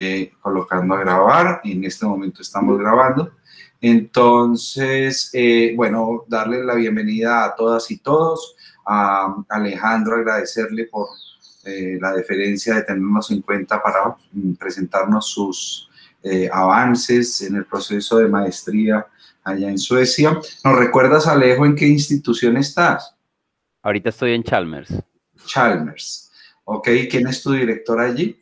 Eh, colocando a grabar. y En este momento estamos grabando. Entonces, eh, bueno, darle la bienvenida a todas y todos. A Alejandro, agradecerle por eh, la deferencia de tenernos en cuenta para mm, presentarnos sus avances en el proceso de maestría allá en Suecia. ¿Nos recuerdas, Alejo, en qué institución estás? Ahorita estoy en Chalmers. Chalmers. Ok, ¿quién es tu director allí?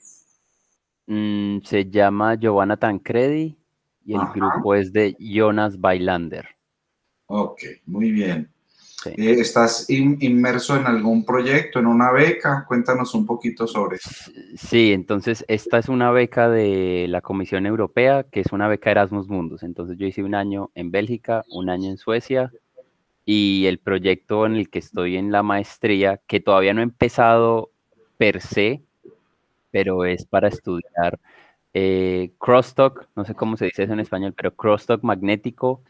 Mm, se llama Giovanna Tancredi y el grupo es de Jonas Bailander. Ok, muy bien. Eh, ¿Estás inmerso en algún proyecto, en una beca? Cuéntanos un poquito sobre eso. Sí, entonces esta es una beca de la Comisión Europea, que es una beca Erasmus Mundus. Entonces yo hice un año en Bélgica, un año en Suecia y el proyecto en el que estoy en la maestría, que todavía no he empezado per se, pero es para estudiar eh, crosstalk, no sé cómo se dice eso en español, pero crosstalk magnético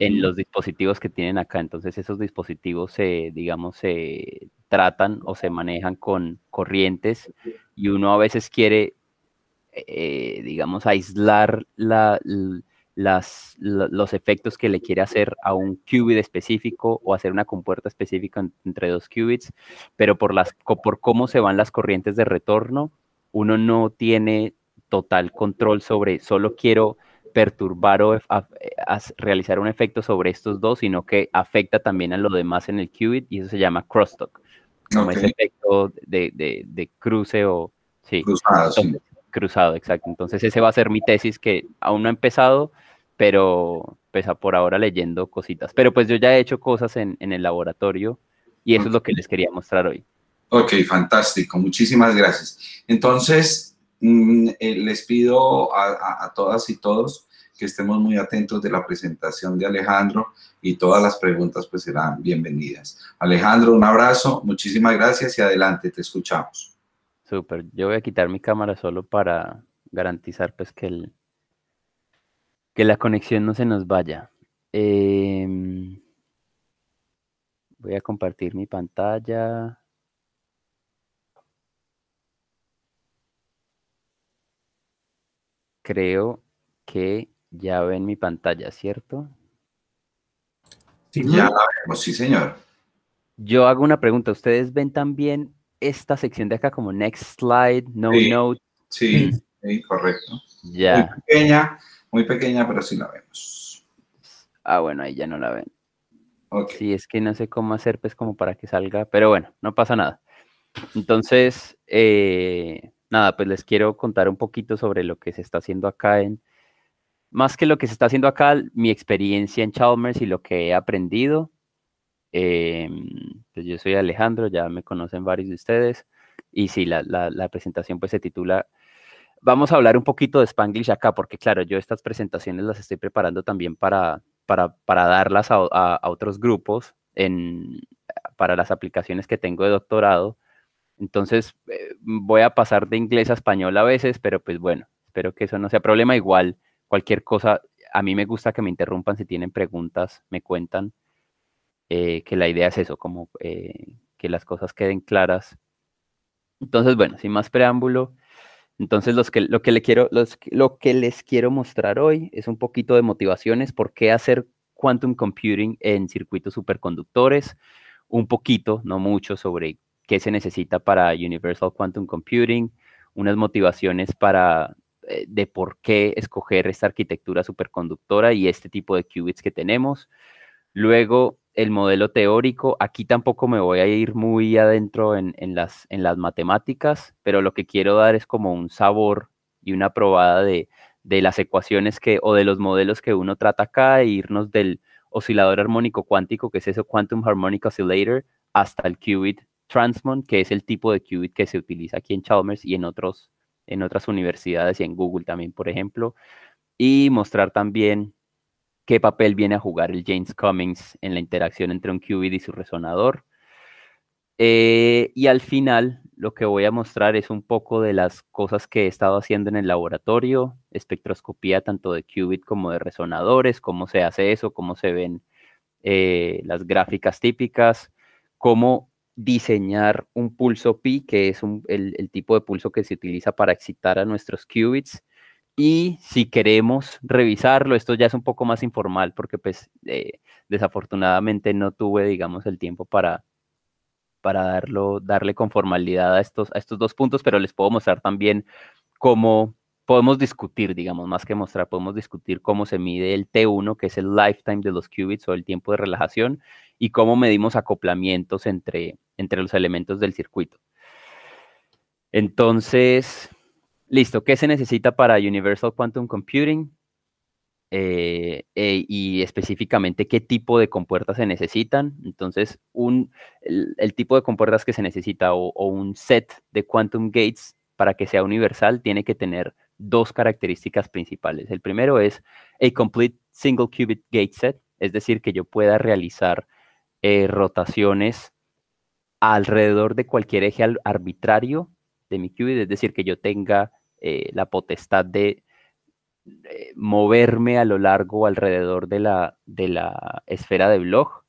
en los dispositivos que tienen acá. Entonces esos dispositivos se, digamos, se tratan o se manejan con corrientes y uno a veces quiere, eh, digamos, aislar los efectos que le quiere hacer a un qubit específico o hacer una compuerta específica entre dos qubits, pero por, las, por cómo se van las corrientes de retorno uno no tiene total control sobre solo quiero perturbar o eh, realizar un efecto sobre estos dos, sino que afecta también a lo demás en el qubit y eso se llama crosstalk, como ese efecto de, cruce o sí, cruzado, exacto. Entonces ese va a ser mi tesis que aún no ha empezado, pero pesa por ahora leyendo cositas. Pero pues yo ya he hecho cosas en, en el laboratorio y eso es lo que les quería mostrar hoy. Ok, fantástico, muchísimas gracias. Entonces, mm, eh, les pido a, todas y todos que estemos muy atentos de la presentación de Alejandro y todas las preguntas pues serán bienvenidas. Alejandro, un abrazo, muchísimas gracias y adelante, te escuchamos. Súper, yo voy a quitar mi cámara solo para garantizar pues que, el, que la conexión no se nos vaya. Em, voy a compartir mi pantalla. creo que ya ven mi pantalla, ¿cierto? Sí, ya la vemos, sí, señor. Yo hago una pregunta. ¿Ustedes ven también esta sección de acá como Next Slide, No Note? Sí, correcto. Ya. Muy pequeña, muy pequeña, pero sí la vemos. Ah, bueno, ahí ya no la ven. Sí, es que no sé cómo hacer, pues, como para que salga, pero bueno, no pasa nada. Entonces, eh, nada, pues les quiero contar un poquito sobre lo que se está haciendo acá en, más que lo que se está haciendo acá, mi experiencia en Chalmers y lo que he aprendido. Em, pues yo soy Alejandro, ya me conocen varios de ustedes. Y sí, la, presentación pues se titula... Vamos a hablar un poquito de Spanglish acá, porque claro, yo estas presentaciones las estoy preparando también para, para, darlas a, a otros grupos en, para las aplicaciones que tengo de doctorado entonces eh, voy a pasar de inglés a español a veces, pero pues bueno, espero que eso no sea problema. Igual, cualquier cosa, a mí me gusta que me interrumpan si tienen preguntas, me cuentan, eh, que la idea es eso, como eh, que las cosas queden claras. Entonces, bueno, sin más preámbulo, entonces los que, lo, que le lo que les quiero mostrar hoy es un poquito de motivaciones, por qué hacer quantum computing en circuitos superconductores, un poquito, no mucho, sobre qué se necesita para Universal Quantum Computing, unas motivaciones para eh, de por qué escoger esta arquitectura superconductora y este tipo de qubits que tenemos. Luego, el modelo teórico, aquí tampoco me voy a ir muy adentro en, las, en las matemáticas, pero lo que quiero dar es como un sabor y una probada de, las ecuaciones que, o de los modelos que uno trata acá, e irnos del oscilador armónico cuántico, que es eso, Quantum Harmonic Oscillator, hasta el qubit Transmon, que es el tipo de qubit que se utiliza aquí en Chalmers y en, otros, en otras universidades y en Google también, por ejemplo, y mostrar también qué papel viene a jugar el James Cummings en la interacción entre un qubit y su resonador. Eh, y al final, lo que voy a mostrar es un poco de las cosas que he estado haciendo en el laboratorio, espectroscopía tanto de qubit como de resonadores, cómo se hace eso, cómo se ven eh, las gráficas típicas, cómo diseñar un pulso pi, que es el, tipo de pulso que se utiliza para excitar a nuestros qubits. Y si queremos revisarlo, esto ya es un poco más informal porque pues eh, desafortunadamente no tuve, digamos, el tiempo para, para darlo, darle formalidad a estos, a estos dos puntos, pero les puedo mostrar también cómo podemos discutir, digamos, más que mostrar, podemos discutir cómo se mide el T1, que es el lifetime de los qubits o el tiempo de relajación, y cómo medimos acoplamientos entre, entre los elementos del circuito. Entonces, listo, ¿qué se necesita para Universal Quantum Computing? Eh, eh, y específicamente qué tipo de compuertas se necesitan. Entonces, un, el, tipo de compuertas que se necesita o, un set de quantum gates para que sea universal tiene que tener dos características principales. El primero es a complete single qubit gate set, es decir, que yo pueda realizar eh, rotaciones alrededor de cualquier eje arbitrario de mi qubit, es decir, que yo tenga eh, la potestad de eh, moverme a lo largo alrededor de la, de la esfera de blog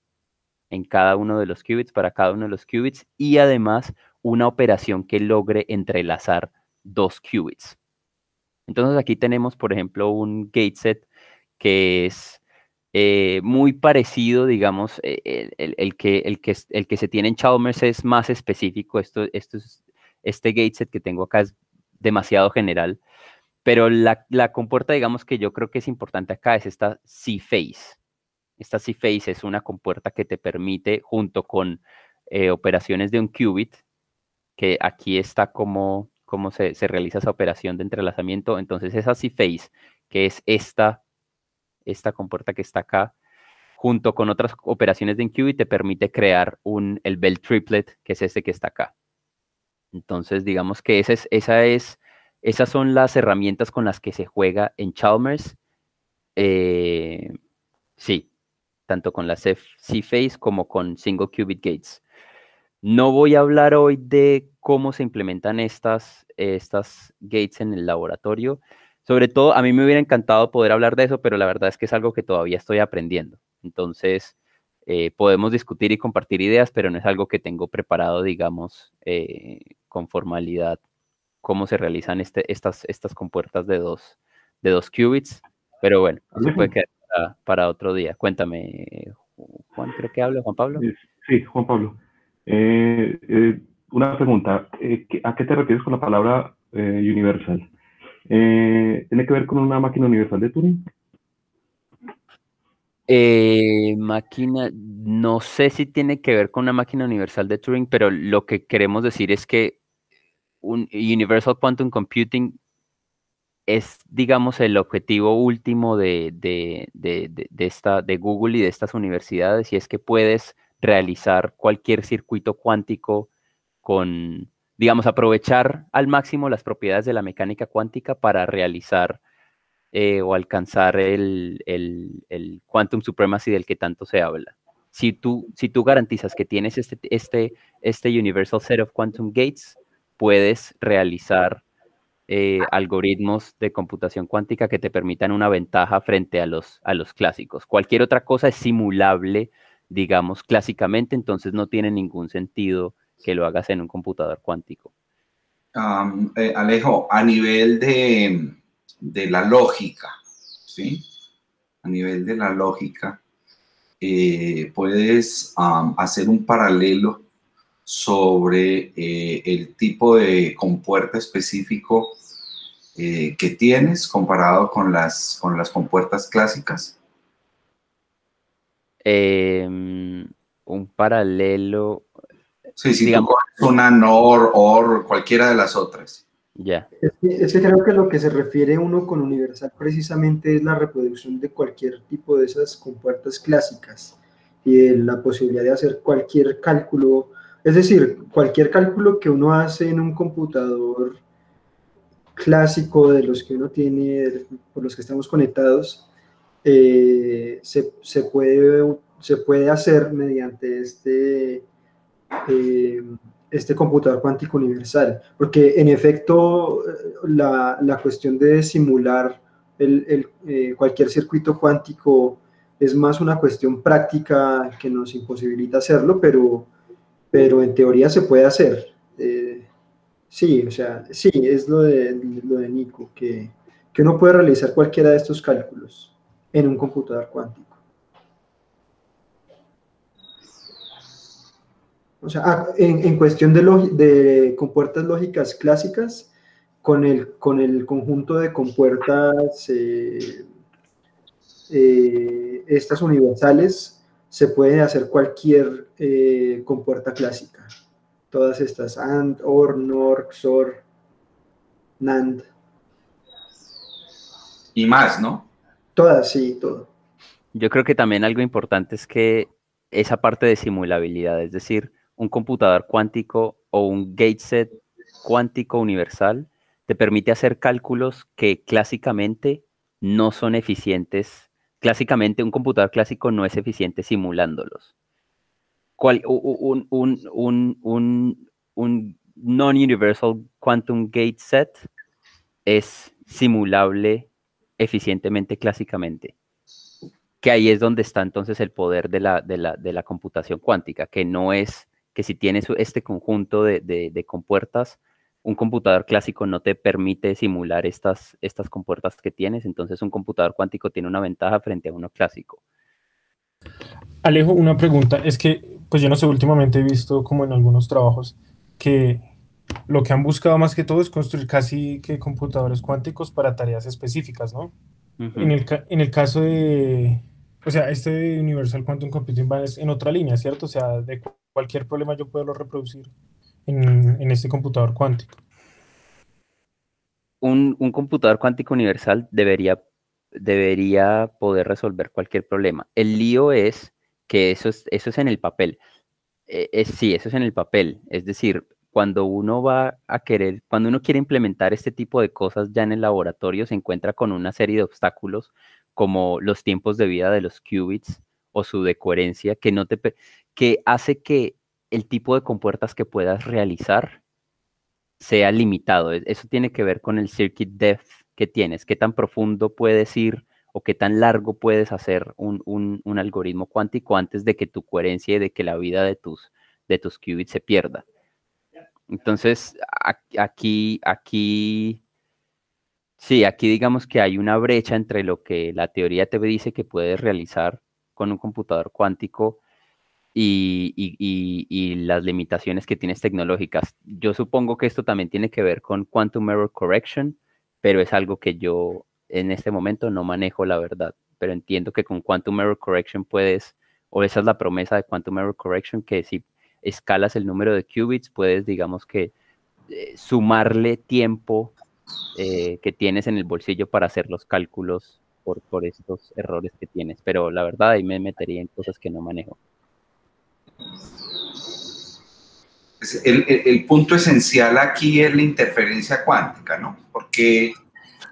en cada uno de los qubits, para cada uno de los qubits, y además una operación que logre entrelazar dos qubits. Entonces aquí tenemos, por ejemplo, un gate set que es eh, muy parecido, digamos, e, el, el, que, el que se tiene en Chalmers es más específico, esto, esto set este que tengo acá es demasiado general, pero la, compuerta, digamos, que yo creo que es importante acá es esta C-Face. Esta C-Face es una compuerta que te permite, junto con eh, operaciones de un qubit, que aquí está como cómo se, se, realiza esa operación de entrelazamiento. Entonces, esa C-Face, que es esta esta compuerta que está acá, junto con otras operaciones de y te permite crear un, el bell triplet, que es este que está acá. Entonces, digamos que esa es, esas son las herramientas con las que se juega en Chalmers. Eh, sí, tanto con la C-Face como con Single Qubit Gates. No voy a hablar hoy de cómo se implementan estas, estas gates en el laboratorio, sobre todo, a mí me hubiera encantado poder hablar de eso, pero la verdad es que es algo que todavía estoy aprendiendo. Entonces, eh, podemos discutir y compartir ideas, pero no es algo que tengo preparado, digamos, eh, con formalidad, cómo se realizan este, estas, estas compuertas de dos, de qubits. Pero bueno, ah, eso puede quedar para, otro día. Cuéntame, Juan, creo que hablo, Juan Pablo. Sí, Juan Pablo. Eh, una pregunta, ¿a qué te refieres con la palabra universal? Eh, ¿Tiene que ver con una máquina universal de Turing? Eh, máquina, no sé si tiene que ver con una máquina universal de Turing, pero lo que queremos decir es que un Universal Quantum Computing es, digamos, el objetivo último de, de, de, de, esta, de Google y de estas universidades, y es que puedes realizar cualquier circuito cuántico con, digamos, aprovechar al máximo las propiedades de la mecánica cuántica para realizar eh, o alcanzar el, quantum supremacy del que tanto se habla. Si tú, si tú garantizas que tienes este, este, este universal set of quantum gates, puedes realizar eh, algoritmos de computación cuántica que te permitan una ventaja frente a los, a los clásicos. Cualquier otra cosa es simulable, digamos, clásicamente, entonces no tiene ningún sentido que lo hagas en un computador cuántico? Eh, Alejo, a nivel de, la lógica, ¿sí? A nivel de la lógica, eh, puedes hacer un paralelo sobre eh, el tipo de compuerta específico que tienes comparado con las, con las compuertas clásicas? Em, un paralelo, Sí, sí, una NOR, OR, cualquiera de las otras. Ya. Es, que, creo que lo que se refiere uno con universal precisamente es la reproducción de cualquier tipo de esas compuertas clásicas y la posibilidad de hacer cualquier cálculo, es decir, cualquier cálculo que uno hace en un computador clásico de los que uno tiene, por los que estamos conectados, eh, se, puede, se puede hacer mediante este eh, este computador cuántico universal, porque en efecto eh, la, la cuestión de simular el, eh, cualquier circuito cuántico es más una cuestión práctica que nos imposibilita hacerlo, pero, pero en teoría se puede hacer. sí, o sea, sí, es lo de, lo de Nico, que, que uno puede realizar cualquiera de estos cálculos en un computador cuántico. O sea, ah, en, cuestión de, de compuertas lógicas clásicas, con el, con el conjunto de compuertas, eh, eh, estas universales, se puede hacer cualquier eh, compuerta clásica. Todas estas AND, OR, NOR, XOR, NAND. Y más, ¿no? Todas, sí, todo. Yo creo que también algo importante es que esa parte de simulabilidad, es decir, un computador cuántico o un gate set cuántico universal te permite hacer cálculos que clásicamente no son eficientes. Clásicamente un computador clásico no es eficiente simulándolos. Cual, un, un, un, un non-universal quantum gate set es simulable eficientemente clásicamente. Que ahí es donde está entonces el poder de la, de la, de la computación cuántica, que no es que si tienes este conjunto de, compuertas, un computador clásico no te permite simular estas, estas compuertas que tienes, entonces un computador cuántico tiene una ventaja frente a uno clásico. Alejo, una pregunta, es que, pues yo no sé, últimamente he visto como en algunos trabajos que lo que han buscado más que todo es construir casi que computadores cuánticos para tareas específicas, ¿no? en, el, en el caso de, o sea, este Universal Quantum Computing va en otra línea, ¿cierto? O sea, de cualquier problema yo puedo reproducir en, este computador cuántico. Un, computador cuántico universal debería, debería poder resolver cualquier problema. El lío es que eso es, eso es en el papel. E, es, sí, eso es en el papel. Es decir, cuando uno va a querer, cuando uno quiere implementar este tipo de cosas ya en el laboratorio, se encuentra con una serie de obstáculos como los tiempos de vida de los qubits o su decoherencia, que no te, que hace que el tipo de compuertas que puedas realizar sea limitado. E-, eso tiene que ver con el circuit depth que tienes, qué tan profundo puedes ir o qué tan largo puedes hacer un, algoritmo cuántico antes de que tu coherencia y de que la vida de tus, de tus qubits se pierda. Entonces, aquí, aquí, sí, aquí digamos que hay una brecha entre lo que la teoría te dice que puedes realizar con un computador cuántico y, las limitaciones que tienes tecnológicas. Yo supongo que esto también tiene que ver con Quantum Error Correction, pero es algo que yo en este momento no manejo la verdad. Pero entiendo que con Quantum Error Correction puedes, o esa es la promesa de Quantum Error Correction, que si escalas el número de qubits, puedes, digamos que, eh, sumarle tiempo eh, que tienes en el bolsillo para hacer los cálculos por, por estos errores que tienes. Pero la verdad ahí me metería en cosas que no manejo. Pues, el, punto esencial aquí es la interferencia cuántica, ¿no? Porque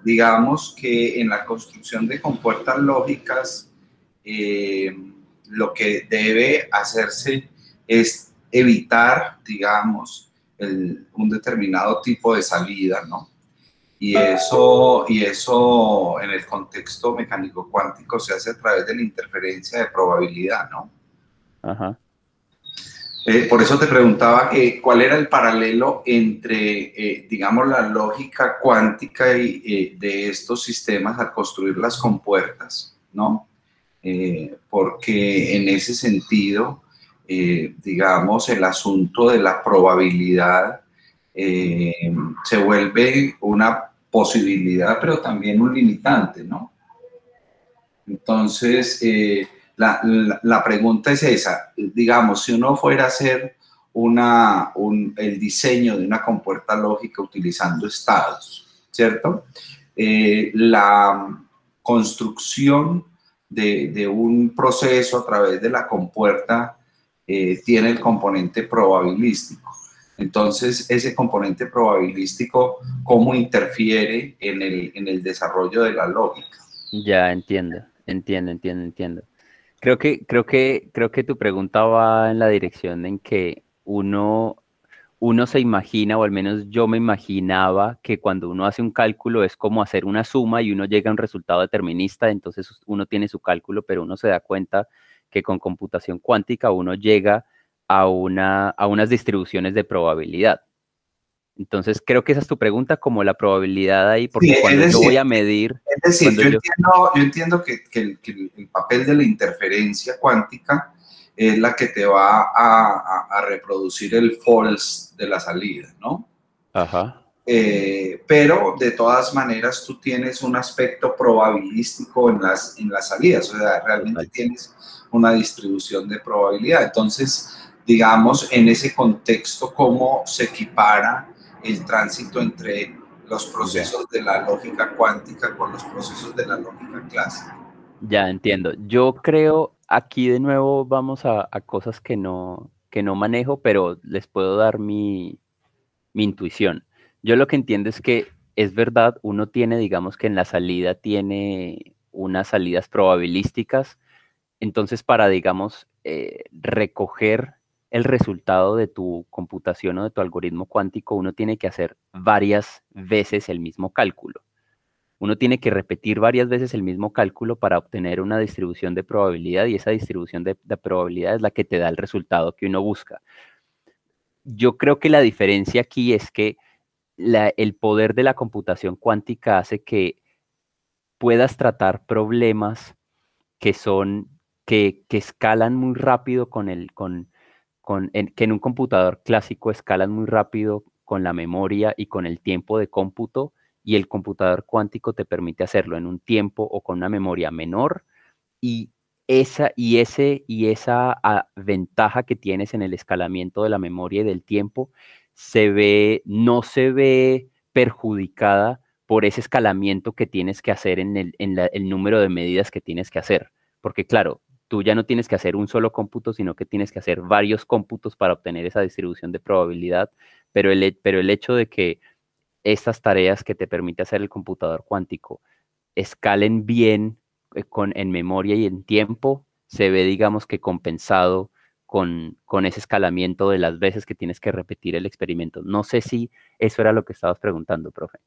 digamos que en la construcción de compuertas lógicas, eh, lo que debe hacerse es evitar, digamos, un determinado tipo de salida, ¿no? Y eso, y eso en el contexto mecánico cuántico se hace a través de la interferencia de probabilidad, ¿no? Ajá. Eh, por eso te preguntaba eh, cuál era el paralelo entre, eh, digamos, la lógica cuántica y, de estos sistemas al construir las compuertas, ¿no? porque en ese sentido, digamos, el asunto de la probabilidad se vuelve una posibilidad, pero también un limitante, ¿no? Entonces, la, pregunta es esa, digamos, si uno fuera a hacer una, el diseño de una compuerta lógica utilizando estados, ¿cierto? Eh, la construcción de, un proceso a través de la compuerta eh, tiene el componente probabilístico. Entonces, ese componente probabilístico, ¿cómo interfiere en el, en el desarrollo de la lógica? Ya, entiendo, entiendo, entiendo, entiendo. Creo que, creo que, creo que tu pregunta va en la dirección en que uno, uno se imagina, o al menos yo me imaginaba, que cuando uno hace un cálculo es como hacer una suma y uno llega a un resultado determinista, entonces uno tiene su cálculo, pero uno se da cuenta que con computación cuántica uno llega a, una, a unas distribuciones de probabilidad. Entonces creo que esa es tu pregunta, como la probabilidad ahí, porque cuando yo voy a medir es decir, yo, Entiendo, que, el, papel de la interferencia cuántica es la que te va a, reproducir el false de la salida, ¿no? Ajá. Eh, pero de todas maneras tú tienes un aspecto probabilístico en las, en las salidas, o sea, realmente tienes una distribución de probabilidad. Entonces, digamos, en ese contexto, cómo se equipara el tránsito entre los procesos de la lógica cuántica con los procesos de la lógica clásica. Ya entiendo. Yo creo, aquí de nuevo vamos a, cosas que no, que no manejo, pero les puedo dar mi, intuición. Yo lo que entiendo es que es verdad, uno tiene, digamos que en la salida tiene unas salidas probabilísticas, entonces para, digamos, eh, recoger el resultado de tu computación o de tu algoritmo cuántico, uno tiene que hacer varias veces el mismo cálculo. Uno tiene que repetir varias veces el mismo cálculo para obtener una distribución de probabilidad y esa distribución de, probabilidad es la que te da el resultado que uno busca. Yo creo que la diferencia aquí es que el poder de la computación cuántica hace que puedas tratar problemas que son que, que escalan muy rápido con el, con, en, que en un computador clásico escalan muy rápido con la memoria y con el tiempo de cómputo y el computador cuántico te permite hacerlo en un tiempo o con una memoria menor y esa y ese y esa ah, ventaja que tienes en el escalamiento de la memoria y del tiempo se ve no se ve perjudicada por ese escalamiento que tienes que hacer en el, el número de medidas que tienes que hacer porque claro tú ya no tienes que hacer un solo cómputo, sino que tienes que hacer varios cómputos para obtener esa distribución de probabilidad, pero el, pero el hecho de que estas tareas que te permite hacer el computador cuántico escalen bien eh, en memoria y en tiempo, se ve, digamos que, compensado con, con, ese escalamiento de las veces que tienes que repetir el experimento. No sé si eso era lo que estabas preguntando, profe.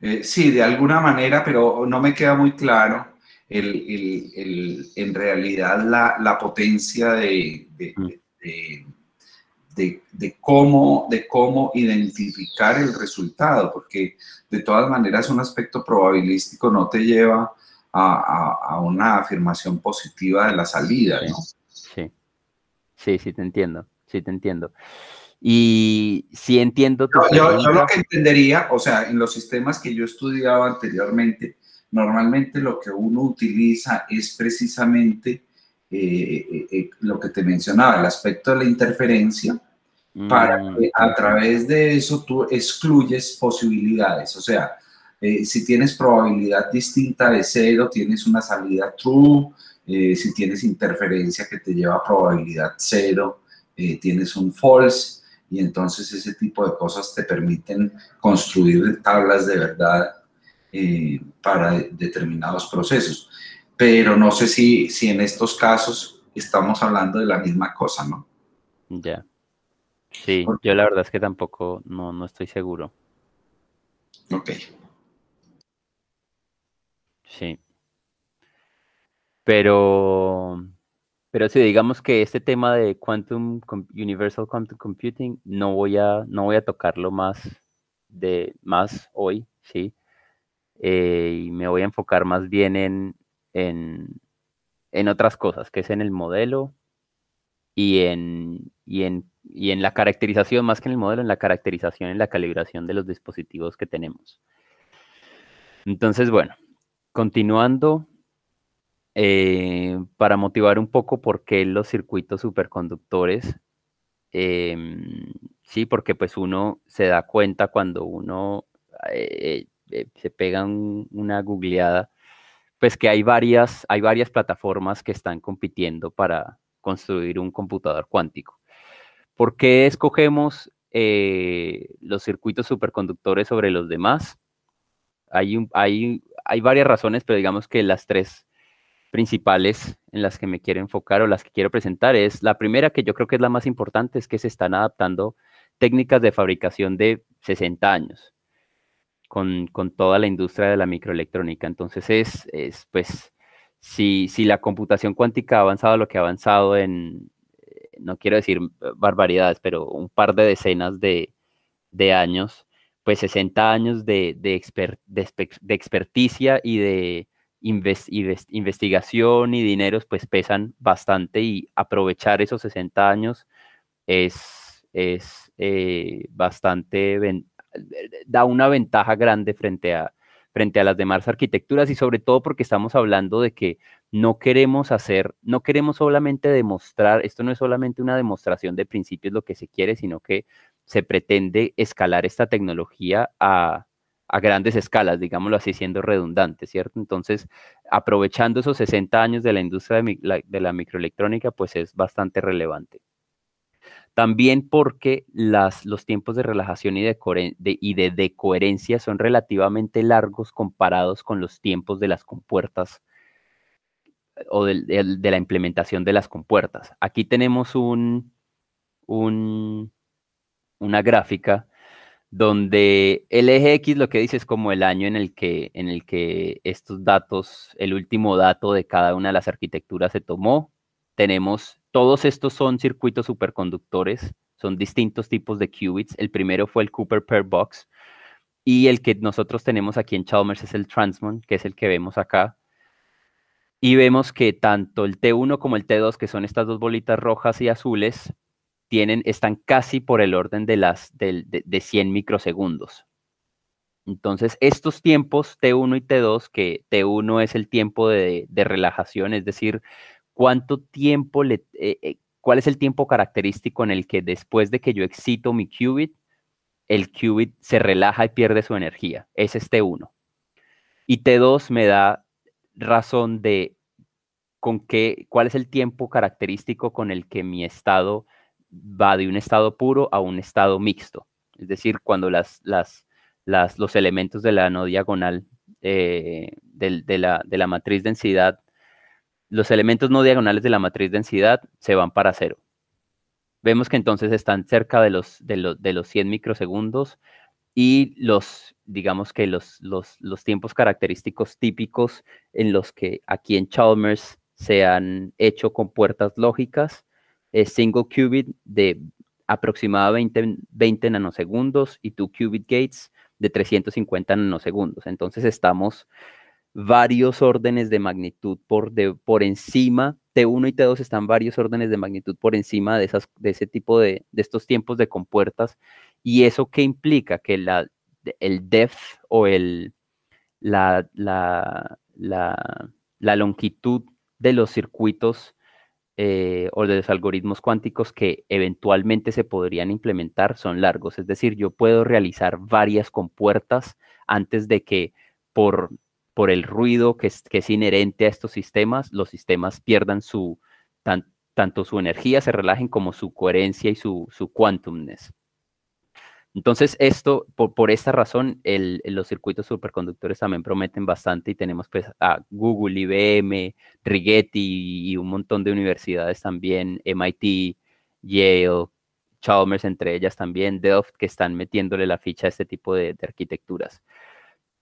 Eh, sí, de alguna manera, pero no me queda muy claro el, en realidad la, potencia de, de, cómo, de cómo identificar el resultado, porque de todas maneras un aspecto probabilístico no te lleva a, una afirmación positiva de la salida, ¿no? Sí, sí, sí, te entiendo, sí, te entiendo. Y si entiendo... yo lo que entendería, o sea, en los sistemas que yo estudiaba anteriormente, Normalmente lo que uno utiliza es precisamente eh, eh, eh, lo que te mencionaba, el aspecto de la interferencia, mm. para que a través de eso tú excluyes posibilidades. O sea, si tienes probabilidad distinta de cero, tienes una salida true. si tienes interferencia que te lleva a probabilidad cero, tienes un false y entonces ese tipo de cosas te permiten construir tablas de verdad eh, para determinados procesos. Pero no sé si, si en estos casos estamos hablando de la misma cosa, ¿no? Ya. Sí, yo la verdad es que tampoco, no, estoy seguro. Ok. Sí. Pero, pero si digamos que este tema de Quantum Universal Quantum Computing no voy a, no voy a tocarlo más de más hoy, sí. Eh, y me voy a enfocar más bien en, en, otras cosas, que es en el modelo y en, y, en, la caracterización, más que en el modelo, en la caracterización, en la calibración de los dispositivos que tenemos. Entonces, bueno, continuando, eh, para motivar un poco por qué los circuitos superconductores, eh, sí, porque pues uno se da cuenta cuando uno eh, se pegan una googleada, pues que hay varias, hay varias plataformas que están compitiendo para construir un computador cuántico. ¿Por qué escogemos eh, los circuitos superconductores sobre los demás? Hay, hay, hay varias razones, pero digamos que las tres principales en las que me quiero enfocar o las que quiero presentar es la primera, que yo creo que es la más importante, es que se están adaptando técnicas de fabricación de 60 años con, toda la industria de la microelectrónica. Entonces es, pues, si, si, la computación cuántica ha avanzado lo que ha avanzado en, eh, no quiero decir barbaridades, pero un par de decenas de, de años, pues 60 años de, de, de, experticia y de investigación y dineros, pues pesan bastante y aprovechar esos 60 años es, es eh, bastante, da una ventaja grande frente a, frente a las demás arquitecturas y sobre todo porque estamos hablando de que no queremos hacer, no queremos solamente demostrar, esto no es solamente una demostración de principios lo que se quiere, sino que se pretende escalar esta tecnología a, grandes escalas, digámoslo así, siendo redundante, ¿cierto? Entonces, aprovechando esos 60 años de la industria de la microelectrónica, pues es bastante relevante. También porque las, los tiempos de relajación y de, coherencia y de son relativamente largos comparados con los tiempos de las compuertas o de, la implementación de las compuertas. Aquí tenemos un, una gráfica donde el eje X lo que dice es como el año en el, que, en el que estos datos, el último dato de cada una de las arquitecturas se tomó. Tenemos todos estos son circuitos superconductores, son distintos tipos de qubits. El primero fue el Cooper Pair Box y el que nosotros tenemos aquí en Chalmers es el Transmon, que es el que vemos acá. Y vemos que tanto el T1 como el T2, que son estas dos bolitas rojas y azules, tienen, están casi por el orden de, las, de, 100 microsegundos. Entonces, estos tiempos T1 y T2, que T1 es el tiempo de, de relajación, es decir, ¿cuánto tiempo le, eh, eh, cuál es el tiempo característico en el que después de que yo excito mi qubit, el qubit se relaja y pierde su energía? es este 1 Y T2 me da razón de con qué, cuál es el tiempo característico con el que mi estado va de un estado puro a un estado mixto. Es decir, cuando las, las, los elementos de la no diagonal eh, de, la, de la matriz densidad los elementos no diagonales de la matriz densidad se van para cero. Vemos que entonces están cerca de los, de los, de los 100 microsegundos y los, digamos que los, los, tiempos característicos típicos en los que aquí en Chalmers se han hecho con puertas lógicas, es single qubit de aproximadamente 20, 20 nanosegundos y two qubit gates de 350 nanosegundos. Entonces estamos varios órdenes de magnitud por, por encima, T1 y T2 están varios órdenes de magnitud por encima de, esas, de ese tipo de, estos tiempos de compuertas. ¿Y eso qué implica? Que la, el depth o el, la, la, longitud de los circuitos eh, o de los algoritmos cuánticos que eventualmente se podrían implementar son largos. Es decir, yo puedo realizar varias compuertas antes de que por por el ruido que es, que es inherente a estos sistemas, los sistemas pierdan su, tanto su energía, se relajen como su coherencia y su, su quantumness. Entonces, esto, por, esta razón, los circuitos superconductores también prometen bastante y tenemos pues a Google, IBM, Rigetti y un montón de universidades también, MIT, Yale, Chalmers entre ellas también, Delft, que están metiéndole la ficha a este tipo de, de arquitecturas.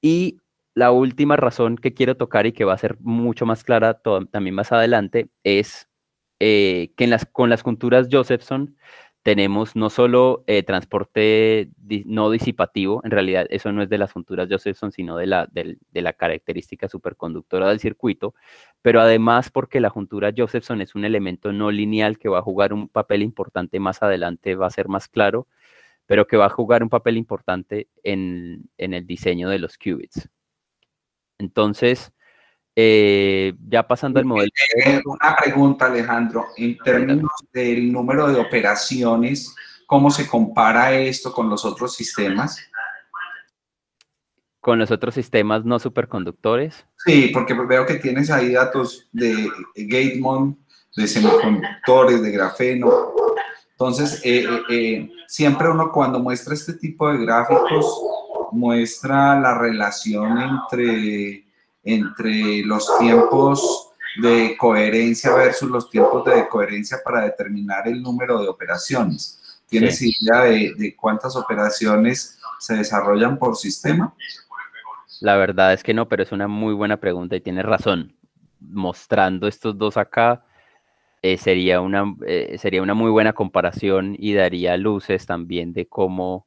Y la última razón que quiero tocar y que va a ser mucho más clara también más adelante es eh, que con las junturas Josephson tenemos no solo eh, transporte no disipativo, en realidad eso no es de las junturas Josephson, sino de la, característica superconductora del circuito, pero además porque la juntura Josephson es un elemento no lineal que va a jugar un papel importante más adelante, va a ser más claro, pero que va a jugar un papel importante en el diseño de los qubits. Entonces, eh, ya pasando el modelo. Una pregunta, Alejandro, en términos del número de operaciones, ¿cómo se compara esto con los otros sistemas? Con los otros sistemas no superconductores. Sí, porque veo que tienes ahí datos de Gatemon, de semiconductores, de grafeno. Entonces, eh, eh, siempre uno cuando muestra este tipo de gráficos muestra la relación entre, entre los tiempos de coherencia versus los tiempos de coherencia para determinar el número de operaciones. ¿Tienes idea de, cuántas operaciones se desarrollan por sistema? La verdad es que no, pero es una muy buena pregunta y tienes razón. Mostrando estos dos acá eh, sería, una, eh, sería una muy buena comparación y daría luces también de cómo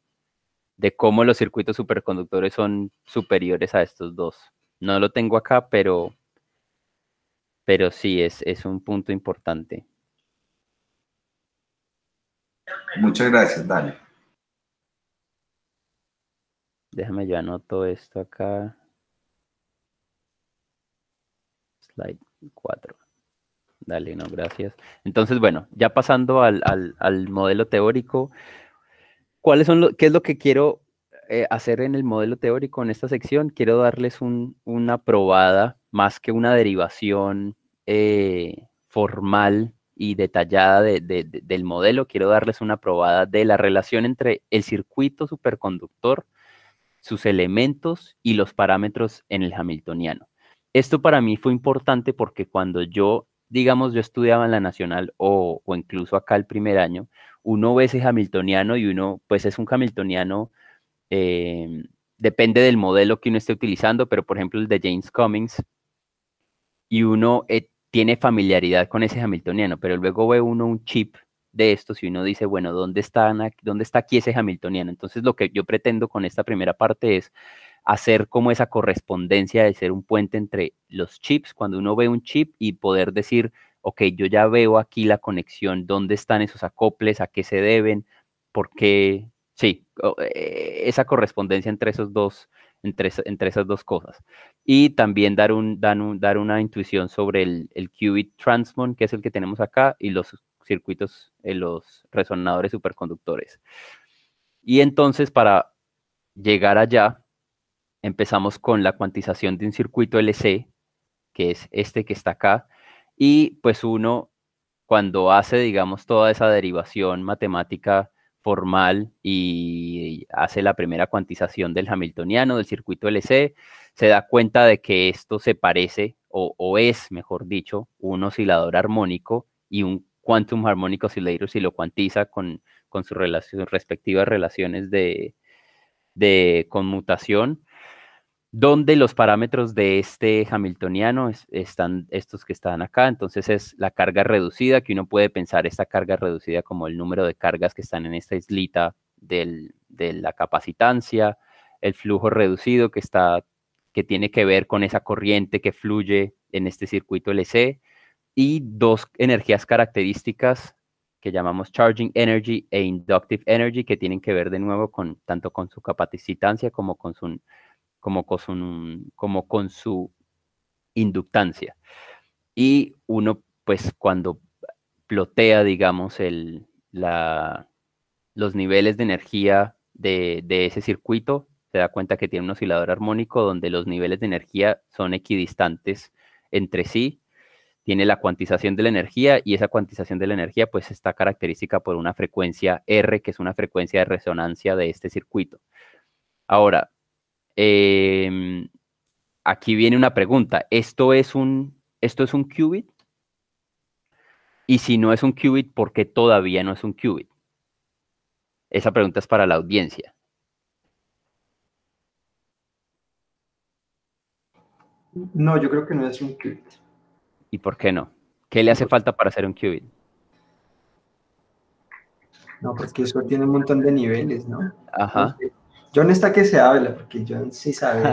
de cómo los circuitos superconductores son superiores a estos dos. No lo tengo acá, pero, pero sí, es, es un punto importante. Muchas gracias, Dani. Déjame yo anoto esto acá. Slide 4. Dale, no, gracias. Entonces, bueno, ya pasando al, al, al modelo teórico, ¿cuáles son lo, ¿qué es lo que quiero eh, hacer en el modelo teórico en esta sección? Quiero darles una probada, más que una derivación eh, formal y detallada del modelo, quiero darles una probada de la relación entre el circuito superconductor, sus elementos y los parámetros en el Hamiltoniano. Esto para mí fue importante porque cuando yo, digamos, yo estudiaba en la Nacional o, o incluso acá el primer año, uno ve ese hamiltoniano y uno, pues es un hamiltoniano, em, depende del modelo que uno esté utilizando, pero por ejemplo el de James Cummings, y uno eh, tiene familiaridad con ese hamiltoniano, pero luego ve uno un chip de estos y uno dice, bueno, ¿dónde, ¿dónde está aquí ese hamiltoniano? Entonces lo que yo pretendo con esta primera parte es hacer como esa correspondencia de ser un puente entre los chips, cuando uno ve un chip y poder decir, ok, yo ya veo aquí la conexión, dónde están esos acoples, a qué se deben, por qué, sí, eh, esa correspondencia entre esos dos, entre, entre esas dos cosas. Y también dar, un, dar una intuición sobre el, el qubit transmon, que es el que tenemos acá, y los circuitos, eh, los resonadores superconductores. Y entonces para llegar allá, empezamos con la cuantización de un circuito LC, que es este que está acá, y pues uno, cuando hace, digamos, toda esa derivación matemática formal y hace la primera cuantización del hamiltoniano, del circuito LC, se da cuenta de que esto se parece o, es, mejor dicho, un oscilador armónico y un quantum harmonic oscillator si lo cuantiza con, sus respectivas relaciones de conmutación donde los parámetros de este Hamiltoniano están estos que están acá. Entonces es la carga reducida, que uno puede pensar esta carga reducida como el número de cargas que están en esta islita de la capacitancia, el flujo reducido que, está, que tiene que ver con esa corriente que fluye en este circuito LC, y dos energías características que llamamos charging energy e inductive energy, que tienen que ver de nuevo con tanto con su capacitancia como con su como con, su inductancia. Y uno, pues cuando plotea, digamos, el, la, los niveles de energía de, de, ese circuito, se da cuenta que tiene un oscilador armónico donde los niveles de energía son equidistantes entre sí, tiene la cuantización de la energía y esa cuantización de la energía pues está característica por una frecuencia R, que es una frecuencia de resonancia de este circuito. Ahora, Em, aquí viene una pregunta. ¿Esto es un, esto es un qubit? Y si no es un qubit, ¿por qué todavía no es un qubit? Esa pregunta es para la audiencia. No, yo creo que no es un qubit. ¿Y por qué no? ¿Qué le hace falta para hacer un qubit? No, porque eso tiene un montón de niveles, ¿no? Ajá. John está que se habla, porque John sí sabe.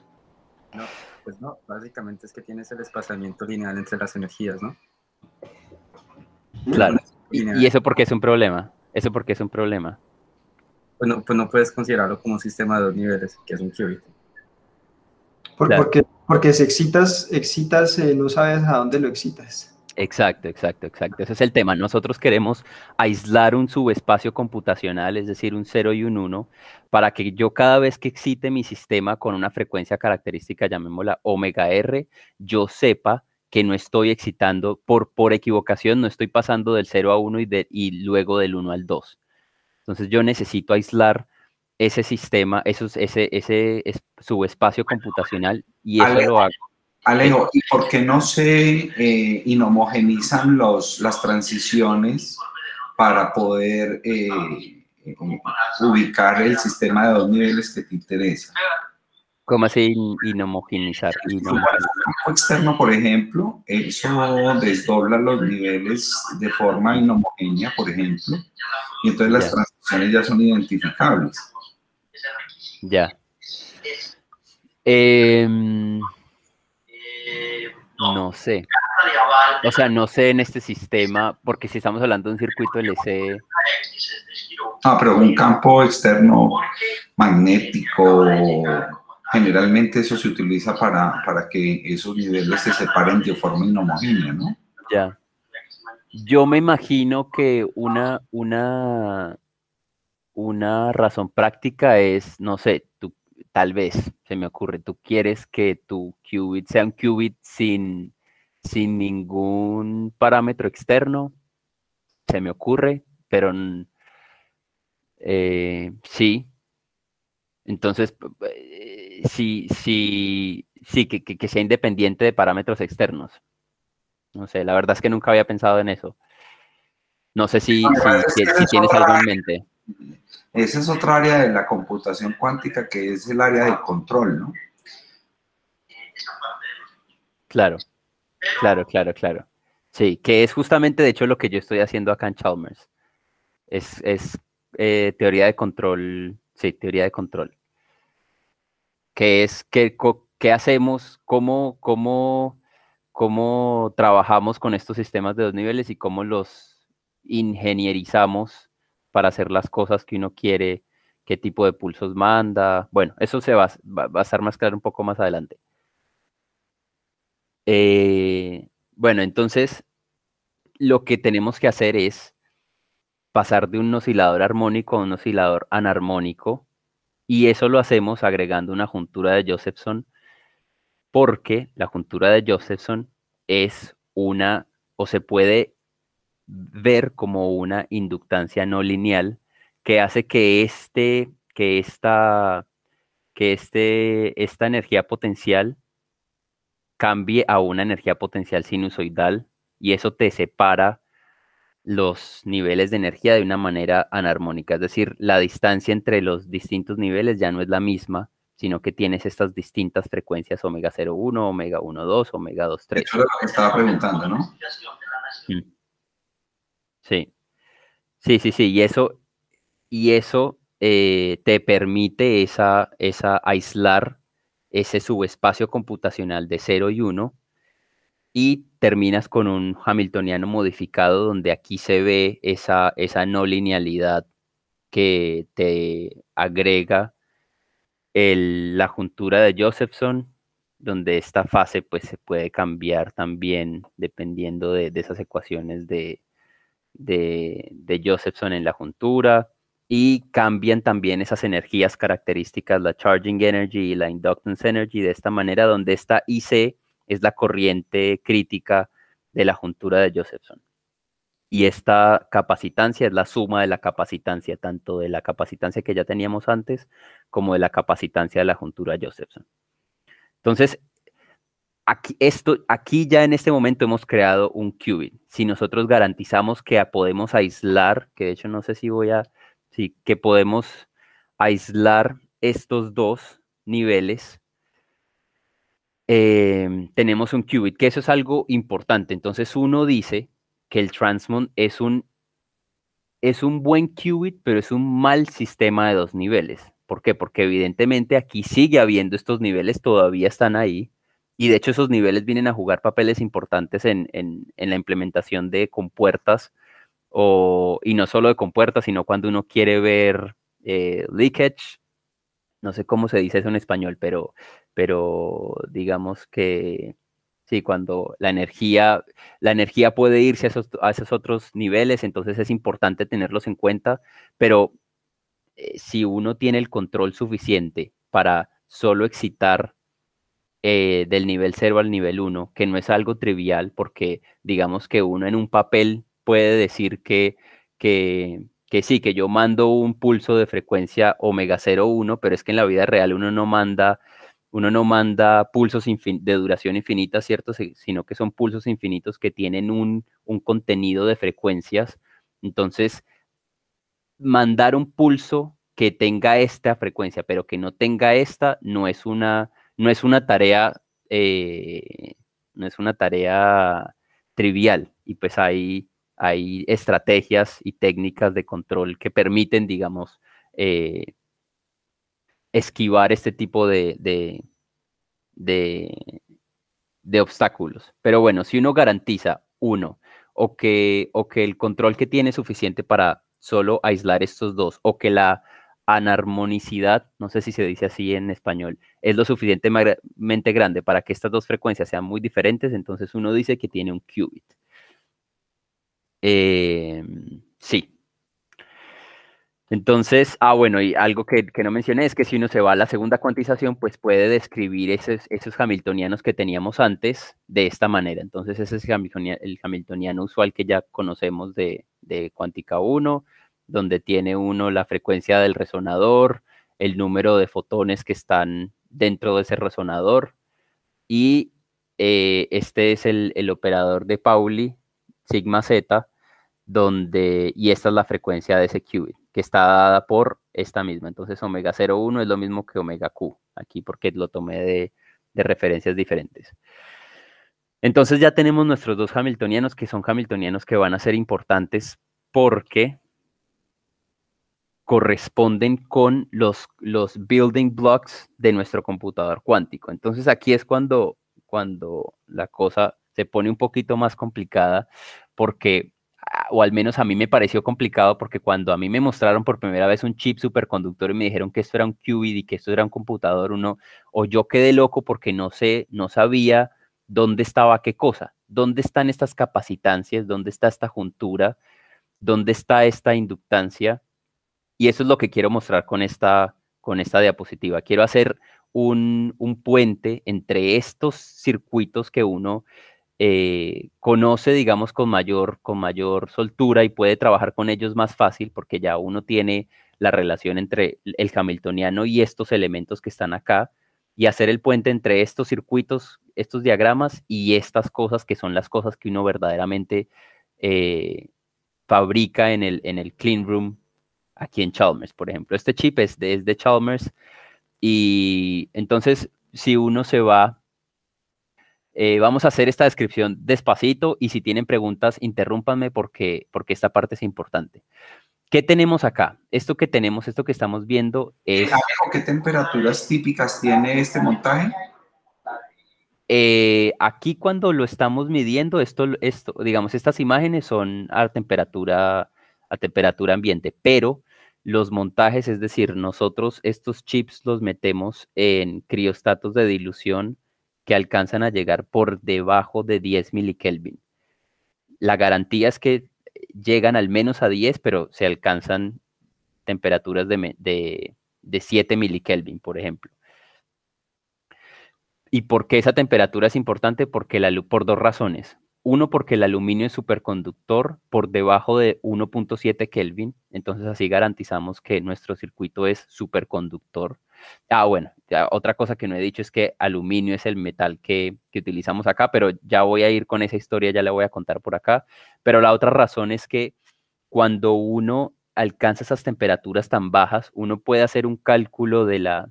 no, pues no, básicamente es que tienes el desplazamiento lineal entre las energías, ¿no? Claro. Y, eso porque es un problema. Eso porque es un problema. Pues no, pues no puedes considerarlo como un sistema de dos niveles, que es un qubit. porque, porque si excitas, excitas, eh, no sabes a dónde lo excitas. Exacto, exacto, exacto. Ese es el tema. Nosotros queremos aislar un subespacio computacional, es decir, un 0 y un 1, para que yo cada vez que excite mi sistema con una frecuencia característica, llamémosla omega R, yo sepa que no estoy excitando por, por equivocación, no estoy pasando del 0 a 1 y, de, y luego del 1 al 2. Entonces yo necesito aislar ese sistema, ese, ese subespacio computacional y eso lo hago Alejo, eh, ¿y por qué no se eh, inhomogenizan los, las transiciones para poder eh, eh, ubicar el sistema de dos niveles que te interesa? ¿Cómo así inhomogenizar? un el externo, por ejemplo, eso desdobla los niveles de forma inhomogénea, por ejemplo, y entonces las transiciones ya son identificables. Ya. Eh, no, sé. o sea, no sé en este sistema, porque si estamos hablando de un circuito LC. Ah, pero un campo externo magnético. Generalmente eso se utiliza para, para que esos niveles se separen de forma inhomogénea, ¿no? Ya. Yo me imagino que una, una, una razón práctica es, no sé, tal vez, se me ocurre, tú quieres que tu qubit sea un qubit sin, sin ningún parámetro externo, se me ocurre, pero eh, sí. Entonces, eh, sí, sí, sí, que, sea independiente de parámetros externos. No sé, la verdad es que nunca había pensado en eso. No sé si, si, si tienes algo en mente. Esa es otra área de la computación cuántica que es el área del control, ¿no? Claro, claro, claro, claro. Sí, que es justamente de hecho lo que yo estoy haciendo acá en Chalmers. Es, eh, teoría de control, sí, teoría de control. Que es que, qué hacemos, cómo trabajamos con estos sistemas de dos niveles y cómo los ingenierizamos para hacer las cosas que uno quiere, qué tipo de pulsos manda. Bueno, eso se va, a estar más claro un poco más adelante. Eh, bueno, entonces lo que tenemos que hacer es pasar de un oscilador armónico a un oscilador anarmónico y eso lo hacemos agregando una juntura de Josephson porque la juntura de Josephson es una o se puede ver como una inductancia no lineal que hace que, este, que, esta, que este, esta energía potencial cambie a una energía potencial sinusoidal y eso te separa los niveles de energía de una manera anarmónica, es decir, la distancia entre los distintos niveles ya no es la misma, sino que tienes estas distintas frecuencias omega 01, omega 12, omega 23. Eso es lo que estaba preguntando, ¿no? Mm. Sí. Sí, sí, sí. Y eso, y eso eh, te permite esa, esa aislar ese subespacio computacional de 0 y 1 y terminas con un hamiltoniano modificado donde aquí se ve esa, esa no linealidad que te agrega la juntura de Josephson, donde esta fase pues se puede cambiar también dependiendo de esas ecuaciones de, de, Josephson en la juntura y cambian también esas energías características, la charging energy y la inductance energy, de esta manera donde esta IC es la corriente crítica de la juntura de Josephson. Y esta capacitancia es la suma de la capacitancia, tanto de la capacitancia que ya teníamos antes como de la capacitancia de la juntura Josephson. Entonces, aquí, esto, aquí ya en este momento hemos creado un qubit. Si nosotros garantizamos que podemos aislar, que de hecho no sé si voy a, sí, que podemos aislar estos dos niveles, em, tenemos un qubit, que eso es algo importante. Entonces uno dice que el transmon es un, es un buen qubit, pero es un mal sistema de dos niveles. ¿Por qué? Porque evidentemente aquí sigue habiendo estos niveles, todavía están ahí, y de hecho esos niveles vienen a jugar papeles importantes en, la implementación de compuertas, y no solo de compuertas, sino cuando uno quiere ver eh, leakage, no sé cómo se dice eso en español, pero, pero digamos que sí, cuando la energía, la energía puede irse a esos, otros niveles, entonces es importante tenerlos en cuenta, pero eh, si uno tiene el control suficiente para solo excitar eh, del nivel 0 al nivel 1, que no es algo trivial porque digamos que uno en un papel puede decir que, que, que sí, que yo mando un pulso de frecuencia omega 01, pero es que en la vida real uno no manda uno no manda pulsos de duración infinita, ¿cierto? sino que son pulsos infinitos que tienen un, un, contenido de frecuencias. Entonces, mandar un pulso que tenga esta frecuencia, pero que no tenga esta, no es una, no es una tarea, eh, no es una tarea trivial y pues hay, hay estrategias y técnicas de control que permiten, digamos, eh, esquivar este tipo de, de, de, de, obstáculos. Pero bueno, si uno garantiza, uno, o que, o que el control que tiene es suficiente para solo aislar estos dos, o que la anarmonicidad, no sé si se dice así en español, es lo suficientemente grande para que estas dos frecuencias sean muy diferentes, entonces uno dice que tiene un qubit. Em, sí. Entonces, ah, bueno, y algo que, no mencioné es que si uno se va a la segunda cuantización, pues puede describir esos, hamiltonianos que teníamos antes de esta manera. Entonces, ese es el hamiltoniano usual que ya conocemos de, de cuántica 1 donde tiene uno la frecuencia del resonador, el número de fotones que están dentro de ese resonador y eh, este es el, operador de Pauli, sigma z, donde, y esta es la frecuencia de ese qubit, que está dada por esta misma. Entonces, omega 01 es lo mismo que omega q, aquí porque lo tomé de, de referencias diferentes. Entonces ya tenemos nuestros dos hamiltonianos, que son hamiltonianos que van a ser importantes porque corresponden con los, los building blocks de nuestro computador cuántico. Entonces aquí es cuando, cuando la cosa se pone un poquito más complicada porque, ah, o al menos a mí me pareció complicado porque cuando a mí me mostraron por primera vez un chip superconductor y me dijeron que esto era un qubit y que esto era un computador, uno, o yo quedé loco porque no sé, no sabía dónde estaba qué cosa, dónde están estas capacitancias, dónde está esta juntura, dónde está esta inductancia y eso es lo que quiero mostrar con esta, con esta diapositiva. Quiero hacer un, puente entre estos circuitos que uno eh, conoce, digamos, con mayor, con mayor soltura y puede trabajar con ellos más fácil porque ya uno tiene la relación entre el hamiltoniano y estos elementos que están acá y hacer el puente entre estos circuitos, estos diagramas y estas cosas que son las cosas que uno verdaderamente eh, fabrica en el, en el clean room aquí en Chalmers, por ejemplo. Este chip es de, Chalmers y entonces si uno se va, eh, vamos a hacer esta descripción despacito y si tienen preguntas, interrúmpanme porque, porque esta parte es importante. ¿Qué tenemos acá? Esto que tenemos, esto que estamos viendo es... ¿Qué temperaturas típicas tiene este montaje? Eh, aquí cuando lo estamos midiendo, esto, esto, digamos, estas imágenes son a temperatura, a temperatura ambiente, pero los montajes, es decir, nosotros estos chips los metemos en criostatos de dilución que alcanzan a llegar por debajo de 10 milikelvin. La garantía es que eh, llegan al menos a 10, pero se alcanzan temperaturas de, de, 7 milikelvin, por ejemplo. ¿Y por qué esa temperatura es importante? Porque la luz, por dos razones. Uno, porque el aluminio es superconductor por debajo de 1.7 Kelvin, entonces así garantizamos que nuestro circuito es superconductor. Ah, bueno, otra cosa que no he dicho es que aluminio es el metal que, utilizamos acá, pero ya voy a ir con esa historia, ya la voy a contar por acá. Pero la otra razón es que cuando uno alcanza esas temperaturas tan bajas, uno puede hacer un cálculo de la,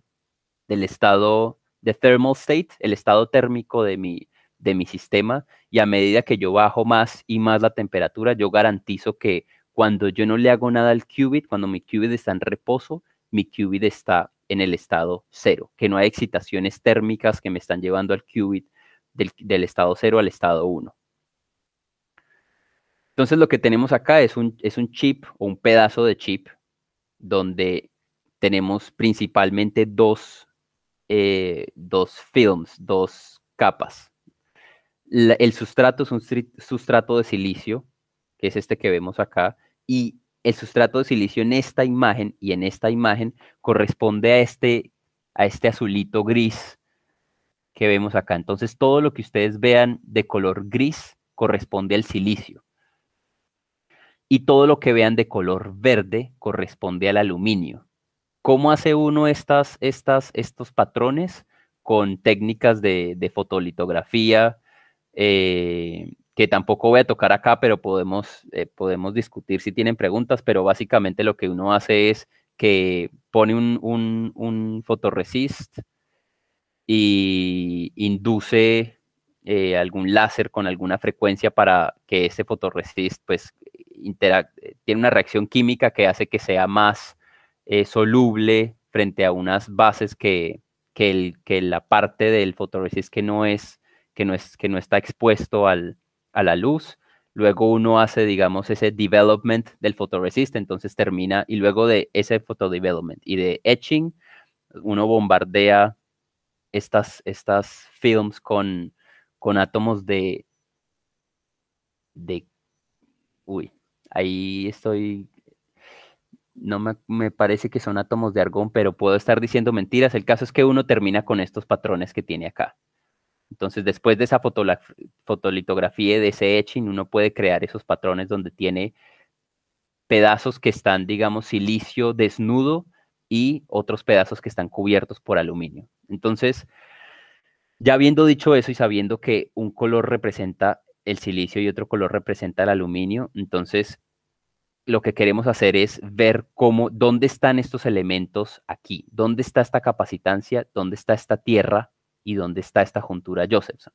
del estado, de thermal state, el estado térmico de mi, de mi sistema y a medida que yo bajo más y más la temperatura, yo garantizo que cuando yo no le hago nada al qubit, cuando mi qubit está en reposo, mi qubit está en el estado cero, que no hay excitaciones térmicas que me están llevando al qubit del, estado cero al estado 1. Entonces lo que tenemos acá es un, es un chip o un pedazo de chip donde tenemos principalmente dos, eh, dos films, dos capas el sustrato es un sustrato de silicio, que es este que vemos acá, y el sustrato de silicio en esta imagen y en esta imagen corresponde a este, a este azulito gris que vemos acá. Entonces, todo lo que ustedes vean de color gris corresponde al silicio. Y todo lo que vean de color verde corresponde al aluminio. ¿Cómo hace uno estas, estos patrones? Con técnicas de fotolitografía, eh, que tampoco voy a tocar acá, pero podemos, eh, podemos discutir si tienen preguntas, pero básicamente lo que uno hace es que pone un, un, fotoresist y induce eh, algún láser con alguna frecuencia para que ese fotoresist pues tiene una reacción química que hace que sea más soluble frente a unas bases que, el, que la parte del fotoresist que no es que no, es, que no está expuesto al, a la luz. Luego uno hace, digamos, ese development del fotoresist, entonces termina, y luego de ese development y de etching, uno bombardea estas, estas films con, con átomos de, de... Uy, ahí estoy... No me, me, parece que son átomos de argón, pero puedo estar diciendo mentiras. El caso es que uno termina con estos patrones que tiene acá. Entonces, después de esa fotolitografía de ese etching, uno puede crear esos patrones donde tiene pedazos que están, digamos, silicio desnudo y otros pedazos que están cubiertos por aluminio. Entonces, ya habiendo dicho eso y sabiendo que un color representa el silicio y otro color representa el aluminio, entonces lo que queremos hacer es ver cómo, dónde están estos elementos aquí, dónde está esta capacitancia, dónde está esta tierra y dónde está esta juntura Josephson.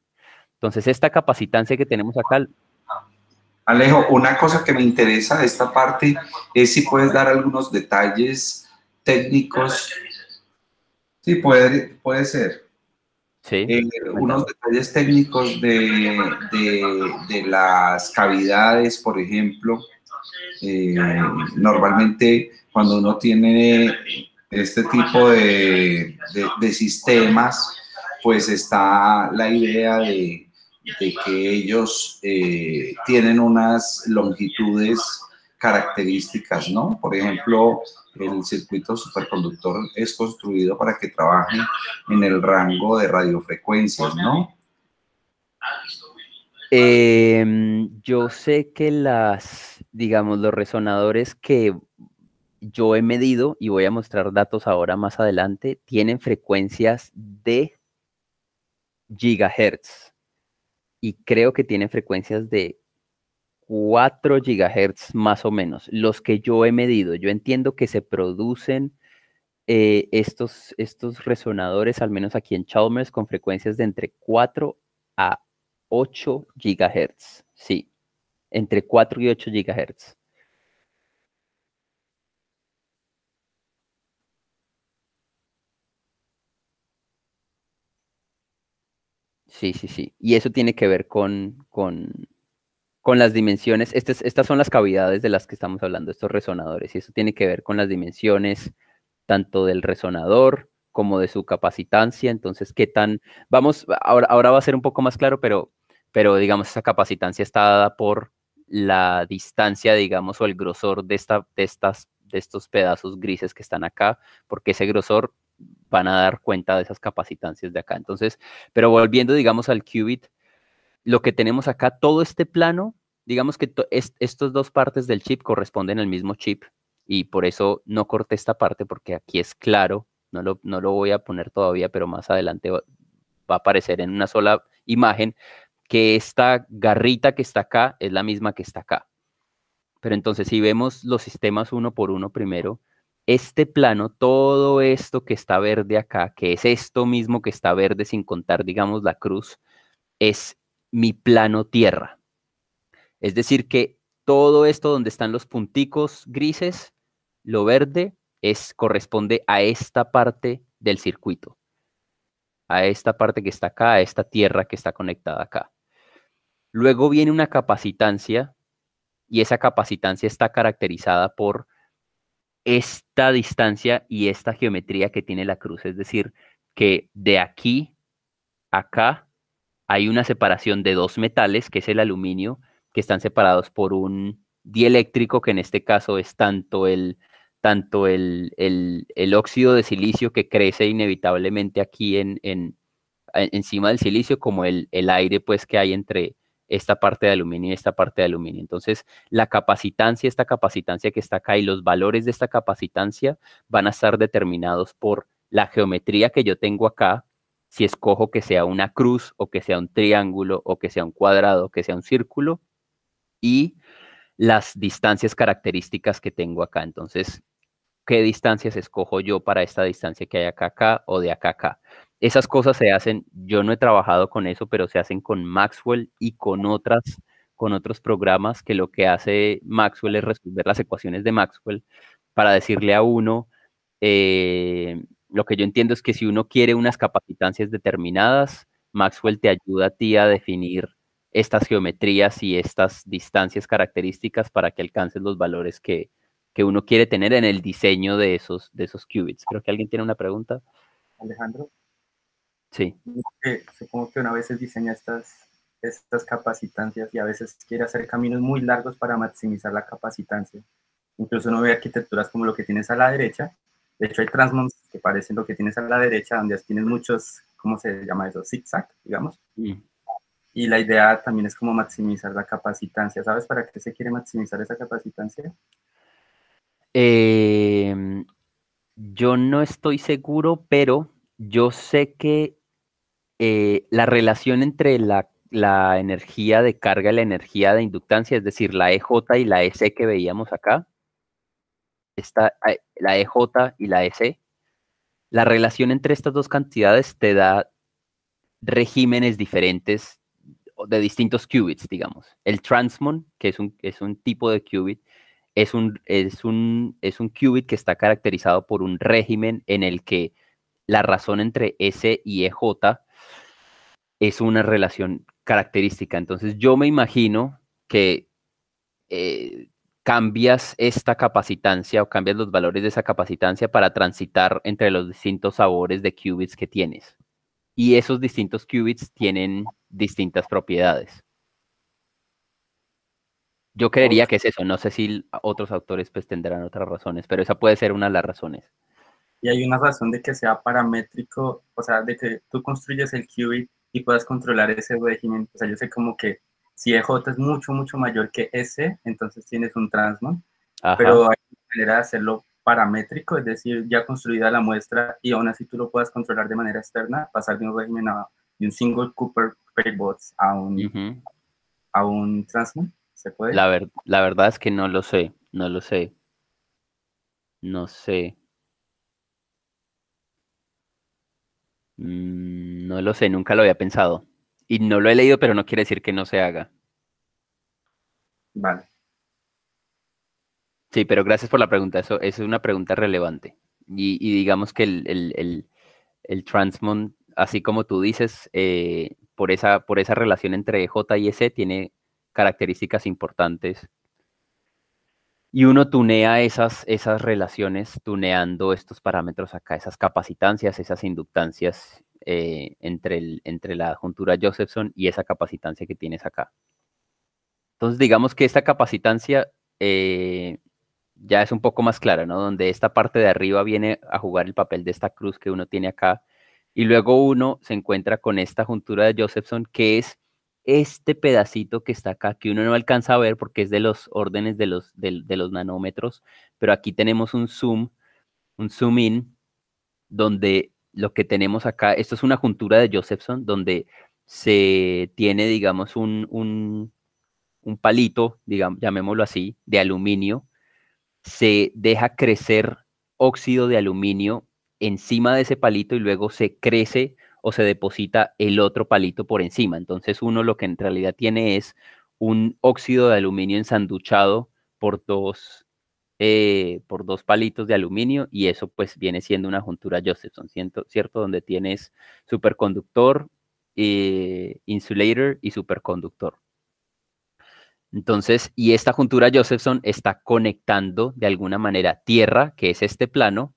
Entonces, esta capacitancia que tenemos acá... Alejo, una cosa que me interesa de esta parte es si puedes dar algunos detalles técnicos. Sí, puede, puede ser. Sí, eh, unos detalles técnicos de, las cavidades, por ejemplo. Eh, normalmente cuando uno tiene este tipo de, de sistemas, pues está la idea de, que ellos eh, tienen unas longitudes características, ¿no? Por ejemplo, el circuito superconductor es construido para que trabaje en el rango de radiofrecuencias, ¿no? Em, yo sé que las, digamos, los resonadores que yo he medido y voy a mostrar datos ahora más adelante, tienen frecuencias de gigahertz y creo que tiene frecuencias de 4 gigahertz más o menos, los que yo he medido. Yo entiendo que se producen eh, estos, estos resonadores, al menos aquí en Chalmers, con frecuencias de entre 4 a 8 gigahertz. Sí, entre 4 y 8 gigahertz. Sí, sí, sí. Y eso tiene que ver con, con, con las dimensiones. Estas, estas son las cavidades de las que estamos hablando, estos resonadores. Y eso tiene que ver con las dimensiones tanto del resonador como de su capacitancia. Entonces, ¿qué tan... Vamos, ahora, ahora va a ser un poco más claro, pero, pero digamos, esa capacitancia está dada por la distancia, digamos, o el grosor de, esta, de, estas, de estos pedazos grises que están acá, porque ese grosor van a dar cuenta de esas capacitancias de acá. Entonces, pero volviendo, digamos, al qubit, lo que tenemos acá, todo este plano, digamos que estos estas dos partes del chip corresponden al mismo chip y por eso no corté esta parte porque aquí es claro, no lo, no lo voy a poner todavía, pero más adelante va a aparecer en una sola imagen que esta garrita que está acá es la misma que está acá. Pero entonces si vemos los sistemas uno por uno primero, este plano, todo esto que está verde acá, que es esto mismo que está verde sin contar, digamos, la cruz, es mi plano tierra. Es decir, que todo esto donde están los punticos grises, lo verde, es, corresponde a esta parte del circuito, a esta parte que está acá, a esta tierra que está conectada acá. Luego viene una capacitancia y esa capacitancia está caracterizada por esta distancia y esta geometría que tiene la cruz. Es decir, que de aquí acá hay una separación de dos metales, que es el aluminio, que están separados por un dieléctrico, que en este caso es tanto el, tanto el, el, óxido de silicio que crece inevitablemente aquí en, encima del silicio, como el, el aire pues, que hay entre, esta parte de aluminio y esta parte de aluminio. Entonces, la capacitancia, esta capacitancia que está acá y los valores de esta capacitancia van a estar determinados por la geometría que yo tengo acá, si escojo que sea una cruz o que sea un triángulo o que sea un cuadrado, o que sea un círculo, y las distancias características que tengo acá. Entonces, ¿qué distancias escojo yo para esta distancia que hay acá acá o de acá acá? Esas cosas se hacen, yo no he trabajado con eso, pero se hacen con Maxwell y con otras con otros programas que lo que hace Maxwell es resolver las ecuaciones de Maxwell para decirle a uno, eh, lo que yo entiendo es que si uno quiere unas capacitancias determinadas, Maxwell te ayuda a ti a definir estas geometrías y estas distancias características para que alcances los valores que, uno quiere tener en el diseño de esos, de esos qubits. Creo que alguien tiene una pregunta. Alejandro. Sí. supongo que una vez diseña estas, estas capacitancias y a veces quiere hacer caminos muy largos para maximizar la capacitancia. Incluso uno ve arquitecturas como lo que tienes a la derecha. De hecho, hay transmons que parecen lo que tienes a la derecha, donde tienes muchos, ¿cómo se llama eso? Zigzag, digamos. Mm. Y la idea también es como maximizar la capacitancia. ¿Sabes para qué se quiere maximizar esa capacitancia? Em, yo no estoy seguro, pero yo sé que eh, la relación entre la, la, energía de carga y la energía de inductancia, es decir, la EJ y la S que veíamos acá, eh, la EJ y la S, la relación entre estas dos cantidades te da regímenes diferentes de distintos qubits, digamos. El transmon, que es un, es un tipo de qubit, es un, es, un, es un qubit que está caracterizado por un régimen en el que la razón entre S y EJ es una relación característica. Entonces yo me imagino que eh, cambias esta capacitancia o cambias los valores de esa capacitancia para transitar entre los distintos sabores de qubits que tienes. Y esos distintos qubits tienen distintas propiedades. Yo creería que es eso. No sé si otros autores pues tendrán otras razones, pero esa puede ser una de las razones. Y hay una razón de que sea paramétrico, o sea, de que tú construyes el qubit y puedas controlar ese régimen. O sea, yo sé como que si EJ es mucho, mucho mayor que S, entonces tienes un transman, pero hay una manera de hacerlo paramétrico, es decir, ya construida la muestra y aún así tú lo puedas controlar de manera externa, pasar de un régimen a, de un single Cooper Paybots a un, a un transman. ¿Se puede? La, la verdad es que no lo sé, no lo sé. No sé. mmm no lo sé, nunca lo había pensado. Y no lo he leído, pero no quiere decir que no se haga. Vale. Sí, pero gracias por la pregunta. Eso, es una pregunta relevante. Y, digamos que el, el, el, así como tú dices, eh, por, esa, por esa relación entre J y S, tiene características importantes y uno tunea esas, esas relaciones, tuneando estos parámetros acá, esas capacitancias, esas inductancias eh, entre, el, entre la juntura Josephson y esa capacitancia que tienes acá. Entonces, digamos que esta capacitancia eh, ya es un poco más clara, ¿no? Donde esta parte de arriba viene a jugar el papel de esta cruz que uno tiene acá. Y luego uno se encuentra con esta juntura de Josephson, que es este pedacito que está acá, que uno no alcanza a ver porque es de los órdenes de los, de, los nanómetros, pero aquí tenemos un zoom, un zoom in, donde lo que tenemos acá, esto es una juntura de Josephson, donde se tiene, digamos, un, un, un palito, digamos, llamémoslo así, de aluminio, se deja crecer óxido de aluminio encima de ese palito y luego se crece o se deposita el otro palito por encima. Entonces uno lo que en realidad tiene es un óxido de aluminio ensanduchado por dos, eh, por dos palitos de aluminio y eso pues viene siendo una juntura Josephson, ¿cierto? Donde tienes superconductor, eh, insulator y superconductor. Entonces, y esta juntura Josephson está conectando de alguna manera tierra, que es este plano,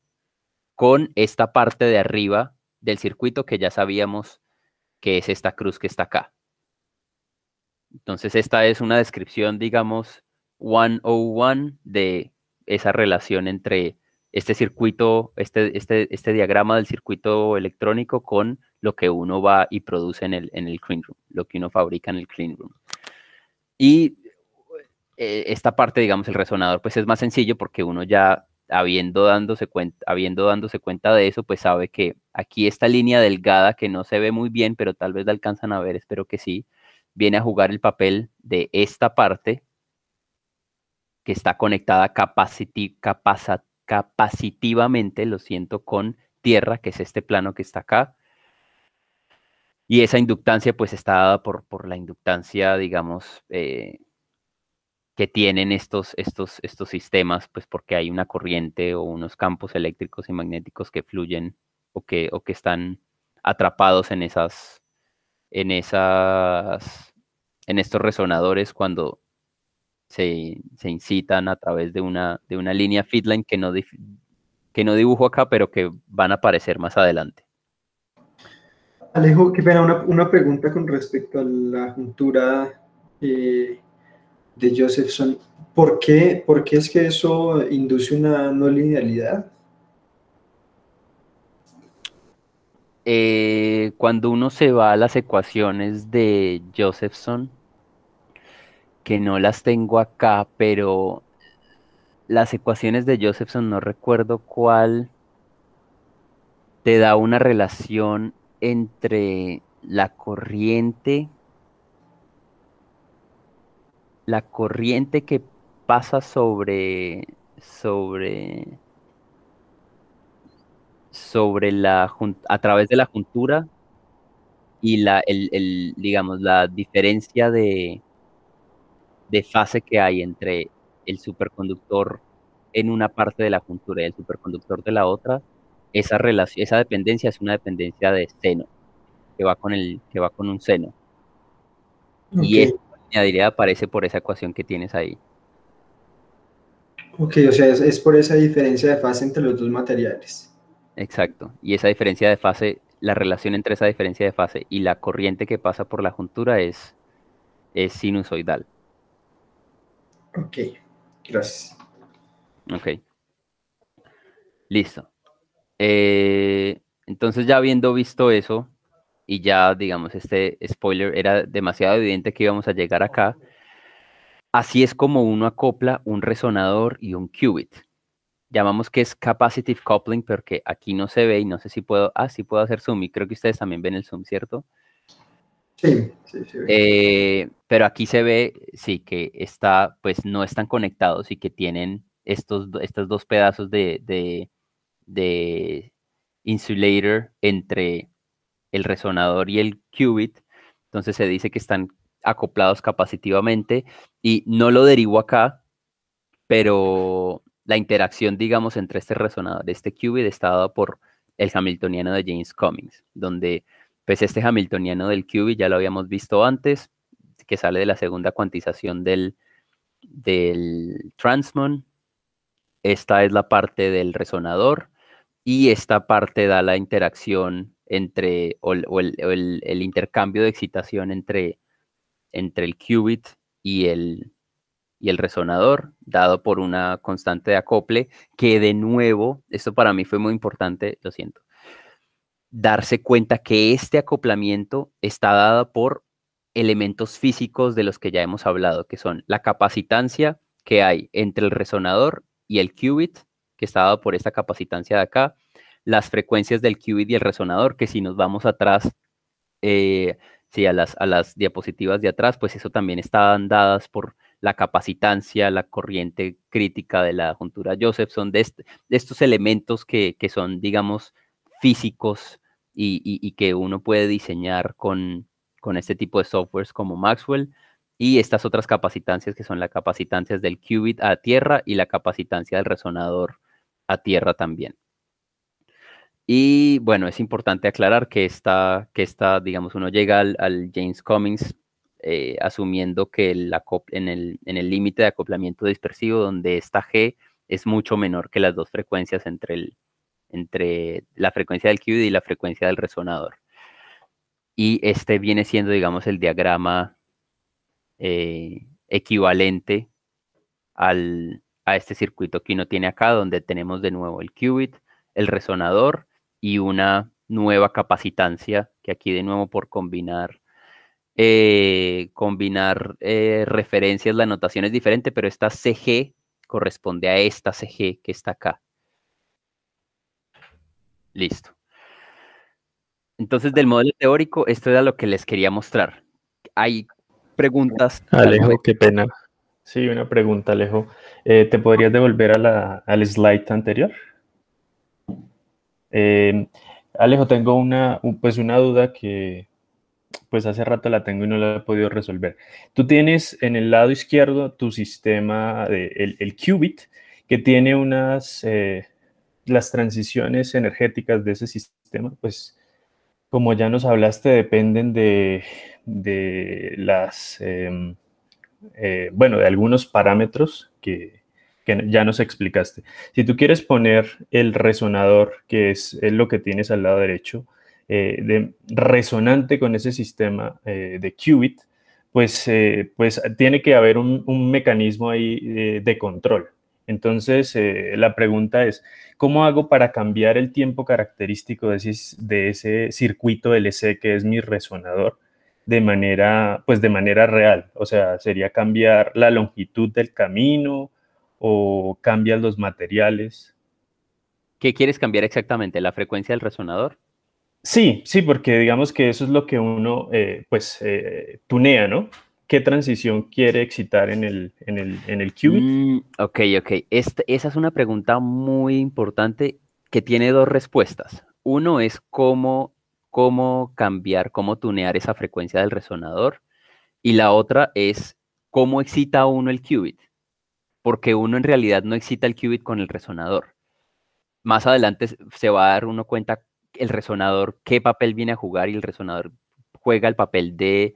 con esta parte de arriba del circuito que ya sabíamos que es esta cruz que está acá. Entonces, esta es una descripción, digamos, 101 de esa relación entre este circuito, este, este, este diagrama del circuito electrónico con lo que uno va y produce en el, en el clean room, lo que uno fabrica en el clean room. Y eh, esta parte, digamos, el resonador, pues es más sencillo porque uno ya habiendo dándose, cuenta, habiendo dándose cuenta de eso, pues sabe que aquí esta línea delgada que no se ve muy bien, pero tal vez la alcanzan a ver, espero que sí, viene a jugar el papel de esta parte que está conectada capacitivamente, lo siento, con tierra, que es este plano que está acá. Y esa inductancia pues está dada por, por la inductancia, digamos, eh, que tienen estos, estos, estos sistemas, pues porque hay una corriente o unos campos eléctricos y magnéticos que fluyen o que, o que están atrapados en esas, en esas, en estos resonadores cuando se, incitan a través de una, de una línea feedline que no, que no dibujo acá, pero que van a aparecer más adelante. Alejo, que pena, una, pregunta con respecto a la juntura eh, de Josephson. ¿Por qué? ¿Por qué es que eso induce una no linealidad? Eh, cuando uno se va a las ecuaciones de Josephson, que no las tengo acá, pero las ecuaciones de Josephson, no recuerdo cuál, te da una relación entre la corriente la corriente que pasa sobre, sobre, sobre la, a través de la juntura y la, el, digamos, la diferencia de, de fase que hay entre el superconductor en una parte de la juntura y el superconductor de la otra, esa relación, esa dependencia es una dependencia de seno, que va con el, que va con un seno. Y es añadiría aparece por esa ecuación que tienes ahí. Ok, o sea, es, por esa diferencia de fase entre los dos materiales. Exacto, y esa diferencia de fase, la relación entre esa diferencia de fase y la corriente que pasa por la juntura es, es sinusoidal. Ok, gracias. Ok. Listo. Eh, entonces ya habiendo visto eso, y ya, digamos, este spoiler era demasiado evidente que íbamos a llegar acá. Así es como uno acopla un resonador y un qubit. Llamamos que es capacitive coupling porque aquí no se ve y no sé si puedo, ah, sí puedo hacer zoom y creo que ustedes también ven el zoom, ¿cierto? Sí, sí, sí. Eh, pero aquí se ve, sí, que está, pues no están conectados y que tienen estos, dos pedazos de, de, de insulator entre el resonador y el qubit. Entonces se dice que están acoplados capacitivamente y no lo derivo acá, pero la interacción, digamos, entre este resonador, este qubit, está dada por el hamiltoniano de James Cummings, donde pues este hamiltoniano del qubit ya lo habíamos visto antes, que sale de la segunda cuantización del, del transmon. Esta es la parte del resonador y esta parte da la interacción entre, o, el, intercambio de excitación entre, entre el qubit y el, y el resonador, dado por una constante de acople, que de nuevo, esto para mí fue muy importante, lo siento, darse cuenta que este acoplamiento está dado por elementos físicos de los que ya hemos hablado, que son la capacitancia que hay entre el resonador y el qubit, que está dado por esta capacitancia de acá, las frecuencias del qubit y el resonador, que si nos vamos atrás, eh, a, las, a las diapositivas de atrás, pues eso también está dadas por la capacitancia, la corriente crítica de la juntura Josephson, de, estos elementos que, que, son, digamos, físicos y, que uno puede diseñar con, con, este tipo de softwares como Maxwell, y estas otras capacitancias que son las capacitancias del qubit a tierra y la capacitancia del resonador a tierra también. Y bueno, es importante aclarar que esta, que esta digamos, uno llega al, James Cummings eh, asumiendo que en el límite de acoplamiento dispersivo, donde esta G es mucho menor que las dos frecuencias entre, el, entre la frecuencia del qubit y la frecuencia del resonador. Y este viene siendo, digamos, el diagrama eh, equivalente al, a este circuito que uno tiene acá, donde tenemos de nuevo el qubit, el resonador y una nueva capacitancia, que aquí de nuevo por combinar, eh, combinar eh, referencias, la anotación es diferente, pero esta CG corresponde a esta CG que está acá. Listo. Entonces, del modelo teórico, esto era lo que les quería mostrar. Hay preguntas. Alejo, qué pena. Sí, una pregunta, Alejo. Eh, ¿Te podrías devolver a al slide anterior? Em, Alejo, tengo una, pues una duda que pues hace rato la tengo y no la he podido resolver. Tú tienes en el lado izquierdo tu sistema, el, qubit, que tiene unas, eh, las transiciones energéticas de ese sistema, pues como ya nos hablaste, dependen de, las, em, eh, bueno, de algunos parámetros que, que ya nos explicaste. Si tú quieres poner el resonador, que es, lo que tienes al lado derecho, eh, de, resonante con ese sistema eh, de qubit, pues, eh, pues tiene que haber un, mecanismo ahí de control. Entonces, la pregunta es, ¿cómo hago para cambiar el tiempo característico de ese, de ese circuito LC que es mi resonador de manera, pues de manera real? O sea, sería cambiar la longitud del camino, o cambias los materiales. ¿Qué quieres cambiar exactamente? ¿La frecuencia del resonador? Sí, sí, porque digamos que eso es lo que uno, eh, pues, eh, tunea, ¿no? ¿Qué transición quiere excitar en el, en el, qubit? Mm, ok, ok. Este, esa es una pregunta muy importante que tiene dos respuestas. Uno es cómo, cómo cambiar, cómo tunear esa frecuencia del resonador. Y la otra es cómo excita uno el qubit porque uno en realidad no excita el qubit con el resonador. Más adelante se va a dar uno cuenta el resonador, qué papel viene a jugar y el resonador juega el papel de,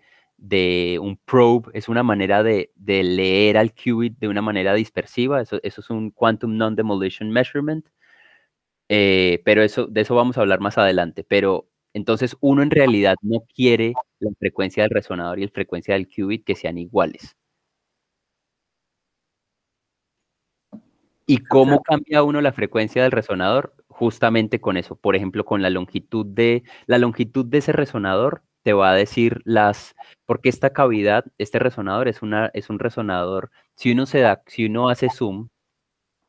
un probe, es una manera de, leer al qubit de una manera dispersiva, eso, es un quantum non-demolition measurement, eh, pero eso, de eso vamos a hablar más adelante, pero entonces uno en realidad no quiere la frecuencia del resonador y la frecuencia del qubit que sean iguales. ¿Y cómo cambia uno la frecuencia del resonador? Justamente con eso, por ejemplo, con la longitud de la longitud de ese resonador te va a decir las porque esta cavidad, este resonador es una es un resonador. Si uno se da si uno hace zoom,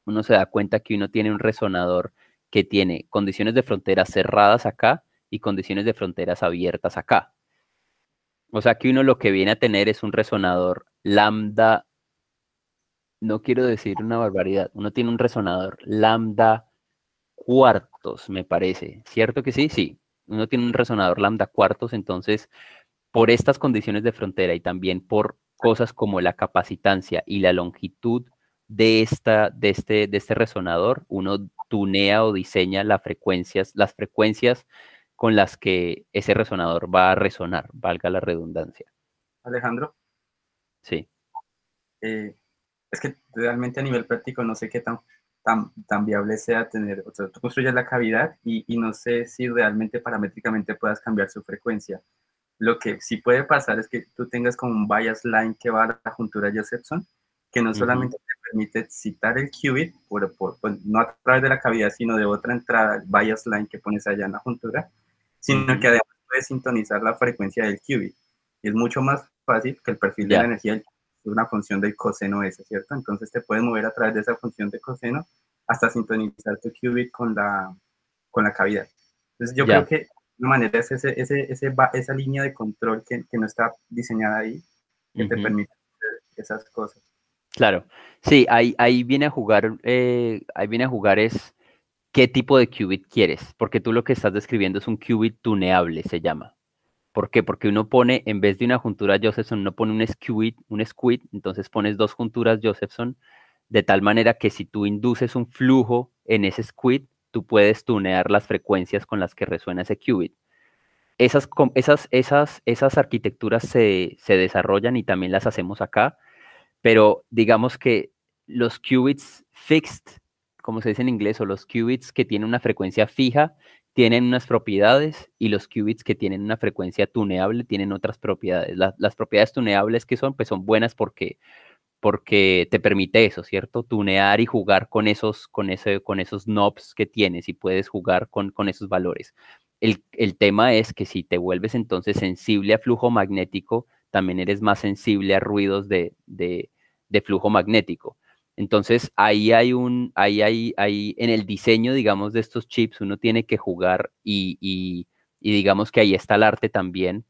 uno se da cuenta que uno tiene un resonador que tiene condiciones de fronteras cerradas acá y condiciones de fronteras abiertas acá. O sea, que uno lo que viene a tener es un resonador lambda no quiero decir una barbaridad, uno tiene un resonador lambda cuartos, me parece. ¿Cierto que sí? Sí. Uno tiene un resonador lambda cuartos, entonces, por estas condiciones de frontera y también por cosas como la capacitancia y la longitud de, esta, de, este, de este resonador, uno tunea o diseña las frecuencias, las frecuencias con las que ese resonador va a resonar, valga la redundancia. Alejandro. Sí. Eh, es que realmente a nivel práctico no sé qué tan, tan, tan viable sea tener, o sea, tú construyes la cavidad y, y no sé si realmente paramétricamente puedas cambiar su frecuencia. Lo que sí puede pasar es que tú tengas como un bias line que va a la juntura Josephson, que no solamente te permite citar el qubit, por, por, pues, no a través de la cavidad, sino de otra entrada, bias line que pones allá en la juntura, sino que además puedes sintonizar la frecuencia del qubit. Y es mucho más fácil que el perfil de la energía del qubit es una función del coseno ese, ¿cierto? Entonces te puedes mover a través de esa función de coseno hasta sintonizar tu qubit con la, con la cavidad. Entonces yo creo que una manera es ese, ese, esa línea de control que, que no está diseñada ahí, que te permite hacer esas cosas. Claro, sí, ahí, ahí viene a jugar, eh, ahí viene a jugar es qué tipo de qubit quieres, porque tú lo que estás describiendo es un qubit tuneable, se llama. ¿Por qué? Porque uno pone, en vez de una juntura Josephson, uno pone un squid, un squid, entonces pones dos junturas Josephson, de tal manera que si tú induces un flujo en ese squid, tú puedes tunear las frecuencias con las que resuena ese qubit. Esas, esas, esas, esas arquitecturas se, se desarrollan y también las hacemos acá, pero digamos que los qubits fixed, como se dice en inglés, o los qubits que tienen una frecuencia fija, tienen unas propiedades y los qubits que tienen una frecuencia tuneable tienen otras propiedades. las propiedades tuneables que son, pues son buenas porque, porque te permite eso, ¿cierto? Tunear y jugar con esos, con ese, con esos knobs que tienes y puedes jugar con, con esos valores. El, tema es que si te vuelves entonces sensible a flujo magnético, también eres más sensible a ruidos de flujo magnético. Entonces, ahí hay un, ahí hay, ahí en el diseño, digamos, de estos chips, uno tiene que jugar y, y, digamos que ahí está el arte también,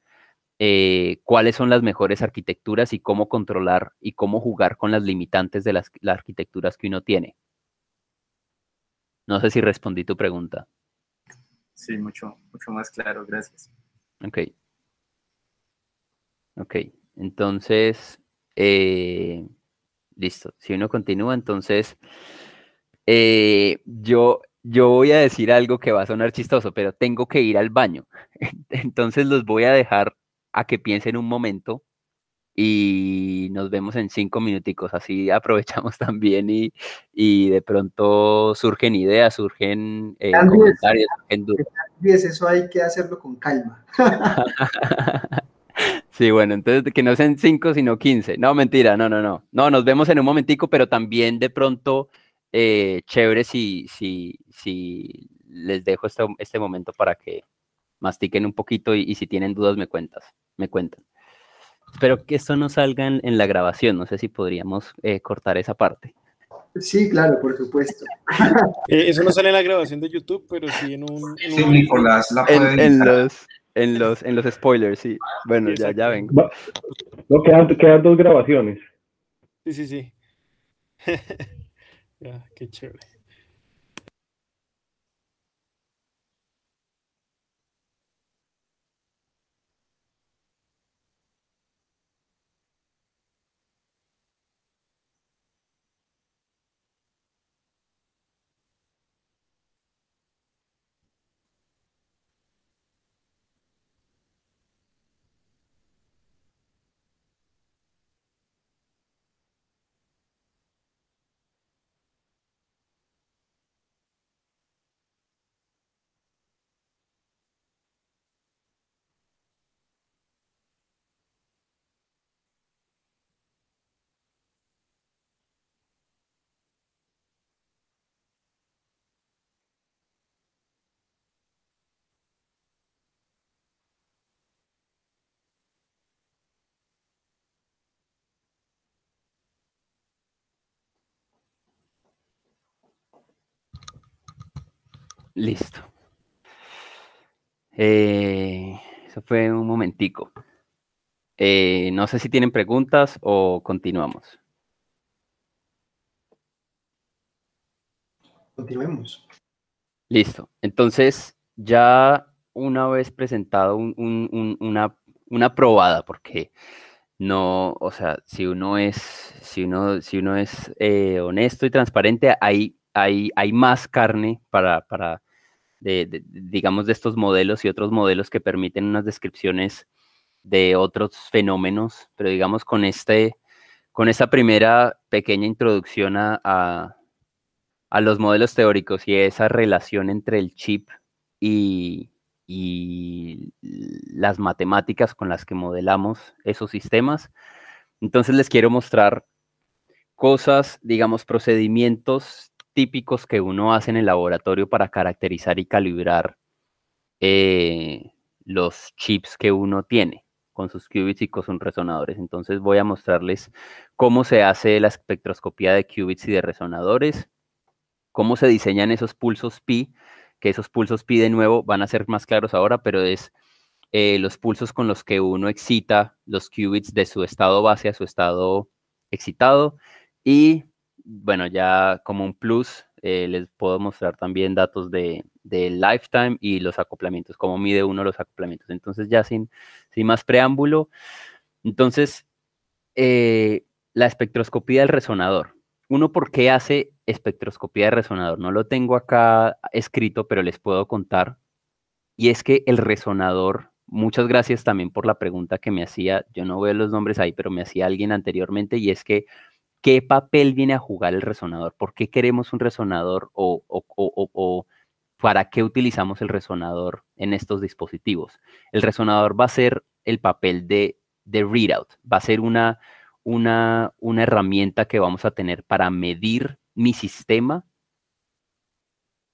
eh, cuáles son las mejores arquitecturas y cómo controlar y cómo jugar con las limitantes de las, arquitecturas que uno tiene. No sé si respondí tu pregunta. Sí, mucho, mucho más claro, gracias. Ok. Ok, entonces, eh, Listo. Si uno continúa, entonces eh, yo, yo voy a decir algo que va a sonar chistoso, pero tengo que ir al baño. Entonces los voy a dejar a que piensen un momento y nos vemos en cinco minuticos. Así aprovechamos también y, y de pronto surgen ideas, surgen eh, comentarios, surgen Eso hay que hacerlo con calma. Sí, bueno, entonces que no sean 5, sino 15. No, mentira, no, no, no. No, nos vemos en un momentico, pero también de pronto, eh, chévere si, si, si les dejo este, este momento para que mastiquen un poquito y, si tienen dudas me cuentas, me cuentan. Espero que esto no salga en, la grabación, no sé si podríamos eh, cortar esa parte. Sí, claro, por supuesto. Eh, eso no sale en la grabación de YouTube, pero sí en un... En sí, Nicolás, la pueden... en los... En los, en los spoilers, sí. Bueno, ya, ya vengo. no, quedan, quedan dos grabaciones. Sí, sí, sí. ya qué chévere. Listo. Eh, eso fue un momentico. Eh, no sé si tienen preguntas o continuamos. Continuemos. Listo. Entonces, ya una vez presentado una, probada, porque no, o sea, si uno es, si uno, si uno es eh, honesto y transparente, hay hay, más carne para, para digamos, de estos modelos y otros modelos que permiten unas descripciones de otros fenómenos, pero digamos con este, con esta primera pequeña introducción a, los modelos teóricos y esa relación entre el chip y, y las matemáticas con las que modelamos esos sistemas. Entonces les quiero mostrar cosas, digamos, procedimientos típicos que uno hace en el laboratorio para caracterizar y calibrar eh, los chips que uno tiene con sus qubits y con sus resonadores. Entonces voy a mostrarles cómo se hace la espectroscopía de qubits y de resonadores, cómo se diseñan esos pulsos pi, que esos pulsos pi de nuevo van a ser más claros ahora, pero es eh, los pulsos con los que uno excita los qubits de su estado base a su estado excitado y bueno, ya como un plus, eh, les puedo mostrar también datos de, de, lifetime y los acoplamientos, cómo mide uno los acoplamientos. Entonces, ya sin, sin más preámbulo, entonces, eh, la espectroscopía del resonador. Uno, ¿por qué hace espectroscopía de resonador? No lo tengo acá escrito, pero les puedo contar. Y es que el resonador, muchas gracias también por la pregunta que me hacía, yo no veo los nombres ahí, pero me hacía alguien anteriormente, y es que ¿Qué papel viene a jugar el resonador? ¿Por qué queremos un resonador o, para qué utilizamos el resonador en estos dispositivos? El resonador va a ser el papel de, de readout, va a ser una, una, una herramienta que vamos a tener para medir mi sistema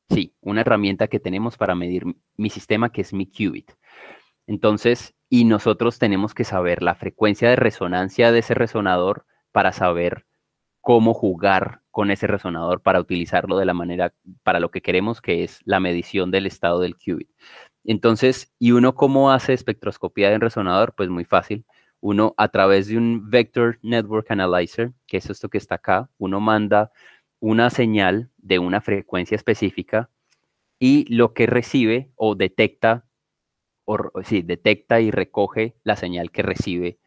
Sí, una herramienta que tenemos para medir mi sistema que es mi qubit. Entonces, y nosotros tenemos que saber la frecuencia de resonancia de ese resonador para saber cómo jugar con ese resonador para utilizarlo de la manera para lo que queremos, que es la medición del estado del qubit. Entonces, ¿y uno cómo hace espectroscopía en resonador? Pues muy fácil. Uno a través de un Vector Network Analyzer, que es esto que está acá, uno manda una señal de una frecuencia específica y lo que recibe o detecta, o sí, detecta y recoge la señal que recibe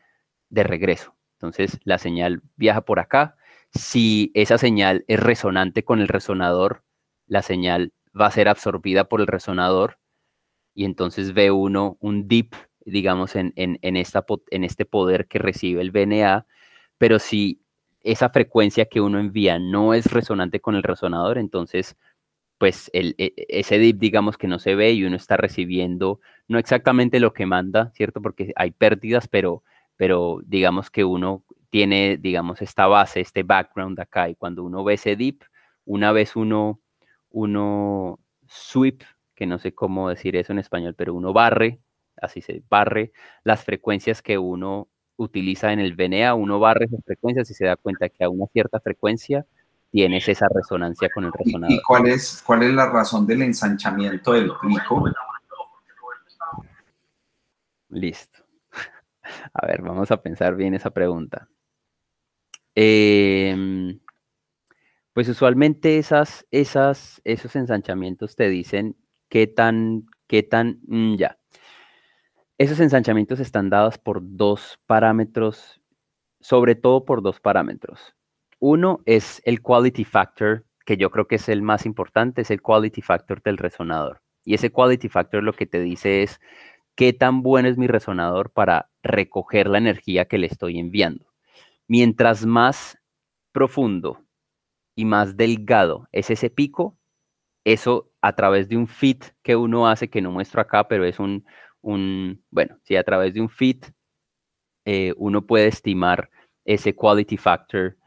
de regreso. Entonces, la señal viaja por acá, si esa señal es resonante con el resonador, la señal va a ser absorbida por el resonador y entonces ve uno un dip, digamos, en, esta, en este poder que recibe el BNA, pero si esa frecuencia que uno envía no es resonante con el resonador, entonces pues el, e, ese dip digamos que no se ve y uno está recibiendo no exactamente lo que manda, ¿cierto? Porque hay pérdidas, pero, pero digamos que uno tiene, digamos, esta base, este background acá. Y cuando uno ve ese dip, una vez uno, uno sweep, que no sé cómo decir eso en español, pero uno barre, así se barre, las frecuencias que uno utiliza en el VNA, uno barre esas frecuencias y se da cuenta que a una cierta frecuencia tienes esa resonancia con el resonador. ¿Y cuál es, cuál es la razón del ensanchamiento del pico? Listo. A ver, vamos a pensar bien esa pregunta. Em, pues usualmente esas, esas, esos ensanchamientos te dicen qué tan, qué tan, mm, ya. Esos ensanchamientos están dados por dos parámetros, sobre todo por dos parámetros. Uno es el quality factor, que yo creo que es el más importante, es el quality factor del resonador. Y ese quality factor lo que te dice es qué tan bueno es mi resonador para recoger la energía que le estoy enviando. Mientras más profundo y más delgado es ese pico, eso a través de un fit que uno hace, que no muestro acá, pero es un, bueno, si sí, a través de un fit eh, uno puede estimar ese quality factor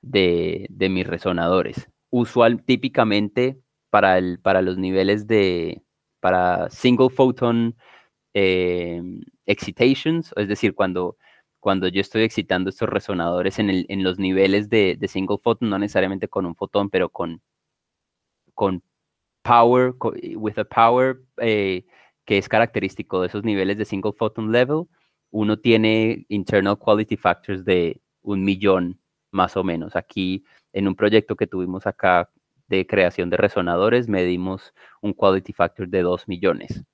de, mis resonadores. Usual, típicamente para, el, para los niveles de, para single photon eh, excitations, es decir, cuando cuando yo estoy excitando estos resonadores en, los niveles de, single photon, no necesariamente con un fotón, pero con, power, with a power eh, que es característico de esos niveles de single photon level, uno tiene internal quality factors de un millón más o menos. Aquí, en un proyecto que tuvimos acá de creación de resonadores, medimos un quality factor de dos millones.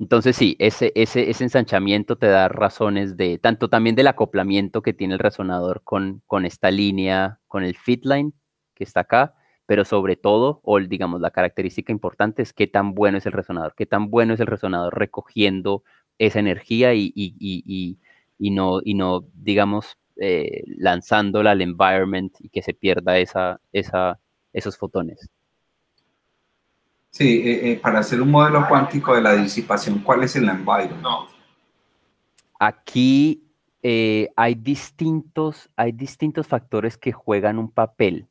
Entonces sí, ese, ese, ensanchamiento te da razones de, tanto también del acoplamiento que tiene el resonador con, con esta línea, con el line que está acá, pero sobre todo, o digamos la característica importante es qué tan bueno es el resonador, qué tan bueno es el resonador recogiendo esa energía y, no, y no, digamos, eh, lanzándola al environment y que se pierda esa, esa, esos fotones. Sí, eh, eh, para hacer un modelo cuántico de la disipación, ¿cuál es el environment? Aquí eh, hay, distintos, hay distintos factores que juegan un papel.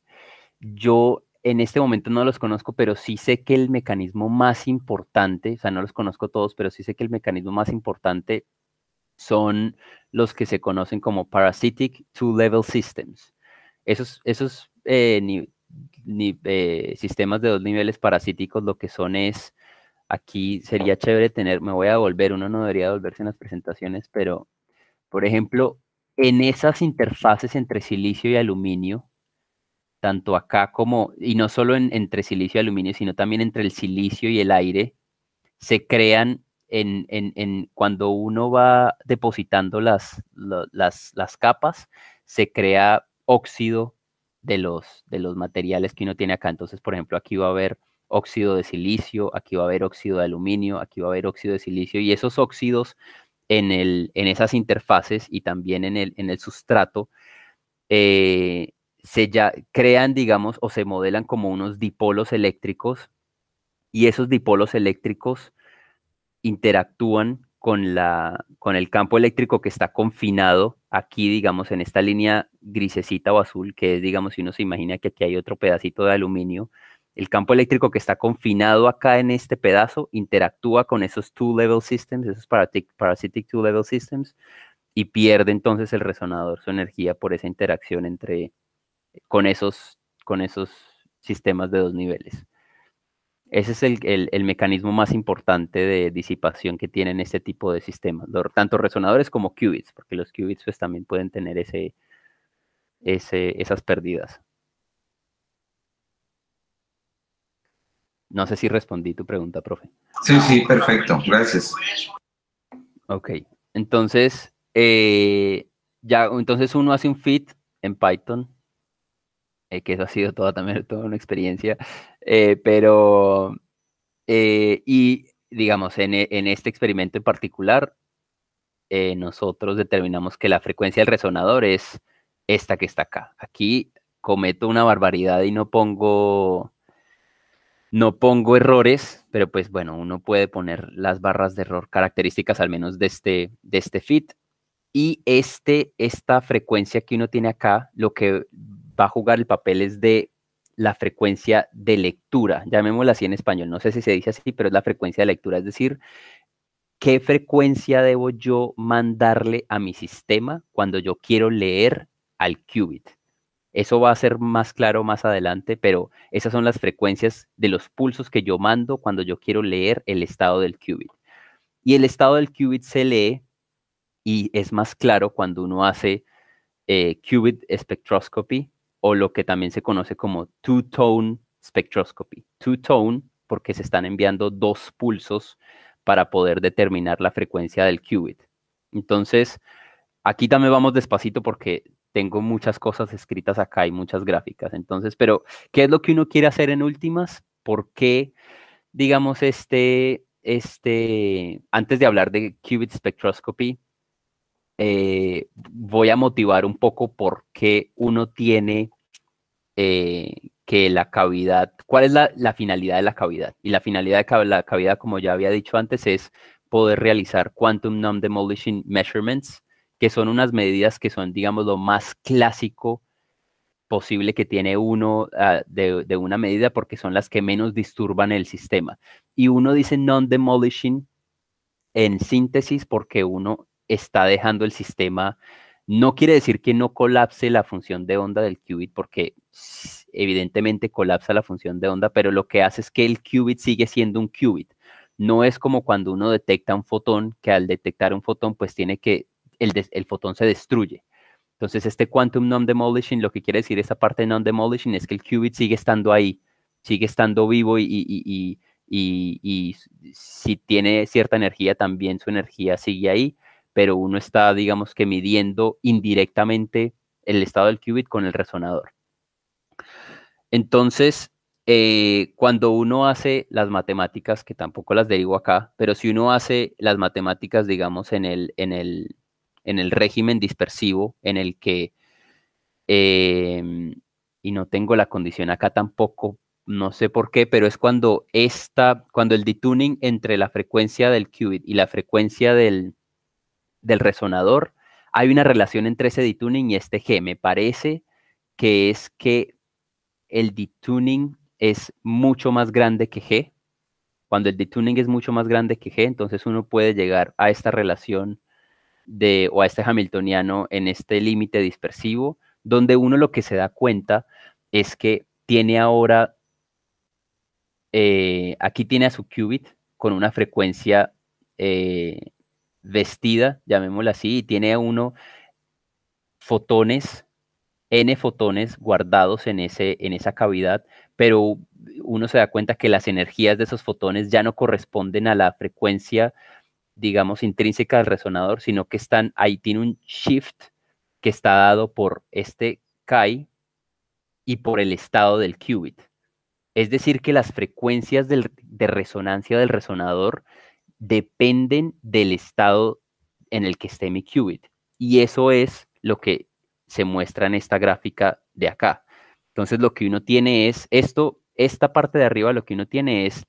Yo en este momento no los conozco, pero sí sé que el mecanismo más importante, o sea, no los conozco todos, pero sí sé que el mecanismo más importante son los que se conocen como parasitic two-level systems. Esos, esos eh, sistemas de dos niveles parasíticos, lo que son es, aquí sería chévere tener, me voy a volver, uno no debería volverse en las presentaciones, pero, por ejemplo, en esas interfaces entre silicio y aluminio, tanto acá como, y no solo entre silicio y aluminio, sino también entre el silicio y el aire, se crean en, en, en cuando uno va depositando las, las, las capas, se crea óxido de los, de los materiales que uno tiene acá. Entonces, por ejemplo, aquí va a haber óxido de silicio, aquí va a haber óxido de aluminio, aquí va a haber óxido de silicio y esos óxidos en, el, en esas interfaces y también en el, en el sustrato eh, se ya crean, digamos, o se modelan como unos dipolos eléctricos y esos dipolos eléctricos interactúan con, la, con el campo eléctrico que está confinado aquí, digamos, en esta línea grisecita o azul, que es, digamos, si uno se imagina que aquí hay otro pedacito de aluminio, el campo eléctrico que está confinado acá en este pedazo interactúa con esos two-level systems, esos parasitic two-level systems, y pierde entonces el resonador su energía por esa interacción entre, con esos, con esos sistemas de dos niveles. Ese es el, mecanismo más importante de disipación que tienen este tipo de sistemas, tanto resonadores como qubits, porque los qubits pues, también pueden tener ese, esas pérdidas. No sé si respondí tu pregunta, profe. Sí, sí, perfecto, gracias. Ok, entonces, eh, ya, entonces uno hace un fit en Python eh, que eso ha sido toda también toda una experiencia, eh, pero, eh, y digamos, e, en, este experimento en particular, nosotros determinamos que la frecuencia del resonador es esta que está acá. Aquí cometo una barbaridad y no pongo no pongo errores, pero pues bueno, uno puede poner las barras de error características al menos de este, de este fit. Y este, esta frecuencia que uno tiene acá, lo que va a jugar el papel es de la frecuencia de lectura, llamémosla así en español, no sé si se dice así, pero es la frecuencia de lectura, es decir, qué frecuencia debo yo mandarle a mi sistema cuando yo quiero leer al qubit. Eso va a ser más claro más adelante, pero esas son las frecuencias de los pulsos que yo mando cuando yo quiero leer el estado del qubit. Y el estado del qubit se lee y es más claro cuando uno hace eh, qubit spectroscopy, o lo que también se conoce como two-tone spectroscopy. Two-tone porque se están enviando dos pulsos para poder determinar la frecuencia del qubit. Entonces, aquí también vamos despacito porque tengo muchas cosas escritas acá y muchas gráficas. Entonces, pero, ¿qué es lo que uno quiere hacer en últimas? ¿Por qué, digamos, este, este, antes de hablar de qubit spectroscopy, eh, voy a motivar un poco por qué uno tiene eh, que la cavidad, cuál es la, finalidad de la cavidad. Y la finalidad de la cavidad, como ya había dicho antes, es poder realizar quantum non-demolishing measurements, que son unas medidas que son, digamos, lo más clásico posible que tiene uno ah, de, una medida porque son las que menos disturban el sistema. Y uno dice non-demolishing en síntesis porque uno está dejando el sistema. No quiere decir que no colapse la función de onda del qubit, porque evidentemente colapsa la función de onda, pero lo que hace es que el qubit sigue siendo un qubit. No es como cuando uno detecta un fotón, que al detectar un fotón, pues tiene que, el, fotón se destruye. Entonces, este quantum non-demolishing, lo que quiere decir esa parte non-demolishing es que el qubit sigue estando ahí, sigue estando vivo y, si tiene cierta energía, también su energía sigue ahí pero uno está, digamos que midiendo indirectamente el estado del qubit con el resonador. Entonces, eh, cuando uno hace las matemáticas, que tampoco las derivo acá, pero si uno hace las matemáticas, digamos, en el, en el, en el régimen dispersivo, en el que, em, y no tengo la condición acá tampoco, no sé por qué, pero es cuando está cuando el detuning entre la frecuencia del qubit y la frecuencia del, del resonador, hay una relación entre ese detuning y este G. Me parece que es que el detuning es mucho más grande que G. Cuando el detuning es mucho más grande que G, entonces uno puede llegar a esta relación de, o a este Hamiltoniano en este límite dispersivo, donde uno lo que se da cuenta es que tiene ahora, eh, aquí tiene a su qubit con una frecuencia eh, vestida, llamémosla así, y tiene uno fotones, n fotones guardados en, ese, en esa cavidad, pero uno se da cuenta que las energías de esos fotones ya no corresponden a la frecuencia, digamos, intrínseca del resonador, sino que están ahí, tiene un shift que está dado por este Kai y por el estado del qubit. Es decir, que las frecuencias de resonancia del resonador dependen del estado en el que esté mi qubit. Y eso es lo que se muestra en esta gráfica de acá. Entonces lo que uno tiene es esto, esta parte de arriba lo que uno tiene es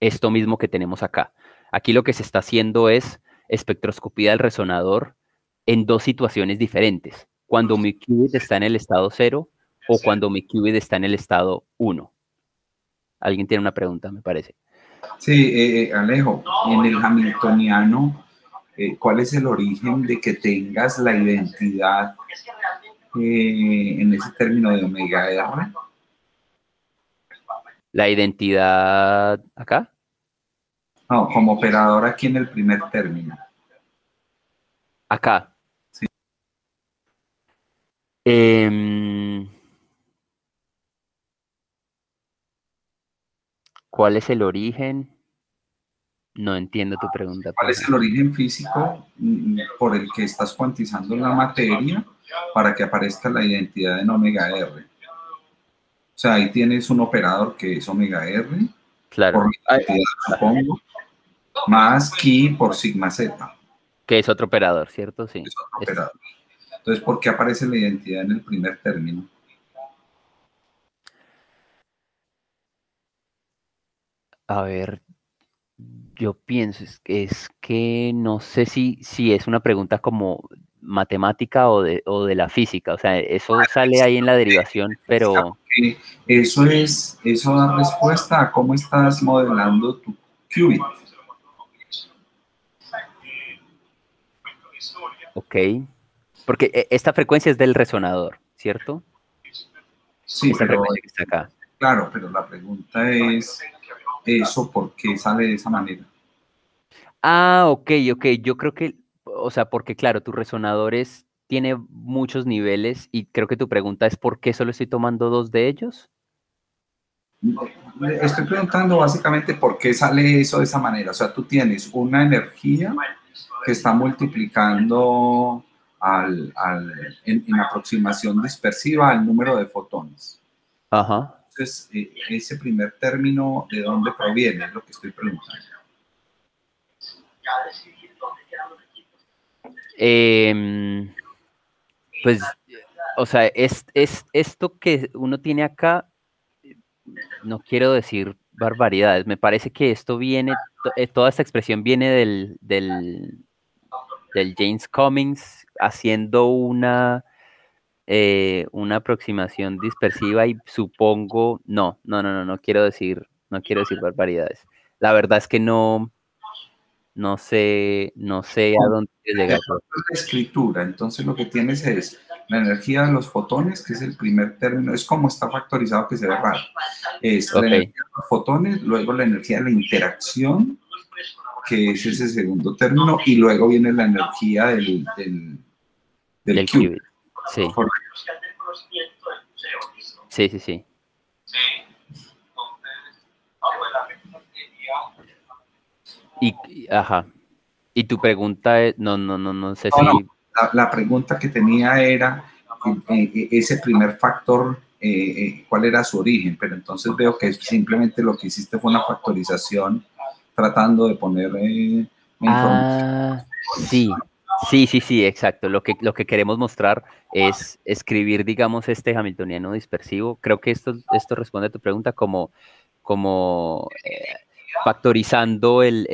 esto mismo que tenemos acá. Aquí lo que se está haciendo es espectroscopía del resonador en dos situaciones diferentes. Cuando mi qubit está en el estado 0 o cuando mi qubit está en el estado 1. ¿Alguien tiene una pregunta? Me parece. Sí, eh, eh, Alejo, en el Hamiltoniano, eh, ¿cuál es el origen de que tengas la identidad en ese término de omega R? La identidad acá. No, como operador aquí en el primer término. Acá. Sí. Em, ¿Cuál es el origen? No entiendo tu ah, pregunta. ¿Cuál es pues. el origen físico mm, por el que estás cuantizando la materia para que aparezca la identidad en omega R? O sea, ahí tienes un operador que es omega R, claro. supongo, más ki por sigma z. Que es otro operador, ¿cierto? Sí. Es operador. Entonces, ¿por qué aparece la identidad en el primer término? A ver, yo pienso, es, es que no sé si, si es una pregunta como matemática o de, la física, o sea, eso ah, sale ahí en la derivación, pero... Eso es, eso da respuesta a cómo estás modelando tu qubit. Ok, porque e, esta frecuencia es del resonador, ¿cierto? Sí, Claro, pero la pregunta es eso por qué sale de esa manera. Ah, ok, ok. Yo creo que, o sea, porque claro, tus resonadores tiene muchos niveles y creo que tu pregunta es por qué solo estoy tomando dos de ellos. Estoy preguntando básicamente por qué sale eso de esa manera. O sea, tú tienes una energía que está multiplicando en, en, aproximación dispersiva al número de fotones. Ajá. Entonces, eh, ese primer término, ¿de dónde proviene? Es lo que estoy preguntando. Em, pues, o sea, es, esto que uno tiene acá, no quiero decir barbaridades, me parece que esto viene, eh, toda esta expresión viene del, del, del James Cummings haciendo una eh, una aproximación dispersiva y supongo, no, no, no, no, no quiero decir, no quiero decir barbaridades. La verdad es que no, no sé, no sé a dónde llegar. La escritura, entonces lo que tienes es la energía de los fotones, que es el primer término, es como está factorizado que se ve raro. la energía de los fotones, luego la energía de la interacción, que es ese segundo término, y luego viene la energía del, del, sí. Sí, sí, sí. Sí. Ah, pues, y, ajá. Y tu pregunta es, no, no, no, no sé si... La, pregunta que tenía era eh, eh, eh, ese primer factor, cuál era su origen, pero entonces veo que simplemente lo que hiciste fue una factorización tratando de poner... Eh, ah, sí, Sí, sí, sí, exacto. Lo que, lo que queremos mostrar es escribir, digamos, este hamiltoniano dispersivo. Creo que esto, esto responde a tu pregunta como, como eh, factorizando el,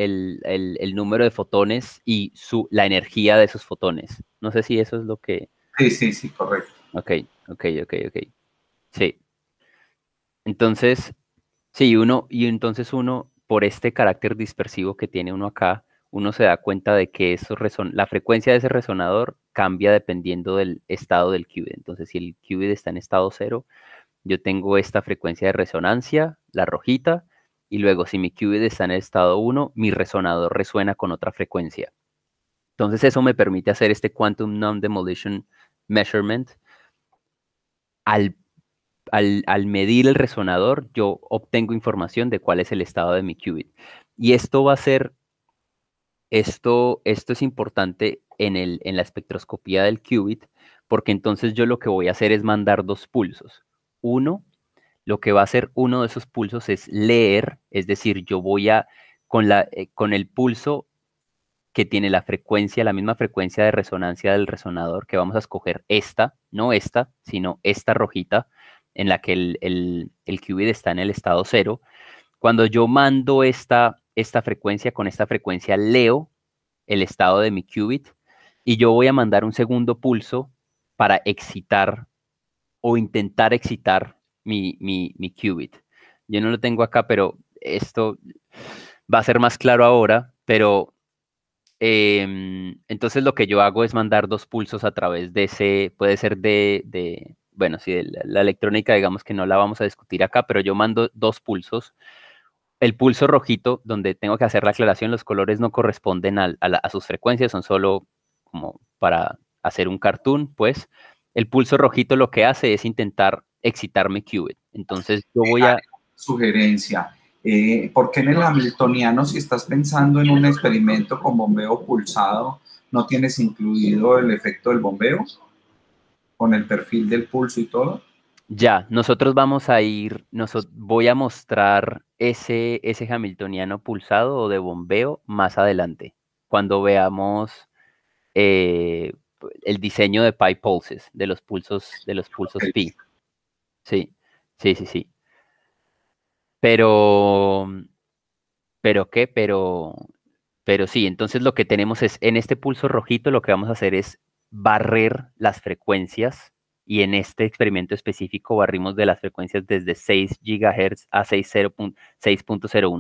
número de fotones y su, la energía de esos fotones. No sé si eso es lo que... Sí, sí, sí, correcto. Ok, ok, ok, ok. Sí. Entonces, sí, uno, y entonces uno, por este carácter dispersivo que tiene uno acá, uno se da cuenta de que eso la frecuencia de ese resonador cambia dependiendo del estado del qubit. Entonces, si el qubit está en estado cero, yo tengo esta frecuencia de resonancia, la rojita, y luego si mi qubit está en estado 1, mi resonador resuena con otra frecuencia. Entonces, eso me permite hacer este quantum non-demolition measurement. Al, al, al medir el resonador, yo obtengo información de cuál es el estado de mi qubit. Y esto va a ser esto, esto es importante en, el, en la espectroscopía del qubit, porque entonces yo lo que voy a hacer es mandar dos pulsos. Uno, lo que va a hacer uno de esos pulsos es leer, es decir, yo voy a, con, la, eh, con el pulso que tiene la frecuencia, la misma frecuencia de resonancia del resonador, que vamos a escoger esta, no esta, sino esta rojita, en la que el, el qubit está en el estado cero. Cuando yo mando esta, esta frecuencia, con esta frecuencia leo el estado de mi qubit y yo voy a mandar un segundo pulso para excitar o intentar excitar mi, mi, qubit. Yo no lo tengo acá, pero esto va a ser más claro ahora, pero em, entonces lo que yo hago es mandar dos pulsos a través de ese, puede ser de, bueno, si la, electrónica digamos que no la vamos a discutir acá, pero yo mando dos pulsos el pulso rojito, donde tengo que hacer la aclaración, los colores no corresponden a, sus frecuencias, son solo como para hacer un cartoon, pues. El pulso rojito lo que hace es intentar excitarme qubit. Entonces yo voy a... Sugerencia. Eh, ¿Por qué en el Hamiltoniano, si estás pensando en un experimento con bombeo pulsado, no tienes incluido el efecto del bombeo? Con el perfil del pulso y todo. Ya, nosotros vamos a ir, voy a mostrar ese, ese Hamiltoniano pulsado o de bombeo más adelante, cuando veamos eh, el diseño de pi pulses, de los pulsos, de los pulsos pi. Sí, sí, sí, sí. Pero, pero qué, pero, pero sí, entonces lo que tenemos es, en este pulso rojito lo que vamos a hacer es barrer las frecuencias y en este experimento específico barrimos de las frecuencias desde 6 GHz a 6.01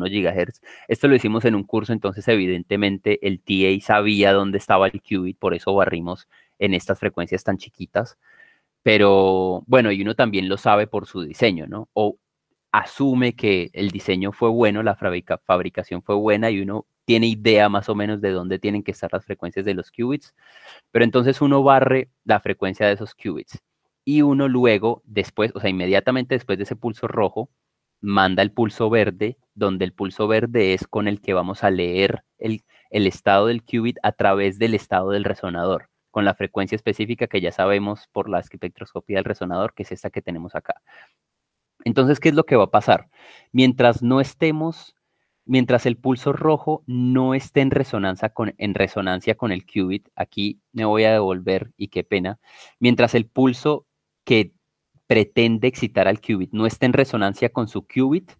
GHz. Esto lo hicimos en un curso, entonces evidentemente el TA sabía dónde estaba el qubit, por eso barrimos en estas frecuencias tan chiquitas. Pero bueno, y uno también lo sabe por su diseño, ¿no? O asume que el diseño fue bueno, la fabricación fue buena y uno tiene idea más o menos de dónde tienen que estar las frecuencias de los qubits, pero entonces uno barre la frecuencia de esos qubits y uno luego, después, o sea, inmediatamente después de ese pulso rojo, manda el pulso verde, donde el pulso verde es con el que vamos a leer el, estado del qubit a través del estado del resonador, con la frecuencia específica que ya sabemos por la espectroscopía del resonador, que es esta que tenemos acá. Entonces, ¿qué es lo que va a pasar? Mientras no estemos, mientras el pulso rojo no esté en resonancia con, en resonancia con el qubit, aquí me voy a devolver y qué pena, mientras el pulso que pretende excitar al qubit no está en resonancia con su qubit,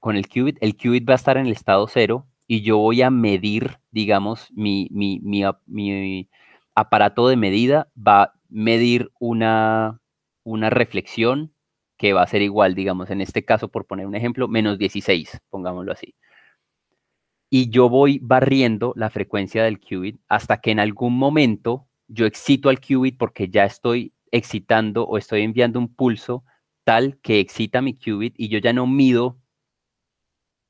con el qubit, el qubit va a estar en el estado cero y yo voy a medir, digamos, mi, mi, mi, aparato de medida va a medir una, una reflexión que va a ser igual, digamos, en este caso, por poner un ejemplo, menos 16, pongámoslo así. Y yo voy barriendo la frecuencia del qubit hasta que en algún momento yo excito al qubit porque ya estoy excitando o estoy enviando un pulso tal que excita mi qubit y yo ya no mido,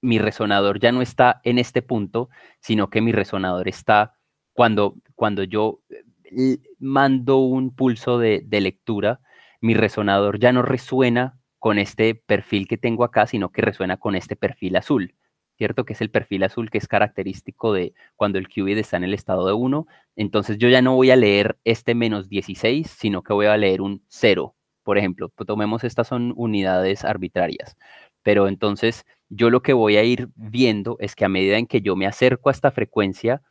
mi resonador ya no está en este punto, sino que mi resonador está cuando, cuando yo eh, mando un pulso de lectura, mi resonador ya no resuena con este perfil que tengo acá, sino que resuena con este perfil azul. ¿cierto? Que es el perfil azul que es característico de cuando el qubit está en el estado de 1. Entonces yo ya no voy a leer este menos 16, sino que voy a leer un 0, por ejemplo. Pues tomemos estas son unidades arbitrarias. Pero entonces yo lo que voy a ir viendo es que a medida en que yo me acerco a esta frecuencia,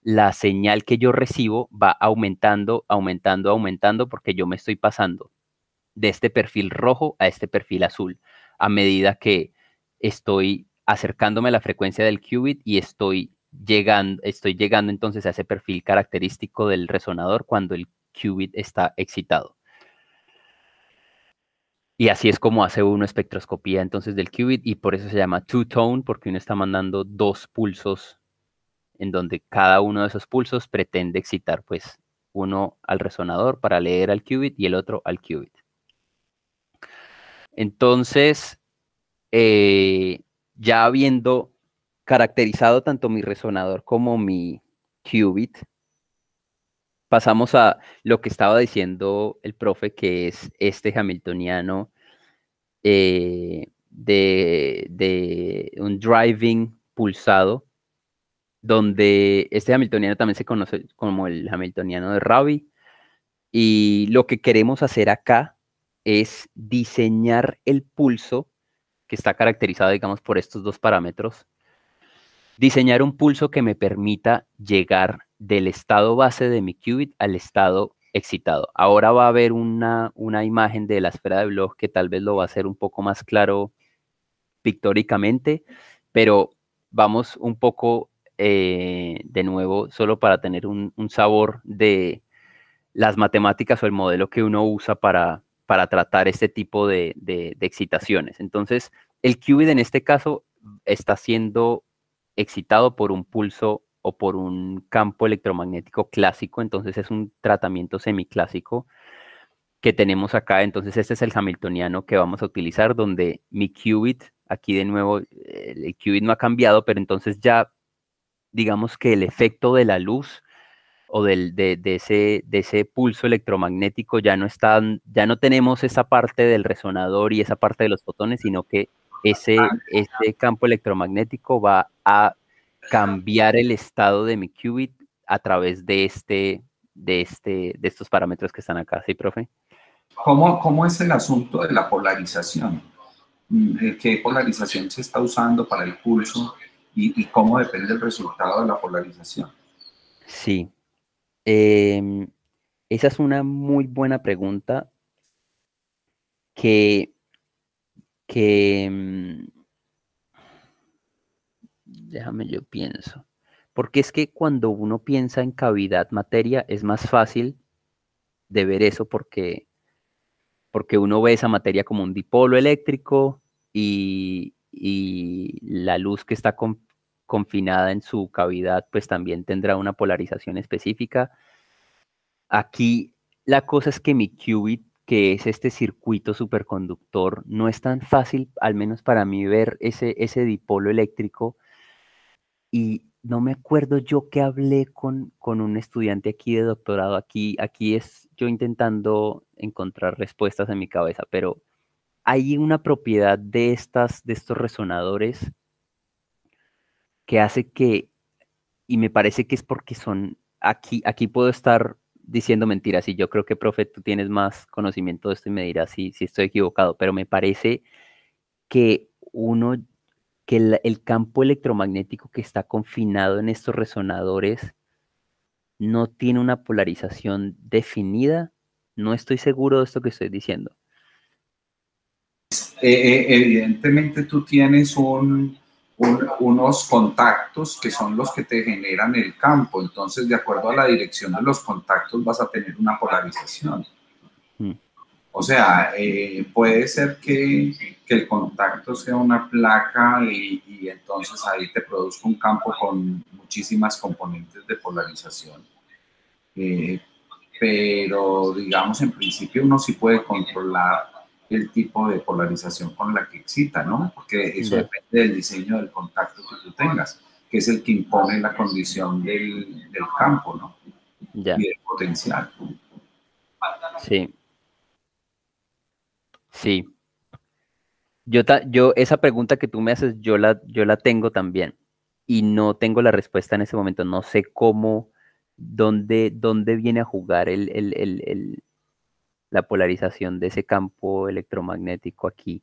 la señal que yo recibo va aumentando, aumentando, aumentando, porque yo me estoy pasando de este perfil rojo a este perfil azul, a medida que estoy acercándome a la frecuencia del qubit y estoy llegando, estoy llegando entonces a ese perfil característico del resonador cuando el qubit está excitado. Y así es como hace uno espectroscopía entonces del qubit y por eso se llama two-tone, porque uno está mandando dos pulsos en donde cada uno de esos pulsos pretende excitar pues uno al resonador para leer al qubit y el otro al qubit. Entonces, eh, ya habiendo caracterizado tanto mi resonador como mi qubit, pasamos a lo que estaba diciendo el profe, que es este hamiltoniano eh, de, de, un driving pulsado, donde este hamiltoniano también se conoce como el hamiltoniano de Rabi. Y lo que queremos hacer acá es diseñar el pulso que está caracterizada, digamos, por estos dos parámetros. Diseñar un pulso que me permita llegar del estado base de mi qubit al estado excitado. Ahora va a haber una, imagen de la esfera de blog que tal vez lo va a hacer un poco más claro pictóricamente, pero vamos un poco eh, de nuevo, solo para tener un sabor de las matemáticas o el modelo que uno usa para, para tratar este tipo de, excitaciones. Entonces, el qubit en este caso está siendo excitado por un pulso o por un campo electromagnético clásico, entonces es un tratamiento semiclásico que tenemos acá, entonces este es el hamiltoniano que vamos a utilizar, donde mi qubit, aquí de nuevo, el qubit no ha cambiado, pero entonces ya digamos que el efecto de la luz o del, de, ese, de ese pulso electromagnético ya no, están ya no tenemos esa parte del resonador y esa parte de los fotones, sino que ese, campo electromagnético va a cambiar el estado de mi qubit a través de, este, de, este, de estos parámetros que están acá. ¿Sí, profe? ¿Cómo, es el asunto de la polarización? Mm, eh, ¿Qué polarización se está usando para el pulso y cómo depende el resultado de la polarización? Sí, Em, esa es una muy buena pregunta que, em, déjame yo pienso, porque es que cuando uno piensa en cavidad materia es más fácil de ver eso porque, porque uno ve esa materia como un dipolo eléctrico y, y la luz que está con, confinada en su cavidad, pues también tendrá una polarización específica. Aquí la cosa es que mi qubit, que es este circuito superconductor, no es tan fácil, al menos para mí, ver ese, ese dipolo eléctrico. Y no me acuerdo yo que hablé con, con un estudiante aquí de doctorado. Aquí, aquí es yo intentando encontrar respuestas en mi cabeza, pero hay una propiedad de, estas, de estos resonadores que hace que, y me parece que es porque son, aquí, aquí puedo estar diciendo mentiras y yo creo que, profe, tú tienes más conocimiento de esto y me dirás si, si estoy equivocado, pero me parece que uno, que el, campo electromagnético que está confinado en estos resonadores no tiene una polarización definida. No estoy seguro de esto que estoy diciendo. Eh, eh, evidentemente tú tienes un, unos contactos que son los que te generan el campo. Entonces, de acuerdo a la dirección de los contactos, vas a tener una polarización. Hmm. O sea, eh, puede ser que, el contacto sea una placa y, entonces ahí te produzca un campo con muchísimas componentes de polarización. Eh, pero digamos, en principio uno sí puede controlar el tipo de polarización con la que excita, ¿no? Porque eso depende del diseño del contacto que tú tengas, que es el que impone la condición del, campo, ¿no? Ya. Y potencial. Sí. Sí. Yo, yo, esa pregunta que tú me haces, yo la, yo la tengo también. Y no tengo la respuesta en ese momento. No sé cómo, dónde, dónde viene a jugar el la polarización de ese campo electromagnético aquí.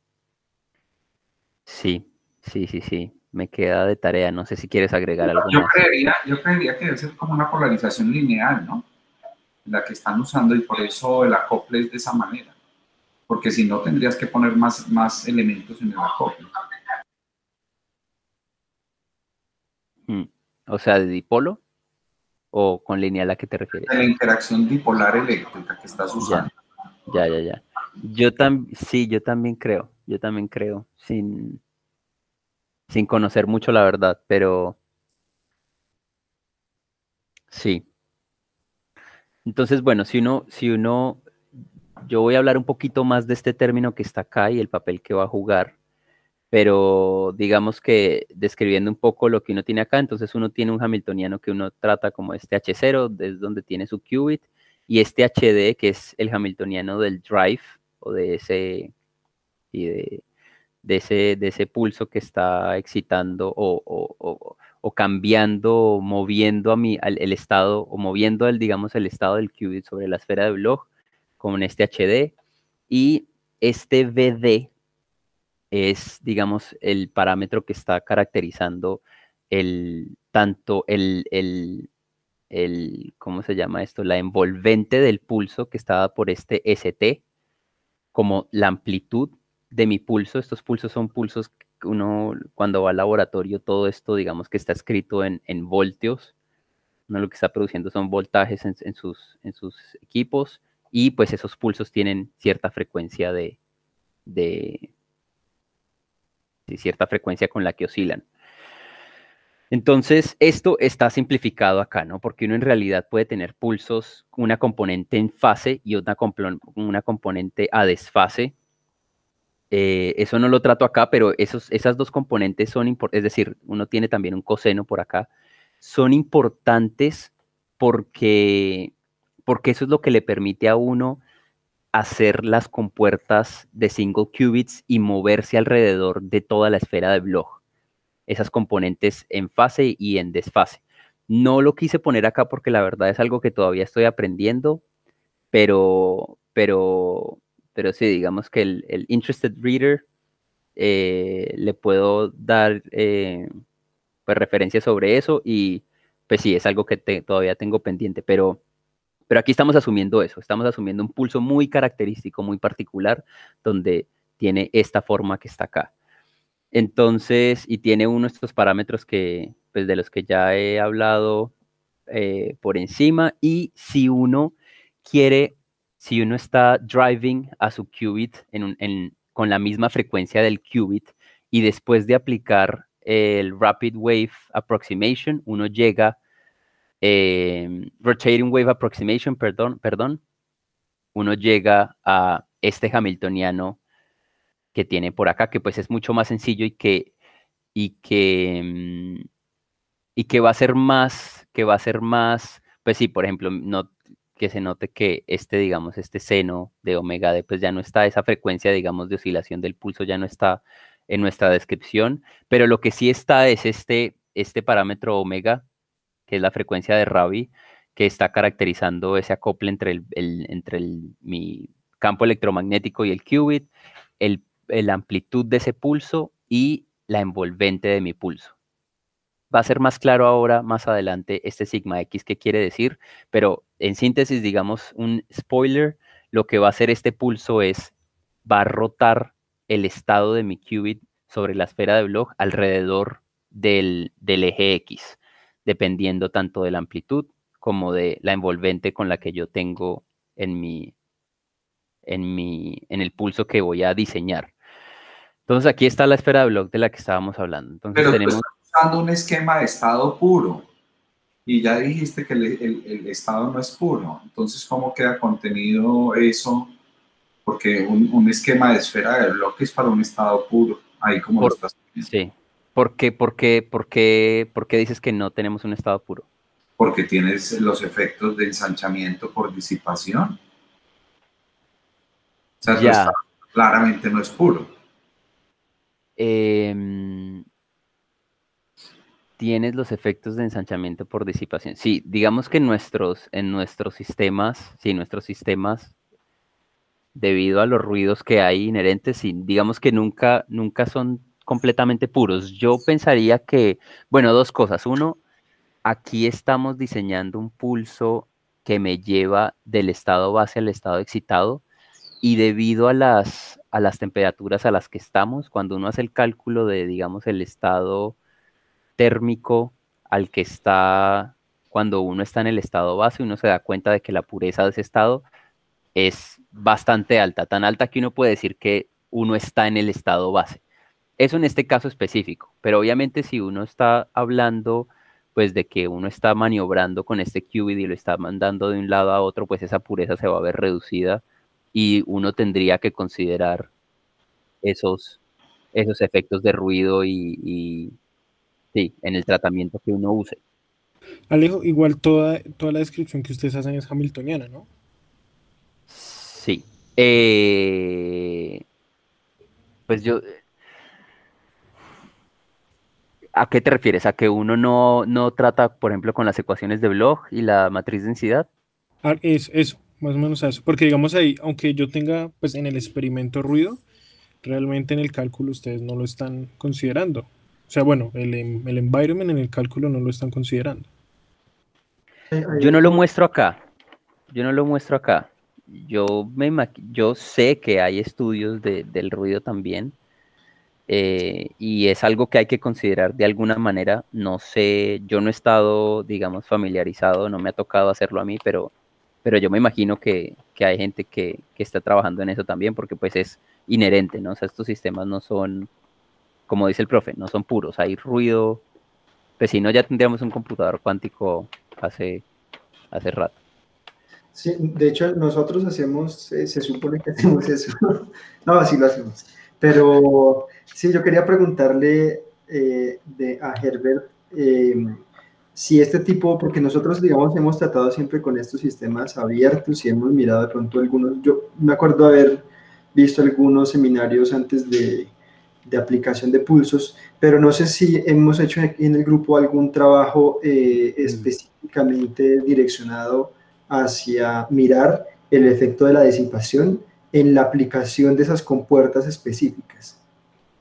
Sí, sí, sí, sí. Me queda de tarea. No sé si quieres agregar algo. Yo, creería, yo creería que debe ser como una polarización lineal, ¿no? La que están usando y por eso el acople es de esa manera. Porque si no, tendrías que poner más, más elementos en el acople. Mm, o sea, de dipolo o con lineal a qué te refieres? la interacción dipolar eléctrica que estás usando. Ya, ya, ya. Yo también, sí, yo también creo, yo también creo, sin, sin conocer mucho la verdad, pero sí. Entonces, bueno, si uno, si uno, yo voy a hablar un poquito más de este término que está acá y el papel que va a jugar, pero digamos que describiendo un poco lo que uno tiene acá, entonces uno tiene un hamiltoniano que uno trata como este H0, es donde tiene su qubit, y este HD, que es el hamiltoniano del drive o de ese, y de, ese, pulso que está excitando o, o, o, cambiando, moviendo a mi, el estado, o moviendo el, digamos, el estado del qubit sobre la esfera de blog, como este HD. Y este VD es, digamos, el parámetro que está caracterizando el, tanto el el, ¿cómo se llama esto? La envolvente del pulso que estaba por este ST, como la amplitud de mi pulso. Estos pulsos son pulsos que uno cuando va al laboratorio, todo esto digamos que está escrito en, voltios. Uno lo que está produciendo son voltajes en, sus, en sus equipos y pues esos pulsos tienen cierta frecuencia de, de, de cierta frecuencia con la que oscilan. Entonces, esto está simplificado acá, ¿no? Porque uno en realidad puede tener pulsos, una componente en fase y otra una componente a desfase. Eh, eso no lo trato acá, pero esos, esas dos componentes son importantes, es decir, uno tiene también un coseno por acá, son importantes porque, porque eso es lo que le permite a uno hacer las compuertas de single qubits y moverse alrededor de toda la esfera de Bloch esas componentes en fase y en desfase. No lo quise poner acá porque la verdad es algo que todavía estoy aprendiendo, pero, pero, pero sí, digamos que el, interested reader eh, le puedo dar eh, pues, referencias sobre eso y pues sí, es algo que todavía tengo pendiente, pero, pero aquí estamos asumiendo eso, estamos asumiendo un pulso muy característico, muy particular, donde tiene esta forma que está acá. Entonces, y tiene uno de estos parámetros que, pues, de los que ya he hablado eh, por encima. Y si uno quiere, si uno está driving a su qubit con la misma frecuencia del qubit y después de aplicar el Rapid Wave Approximation, uno llega, em, Rotating Wave Approximation, perdón, perdón, uno llega a este Hamiltoniano que tiene por acá, que pues es mucho más sencillo y que, y que, mm, y que va a ser más, que va a ser más, pues sí, por ejemplo, no, que se note que este, digamos, este seno de omega D, pues ya no está, esa frecuencia, digamos, de oscilación del pulso ya no está en nuestra descripción, pero lo que sí está es este, este parámetro omega, que es la frecuencia de Rabi, que está caracterizando ese acople entre, el, entre mi campo electromagnético y el qubit, el eh, la amplitud de ese pulso y la envolvente de mi pulso. Va a ser más claro ahora, más adelante, este sigma X que quiere decir, pero en síntesis, digamos, un spoiler, lo que va a hacer este pulso es, va a rotar el estado de mi qubit sobre la esfera de blog alrededor del, eje X, dependiendo tanto de la amplitud como de la envolvente con la que yo tengo en mi, en mi, en el pulso que voy a diseñar. Entonces aquí está la esfera de bloque de la que estábamos hablando. Entonces, Pero tenemos... usando un esquema de estado puro y ya dijiste que el, estado no es puro. Entonces, ¿cómo queda contenido eso? Porque un, esquema de esfera de es para un estado puro, ahí como estás Sí. ¿Por qué, por, qué, por, qué, ¿Por dices que no tenemos un estado puro? Porque tienes los efectos de ensanchamiento por disipación. O sea, claramente no es puro. Em, tienes los efectos de ensanchamiento por disipación. Sí, digamos que en nuestros, en nuestros sistemas, sí, nuestros sistemas, debido a los ruidos que hay inherentes, sí, digamos que nunca, nunca son completamente puros. Yo pensaría que, bueno, dos cosas. Uno, aquí estamos diseñando un pulso que me lleva del estado base al estado excitado, y debido a las, a las temperaturas a las que estamos, cuando uno hace el cálculo de, digamos, el estado térmico al que está cuando uno está en el estado base, uno se da cuenta de que la pureza de ese estado es bastante alta, tan alta que uno puede decir que uno está en el estado base. Eso en este caso específico, pero obviamente si uno está hablando pues de que uno está maniobrando con este qubit y lo está mandando de un lado a otro, pues esa pureza se va a ver reducida y uno tendría que considerar esos, esos efectos de ruido y, sí, en el tratamiento que uno use. Alejo, igual toda, toda la descripción que ustedes hacen es hamiltoniana, ¿no? Sí. Eh, pues yo... ¿A qué te refieres? ¿A que uno no, trata, por ejemplo, con las ecuaciones de Bloch y la matriz de densidad? Ah, es, eso más o menos a eso. Porque digamos ahí, aunque yo tenga pues en el experimento ruido, realmente en el cálculo ustedes no lo están considerando. O sea, bueno, el, environment en el cálculo no lo están considerando. Yo no lo muestro acá. Yo no lo muestro acá. Yo, me yo sé que hay estudios del ruido también. Eh, y es algo que hay que considerar de alguna manera. No sé, yo no he estado, digamos, familiarizado, no me ha tocado hacerlo a mí, pero pero yo me imagino que, hay gente que, está trabajando en eso también, porque pues es inherente, ¿no? O sea, estos sistemas no son, como dice el profe, no son puros, hay ruido, pues si no ya tendríamos un computador cuántico hace, hace rato. Sí, de hecho nosotros hacemos, eh, se supone que hacemos eso, no, así lo hacemos, pero sí, yo quería preguntarle eh, de, a Herbert, eh, si este tipo, porque nosotros, digamos, hemos tratado siempre con estos sistemas abiertos y hemos mirado de pronto algunos, yo me acuerdo haber visto algunos seminarios antes de, aplicación de pulsos, pero no sé si hemos hecho en el grupo algún trabajo eh, mm. específicamente direccionado hacia mirar el efecto de la disipación en la aplicación de esas compuertas específicas.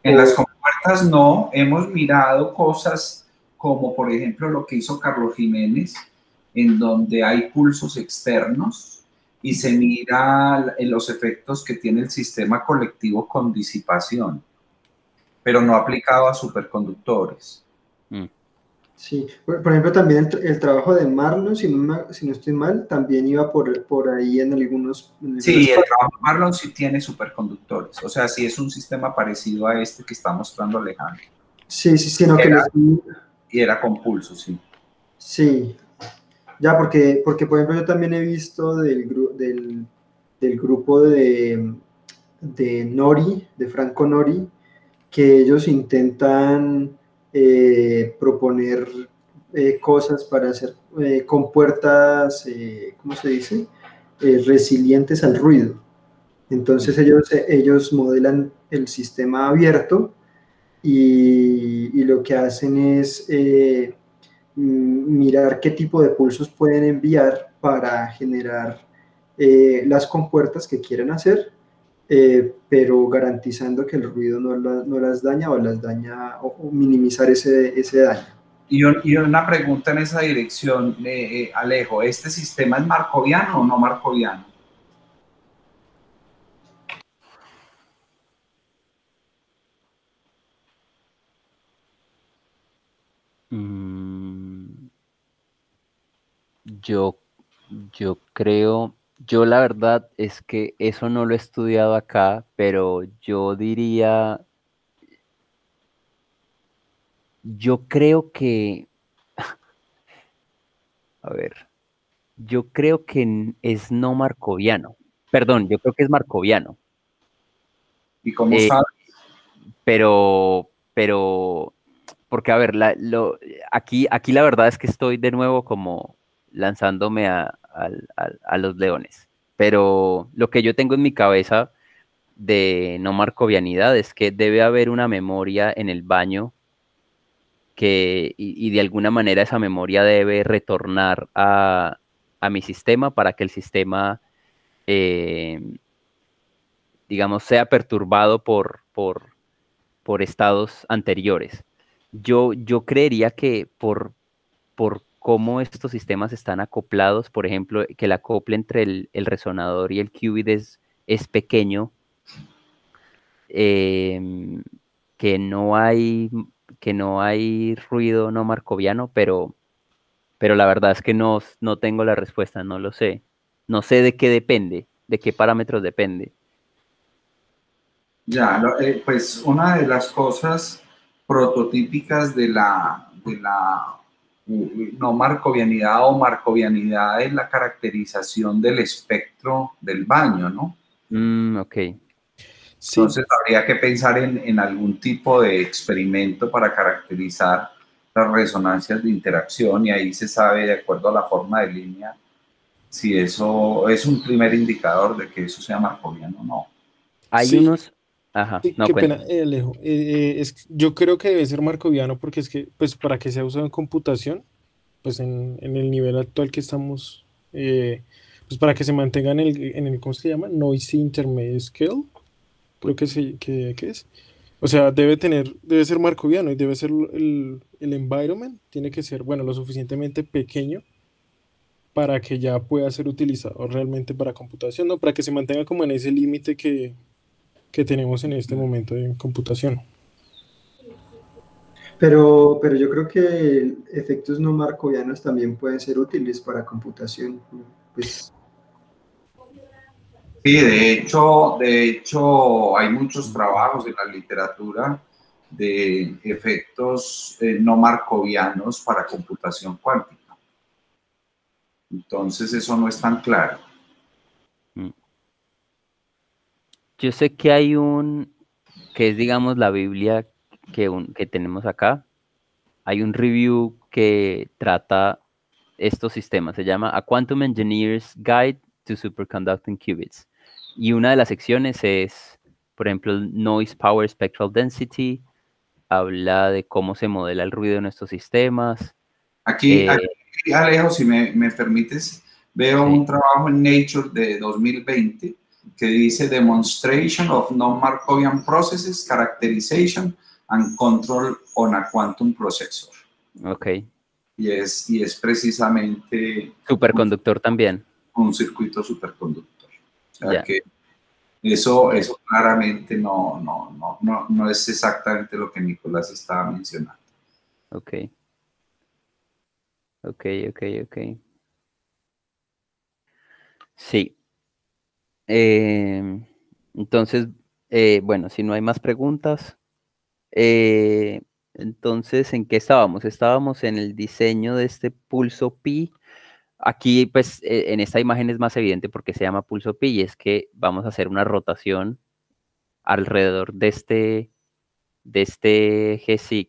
En las compuertas no, hemos mirado cosas como por ejemplo lo que hizo Carlos Jiménez, en donde hay pulsos externos y se mira los efectos que tiene el sistema colectivo con disipación, pero no aplicado a superconductores. Mm. Sí, por, ejemplo, también el, trabajo de Marlon, si no, si no estoy mal, también iba por, por ahí en algunos... sí, el trabajo de Marlon sí tiene superconductores, o sea, sí es un sistema parecido a este que está mostrando Alejandro. Sí, sí, sino que y era compulso, sí. Sí, ya porque, porque por ejemplo yo también he visto del, del, del grupo de, de Nori, de Franco Nori, que ellos intentan eh, proponer eh, cosas para hacer eh, con compuertas, ¿cómo se dice? resilientes al ruido. Entonces ellos, ellos modelan el sistema abierto y, lo que hacen es eh, mm, mirar qué tipo de pulsos pueden enviar para generar eh, las compuertas que quieren hacer, eh, pero garantizando que el ruido no, no las daña o las daña o minimizar ese, ese daño. Y, una pregunta en esa dirección, Alejo, ¿este sistema es marcoviano o no marcoviano? Mm, yo, yo creo, yo la verdad es que eso no lo he estudiado acá, pero yo diría, yo creo que, a ver, yo creo que es no marcoviano, perdón, yo creo que es marcoviano. ¿Y cómo eh, sabes? Pero, pero porque a ver, aquí, la verdad es que estoy de nuevo como lanzándome a, los leones, pero lo que yo tengo en mi cabeza de no marcovianidad es que debe haber una memoria en el baño que, y, de alguna manera esa memoria debe retornar a, mi sistema para que el sistema, eh, digamos, sea perturbado por estados anteriores. Yo, yo creería que por, por cómo estos sistemas están acoplados, por ejemplo, que el acople entre el, el resonador y el qubit es, pequeño, em, que no hay que no hay ruido no marcoviano, pero, pero la verdad es que no, no tengo la respuesta, no lo sé. No sé de qué depende, de qué parámetros depende. Ya, eh, pues una de las cosas prototípicas de la, no marcovianidad o marcovianidad es la caracterización del espectro del baño, ¿no? Mm, ok. Entonces habría que pensar en, algún tipo de experimento para caracterizar las resonancias de interacción y ahí se sabe de acuerdo a la forma de línea si eso es un primer indicador de que eso sea marcoviano o no. Hay unos, Ajá, qué pena, eh, Alejo. Eh, eh, es, yo creo que debe ser marcoviano porque es que, pues, para que sea usado en computación, pues, en, en el nivel actual que estamos, pues, para que se mantenga en el, en el, ¿cómo se llama? Noisy Intermediate Scale, creo que, sí, que, es. O sea, debe tener, debe ser marcoviano y debe ser el, el, environment, tiene que ser, bueno, lo suficientemente pequeño para que ya pueda ser utilizado realmente para computación, ¿no? Para que se mantenga como en ese límite que, que tenemos en este momento en computación. Pero, pero yo creo que efectos no marcovianos también pueden ser útiles para computación. Pues. Sí, de hecho, de hecho hay muchos trabajos en la literatura de efectos eh, no marcovianos para computación cuántica. Entonces eso no es tan claro. yo sé que hay un, que es digamos la Biblia que, tenemos acá, hay un review que trata estos sistemas, se llama A Quantum Engineer's Guide to Superconducting Qubits. Y una de las secciones es, por ejemplo, Noise Power Spectral Density, habla de cómo se modela el ruido en estos sistemas. Eh, aquí, Alejo, si me, permites, veo un trabajo en Nature de 2020 que dice Demonstration of Non-Markovian Processes, Characterization and Control on a Quantum Processor. Ok. Y es, y es precisamente... Superconductor también. Un circuito superconductor. O sea que eso, claramente no, no, no, no, no es exactamente lo que Nicolás estaba mencionando. Ok. Ok, ok, ok. Sí, Em, entonces, eh, bueno, si no hay más preguntas, eh, entonces, ¿en qué estábamos? Estábamos en el diseño de este pulso pi. Aquí, pues, e, en esta imagen es más evidente porque se llama pulso pi y es que vamos a hacer una rotación alrededor de este, de este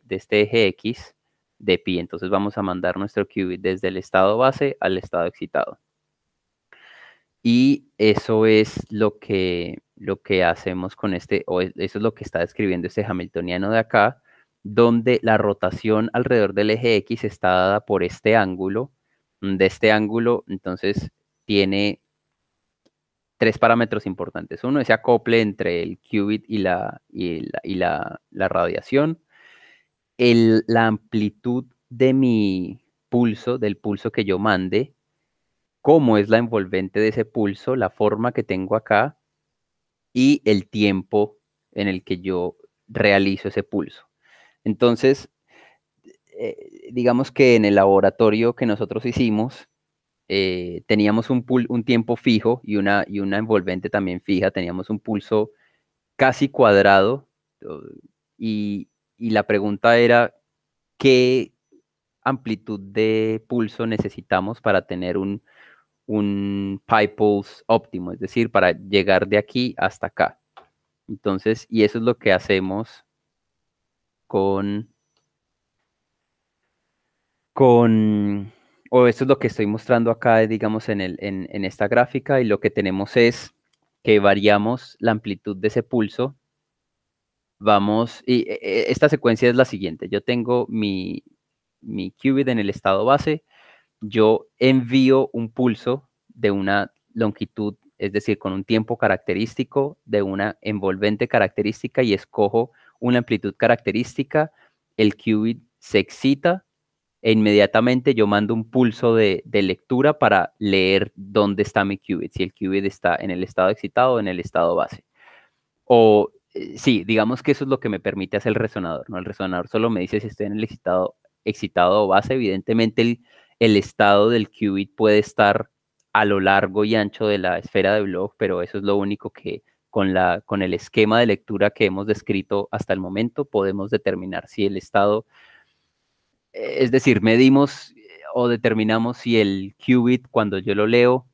de este eje X de pi. Entonces vamos a mandar nuestro qubit desde el estado base al estado excitado. Y eso es lo que, lo que hacemos con este, o e, eso es lo que está describiendo este Hamiltoniano de acá, donde la rotación alrededor del eje X está dada por este ángulo. Mm, de este ángulo, entonces, tiene tres parámetros importantes. Uno, ese acople entre el qubit y la, y la, radiación. El, la amplitud de mi pulso, del pulso que yo mande, cómo es la envolvente de ese pulso, la forma que tengo acá y el tiempo en el que yo realizo ese pulso. Entonces, eh, digamos que en el laboratorio que nosotros hicimos, eh, teníamos un, un, tiempo fijo y una, y una envolvente también fija, teníamos un pulso casi cuadrado y, y la pregunta era, ¿qué amplitud de pulso necesitamos para tener un, un pi pulse óptimo, es decir, para llegar de aquí hasta acá. Entonces, y eso es lo que hacemos con, con, o esto es lo que estoy mostrando acá, digamos, en, el, en, en esta gráfica, y lo que tenemos es que variamos la amplitud de ese pulso. Vamos, y e, e, esta secuencia es la siguiente. Yo tengo mi, mi qubit en el estado base, yo envío un pulso de una longitud, es decir, con un tiempo característico, de una envolvente característica y escojo una amplitud característica, el qubit se excita e inmediatamente yo mando un pulso de, lectura para leer dónde está mi qubit, si el qubit está en el estado excitado o en el estado base. O eh, sí, digamos que eso es lo que me permite hacer el resonador, ¿no? El resonador solo me dice si estoy en el excitado, excitado o base, evidentemente el el estado del qubit puede estar a lo largo y ancho de la esfera de blog, pero eso es lo único que con, la, con el esquema de lectura que hemos descrito hasta el momento podemos determinar si el estado, eh, es decir, medimos eh, o determinamos si el qubit cuando yo lo leo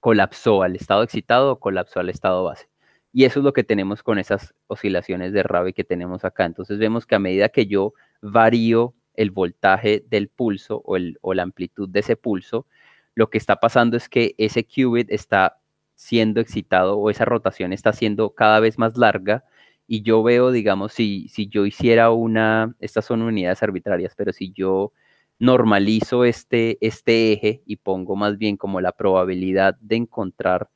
colapsó al estado excitado o colapsó al estado base. Y eso es lo que tenemos con esas oscilaciones de Rabi que tenemos acá. Entonces vemos que a medida que yo varío el voltaje del pulso o, la amplitud de ese pulso, lo que está pasando es que ese qubit está siendo excitado o esa rotación está siendo cada vez más larga y yo veo, digamos, si, si yo hiciera una, estas son unidades arbitrarias, pero si yo normalizo este, este eje y pongo más bien como la probabilidad de encontrar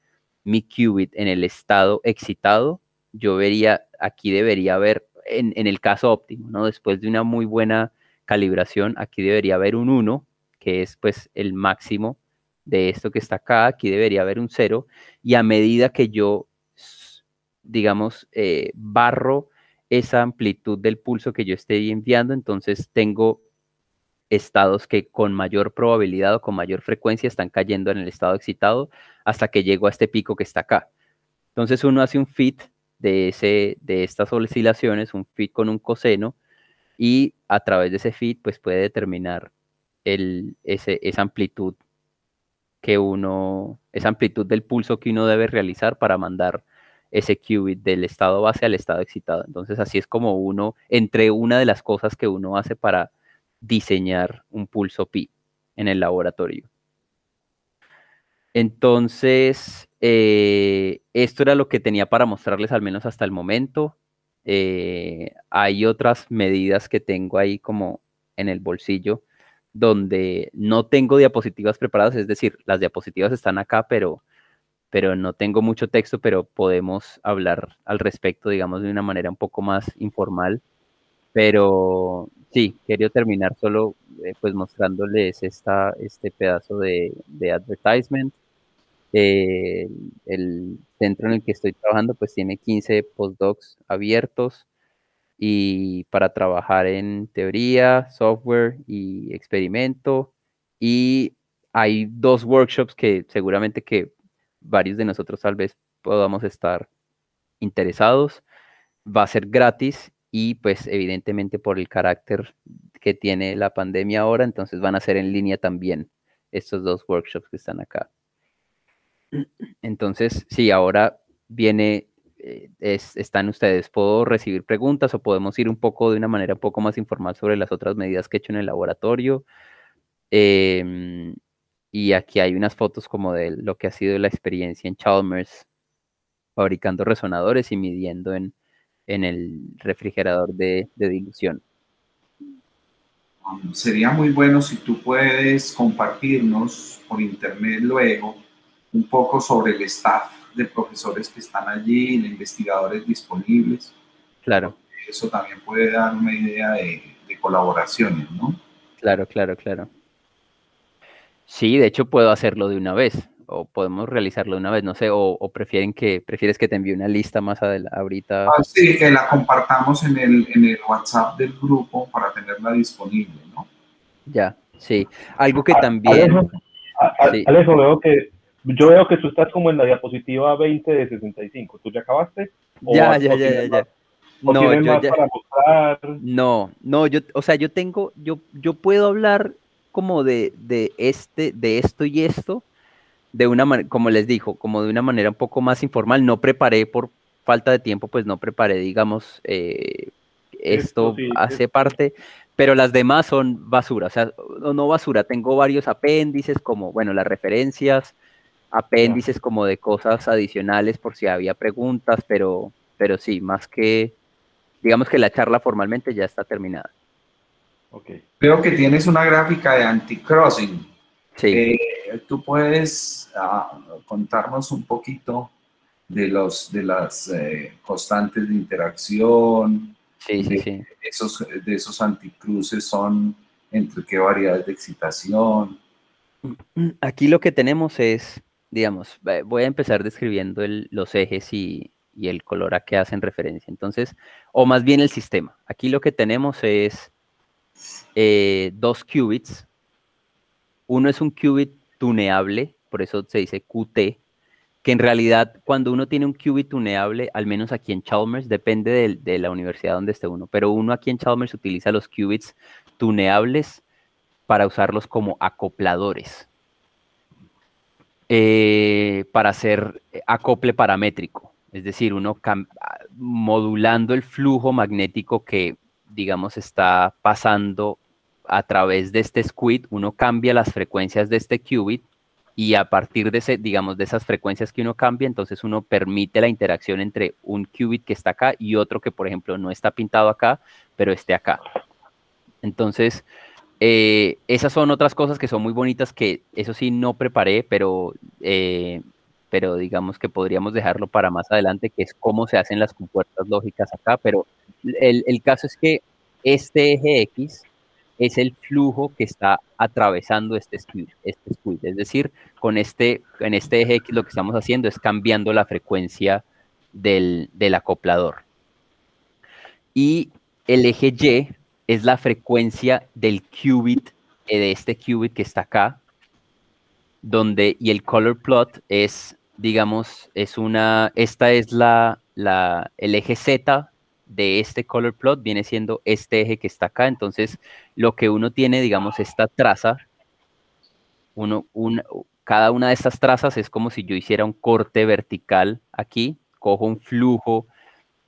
mi qubit en el estado excitado, yo vería, aquí debería haber, en, en el caso óptimo, ¿no? Después de una muy buena calibración, aquí debería haber un 1, que es pues el máximo de esto que está acá, aquí debería haber un 0, y a medida que yo, digamos, eh, barro esa amplitud del pulso que yo estoy enviando, entonces tengo estados que con mayor probabilidad o con mayor frecuencia están cayendo en el estado excitado hasta que llego a este pico que está acá. Entonces uno hace un fit de, ese, de estas oscilaciones, un fit con un coseno, y a través de ese feed pues puede determinar el, esa amplitud que uno, esa amplitud del pulso que uno debe realizar para mandar ese qubit del estado base al estado excitado. Entonces así es como uno, entre una de las cosas que uno hace para diseñar un pulso pi en el laboratorio. Entonces, eh, esto era lo que tenía para mostrarles al menos hasta el momento. Eh, hay otras medidas que tengo ahí como en el bolsillo donde no tengo diapositivas preparadas, es decir, las diapositivas están acá, pero, pero no tengo mucho texto, pero podemos hablar al respecto, digamos, de una manera un poco más informal. Pero sí, quería terminar solo eh, pues mostrándoles esta, este pedazo de advertisement. Eh, el centro en el que estoy trabajando pues tiene 15 postdocs abiertos y para trabajar en teoría, software y experimento. Y hay dos workshops que seguramente que varios de nosotros tal vez podamos estar interesados. Va a ser gratis y pues evidentemente por el carácter que tiene la pandemia ahora, entonces van a ser en línea también estos dos workshops que están acá. Entonces, si ahora viene, eh, están ustedes, puedo recibir preguntas o podemos ir un poco de una manera un poco más informal sobre las otras medidas que he hecho en el laboratorio. Em, y aquí hay unas fotos como de lo que ha sido la experiencia en Chalmers, fabricando resonadores y midiendo en, el refrigerador de dilución. Sería muy bueno si tú puedes compartirnos por internet luego un poco sobre el staff de profesores que están allí, de investigadores disponibles. Claro. Eso también puede dar una idea de, colaboraciones, ¿no? Claro, claro, claro. Sí, de hecho puedo hacerlo de una vez o podemos realizarlo de una vez, no sé, o, prefieren que, prefieres que te envíe una lista más adelante, ahorita. Ah, sí, que la compartamos en el, WhatsApp del grupo para tenerla disponible, ¿no? Ya, sí. Algo que también... Alejo veo que, yo veo que tú estás como en la diapositiva 20 de 65. ¿Tú ya acabaste? ya, ya, ya, ya, No, yo no, no, yo, o sea, yo tengo, yo, yo puedo hablar como de, de este, de esto y esto, de una manera, como les dijo, como de una manera un poco más informal. No preparé por falta de tiempo, pues no preparé, digamos, eh, esto, hace parte, pero las demás son basura, o sea, no basura, tengo varios apéndices como, bueno, las referencias, apéndices como de cosas adicionales por si había preguntas, pero, pero sí, más que, digamos que la charla formalmente ya está terminada. Ok, Creo que tienes una gráfica de anticrossing Sí. Eh, tú puedes ah, contarnos un poquito de, los, de las eh, constantes de interacción. Sí, de, sí, eh, sí. Esos, de esos anticruces son entre qué variedades de excitación. Aquí lo que tenemos es digamos, voy a empezar describiendo los ejes y, el color a que hacen referencia. Entonces, o más bien el sistema. Aquí lo que tenemos es eh, dos qubits. Uno es un qubit tuneable, por eso se dice QT, que en realidad cuando uno tiene un qubit tuneable, al menos aquí en Chalmers, depende de la universidad donde esté uno, pero uno aquí en Chalmers utiliza los qubits tuneables para usarlos como acopladores. Eh, para hacer eh, acople paramétrico, es decir, uno ah, modulando el flujo magnético que, digamos, está pasando a través de este squid, uno cambia las frecuencias de este qubit y a partir de ese, digamos, de esas frecuencias que uno cambia, entonces uno permite la interacción entre un qubit que está acá y otro que, por ejemplo, no está pintado acá, pero esté acá. Entonces, eh, esas son otras cosas que son muy bonitas que eso sí no preparé, pero, eh, pero digamos que podríamos dejarlo para más adelante, que es cómo se hacen las compuertas lógicas acá, pero el, el caso es que este eje X es el flujo que está atravesando este squid, este Es decir, con este, en este eje X lo que estamos haciendo es cambiando la frecuencia del, del acoplador. Y el eje Y es la frecuencia del qubit, eh, de este qubit que está acá, donde, y el color plot es, digamos, es una, esta es la, la, el eje Z de este color plot, viene siendo este eje que está acá, entonces lo que uno tiene, digamos, esta traza, uno, cada una de estas trazas es como si yo hiciera un corte vertical aquí, cojo un flujo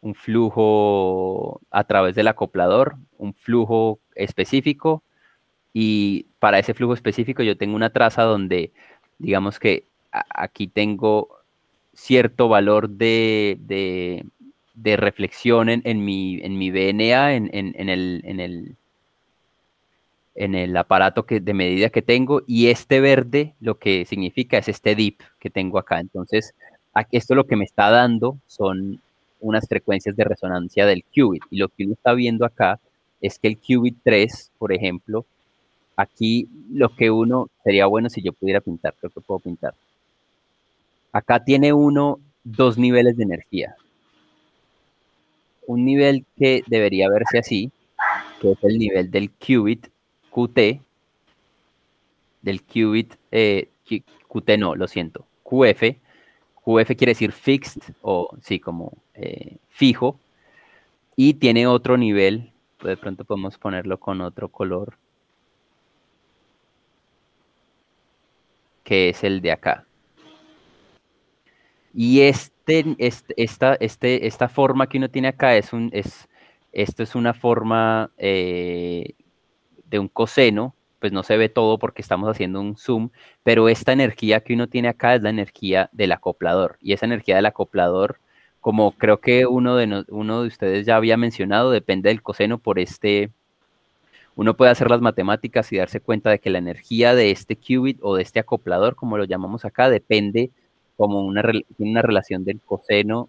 un flujo a través del acoplador, un flujo específico y para ese flujo específico yo tengo una traza donde digamos que aquí tengo cierto valor de, reflexión en, mi, en mi BNA, en, el, en, el, en el aparato que, de medida que tengo y este verde lo que significa es este dip que tengo acá. Entonces, esto lo que me está dando son unas frecuencias de resonancia del qubit. Y lo que uno está viendo acá es que el qubit 3, por ejemplo, aquí lo que uno, sería bueno si yo pudiera pintar, creo que puedo pintar. Acá tiene uno dos niveles de energía. Un nivel que debería verse así, que es el nivel del qubit QT, del qubit, eh, QT no, lo siento, QF, UF quiere decir fixed o sí, como eh, fijo. Y tiene otro nivel. de pronto podemos ponerlo con otro color. Que es el de acá. Y este, este esta, este, esta forma que uno tiene acá es un. Es, esto es una forma eh, de un coseno pues no se ve todo porque estamos haciendo un zoom, pero esta energía que uno tiene acá es la energía del acoplador. Y esa energía del acoplador, como creo que uno de, uno de ustedes ya había mencionado, depende del coseno por este... Uno puede hacer las matemáticas y darse cuenta de que la energía de este qubit o de este acoplador, como lo llamamos acá, depende como una, relación del coseno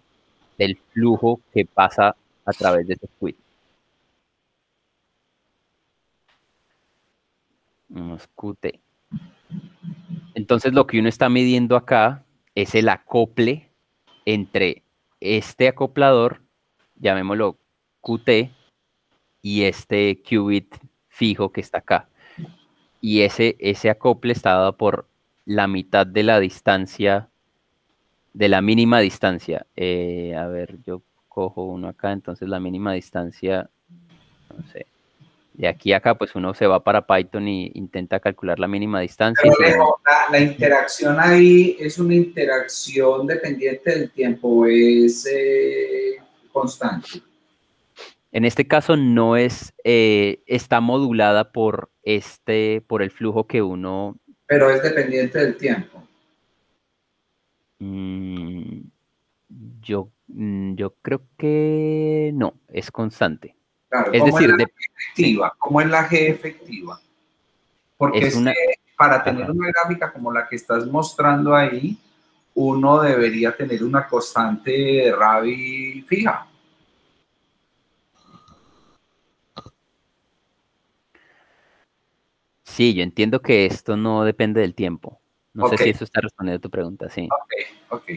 del flujo que pasa a través de este qubit. unos QT. Entonces lo que uno está midiendo acá es el acople entre este acoplador, llamémoslo QT, y este qubit fijo que está acá. Y ese, ese acople está dado por la mitad de la distancia, de la mínima distancia. Eh, a ver, yo cojo uno acá, entonces la mínima distancia, no sé, de aquí a acá, pues uno se va para Python y intenta calcular la mínima distancia. la, interacción ahí es una interacción dependiente del tiempo, es eh, constante. En este caso no es, eh, está modulada por este, por el flujo que uno. Pero es dependiente del tiempo. Mm, yo, mm, yo creo que no, es constante es decir, efectiva? ¿Cómo es la G efectiva? Porque es para tener una gráfica como la que estás mostrando ahí, uno debería tener una constante de Rabi fija. Sí, yo entiendo que esto no depende del tiempo. No sé si eso está respondiendo a tu pregunta, sí. Ok, ok.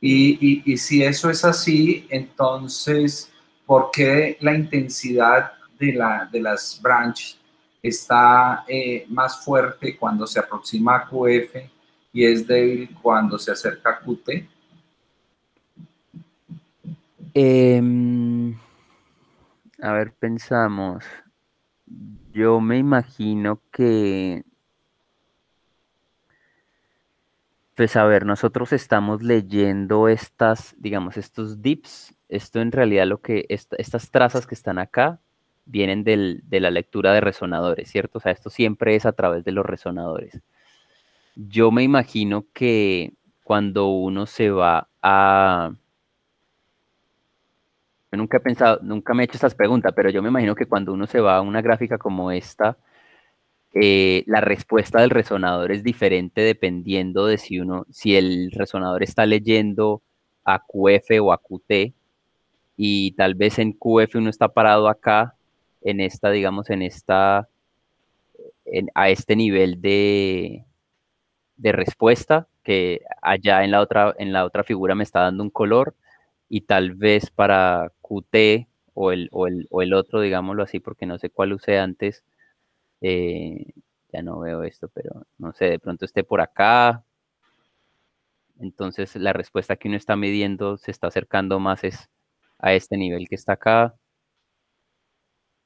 Y, y si eso es así, entonces por qué la intensidad de, la, de las branches está eh, más fuerte cuando se aproxima a QF y es débil cuando se acerca a QT? Em, a ver, pensamos. Yo me imagino que... Pues a ver, nosotros estamos leyendo estas, digamos, estos dips esto en realidad lo que, estas trazas que están acá vienen de la lectura de resonadores, ¿cierto? O sea, esto siempre es a través de los resonadores. Yo me imagino que cuando uno se va a... Yo nunca he pensado, nunca me he hecho estas preguntas, pero yo me imagino que cuando uno se va a una gráfica como esta, eh, la respuesta del resonador es diferente dependiendo de si uno, si el resonador está leyendo a QF o a QT, y tal vez en QF uno está parado acá, en esta, digamos, en esta, a este nivel de, de respuesta que allá en la, otra, en la otra figura me está dando un color y tal vez para QT o el, o el, otro, digámoslo así, porque no sé cuál usé antes, eh, ya no veo esto, pero no sé, de pronto esté por acá. Entonces la respuesta que uno está midiendo se está acercando más es a este nivel que está acá?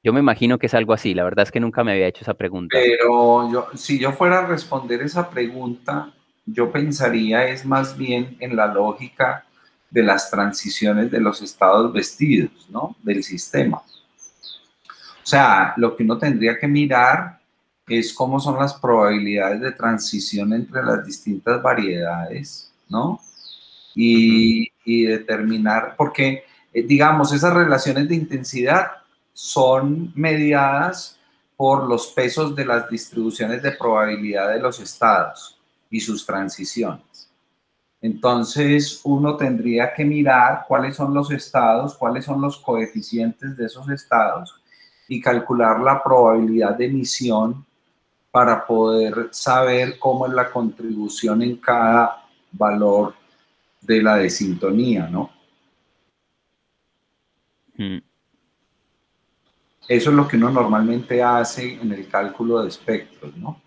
Yo me imagino que es algo así, la verdad es que nunca me había hecho esa pregunta. Pero si yo fuera a responder esa pregunta, yo pensaría es más bien en la lógica de las transiciones de los estados vestidos, ¿no? Del sistema. O sea, lo que uno tendría que mirar es cómo son las probabilidades de transición entre las distintas variedades, ¿no? Y, y determinar, porque eh, digamos, esas relaciones de intensidad son mediadas por los pesos de las distribuciones de probabilidad de los estados y sus transiciones. Entonces, uno tendría que mirar cuáles son los estados, cuáles son los coeficientes de esos estados y calcular la probabilidad de emisión para poder saber cómo es la contribución en cada valor de la desintonía, ¿no? Eso es lo que uno normalmente hace en el cálculo de espectros, ¿no?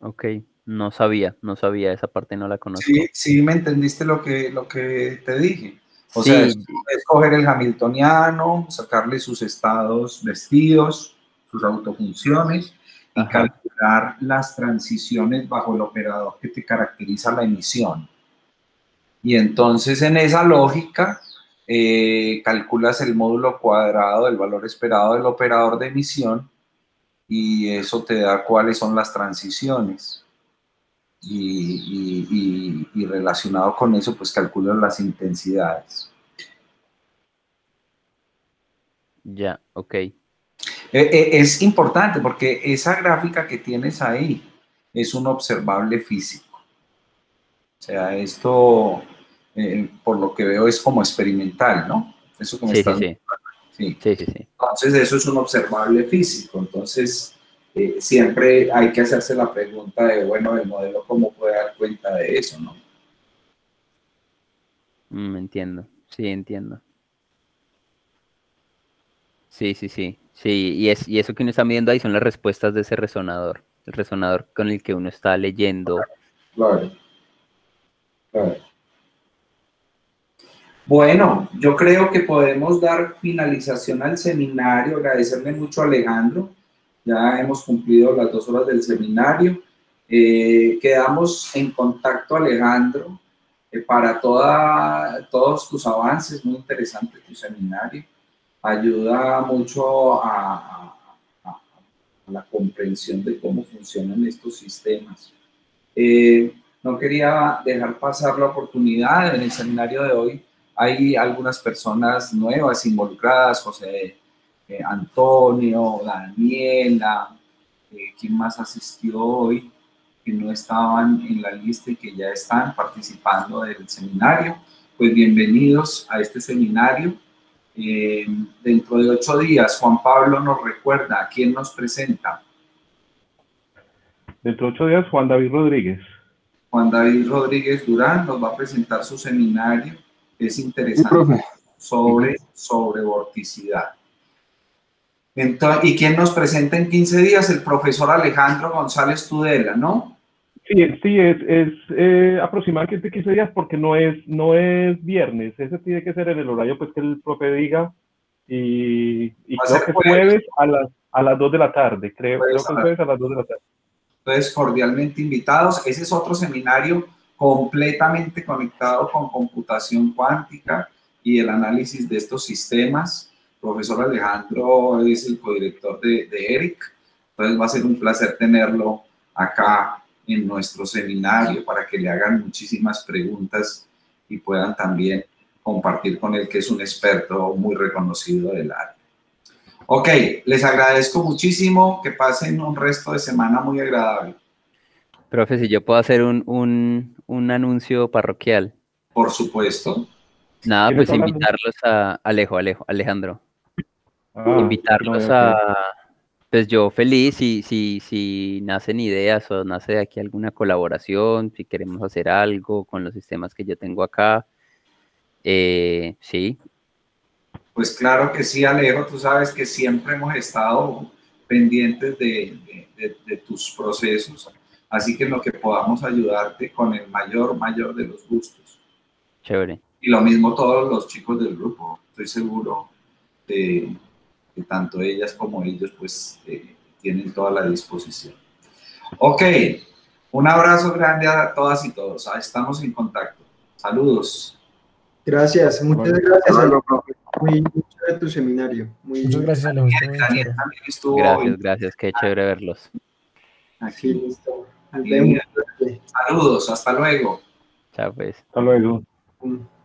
Ok, no sabía, no sabía esa parte, no la conocía. Sí, sí, me entendiste lo que, lo que te dije. O sea, es, coger el hamiltoniano, sacarle sus estados vestidos, sus autofunciones y calcular las transiciones bajo el operador que te caracteriza la emisión. Y entonces en esa lógica eh, calculas el módulo cuadrado del valor esperado del operador de emisión y eso te da cuáles son las transiciones. Y, relacionado con eso, pues calculas las intensidades. Ya, ok. E, e, es importante porque esa gráfica que tienes ahí es un observable físico. O sea, esto, eh, por lo que veo, es como experimental, ¿no? Eso como sí, sí, sí. sí, Entonces, eso es un observable físico. Entonces, eh, siempre hay que hacerse la pregunta de, bueno, el modelo, ¿cómo puede dar cuenta de eso, no? Mm, entiendo, sí, entiendo. Sí, sí, sí. Sí, y, es, eso que uno está viendo ahí son las respuestas de ese resonador, el resonador con el que uno está leyendo. claro. Bueno, yo creo que podemos dar finalización al seminario, agradecerle mucho a Alejandro, ya hemos cumplido las dos horas del seminario, eh, quedamos en contacto Alejandro eh, para toda, todos tus avances, muy interesante tu seminario, ayuda mucho a, la comprensión de cómo funcionan estos sistemas. Eh, no quería dejar pasar la oportunidad. En el seminario de hoy hay algunas personas nuevas involucradas, José eh, Antonio, Daniela, eh, ¿quién más asistió hoy, que no estaban en la lista y que ya están participando del seminario. Pues bienvenidos a este seminario. Eh, dentro de ocho días, Juan Pablo nos recuerda a quién nos presenta. Dentro de ocho días, Juan David Rodríguez. Juan David Rodríguez Durán nos va a presentar su seminario, es interesante, sobre, sobre vorticidad. ¿Y quién nos presenta en 15 días? El profesor Alejandro González Tudela, ¿no? Sí, sí es, es eh, aproximadamente 15 días porque no es, no es viernes, ese tiene que ser en el horario pues, que el profe diga y, creo que jueves, a, las, a las 2 de la tarde, creo, creo que jueves a las 2 de la tarde cordialmente invitados. Ese es otro seminario completamente conectado con computación cuántica y el análisis de estos sistemas. profesor Alejandro es el codirector de, de ERIC. Entonces, va a ser un placer tenerlo acá en nuestro seminario para que le hagan muchísimas preguntas y puedan también compartir con él, que es un experto muy reconocido del área. Ok, les agradezco muchísimo, que pasen un resto de semana muy agradable. Profe, si yo puedo hacer un, anuncio parroquial. Por supuesto. Nada, pues invitarlos a Alejo, Alejo, Alejandro. Ah, invitarlos a... Pues yo feliz si, si, si nacen ideas o nace aquí alguna colaboración, si queremos hacer algo con los sistemas que yo tengo acá. Eh, sí, pues claro que sí, Alejo, tú sabes que siempre hemos estado pendientes de, tus procesos, así que lo que podamos ayudarte con el mayor, mayor de los gustos. Chévere. Y lo mismo todos los chicos del grupo, estoy seguro de que tanto ellas como ellos pues eh, tienen toda la disposición. Ok, un abrazo grande a todas y todos, ah, estamos en contacto. Saludos. Gracias, muchas gracias gracias. los muy, muy de tu seminario. muchas gracias, a los gracias, gracias, qué chévere verlos. Aquí listo. Saludos, hasta luego. Chao, pues. Hasta luego. Mm.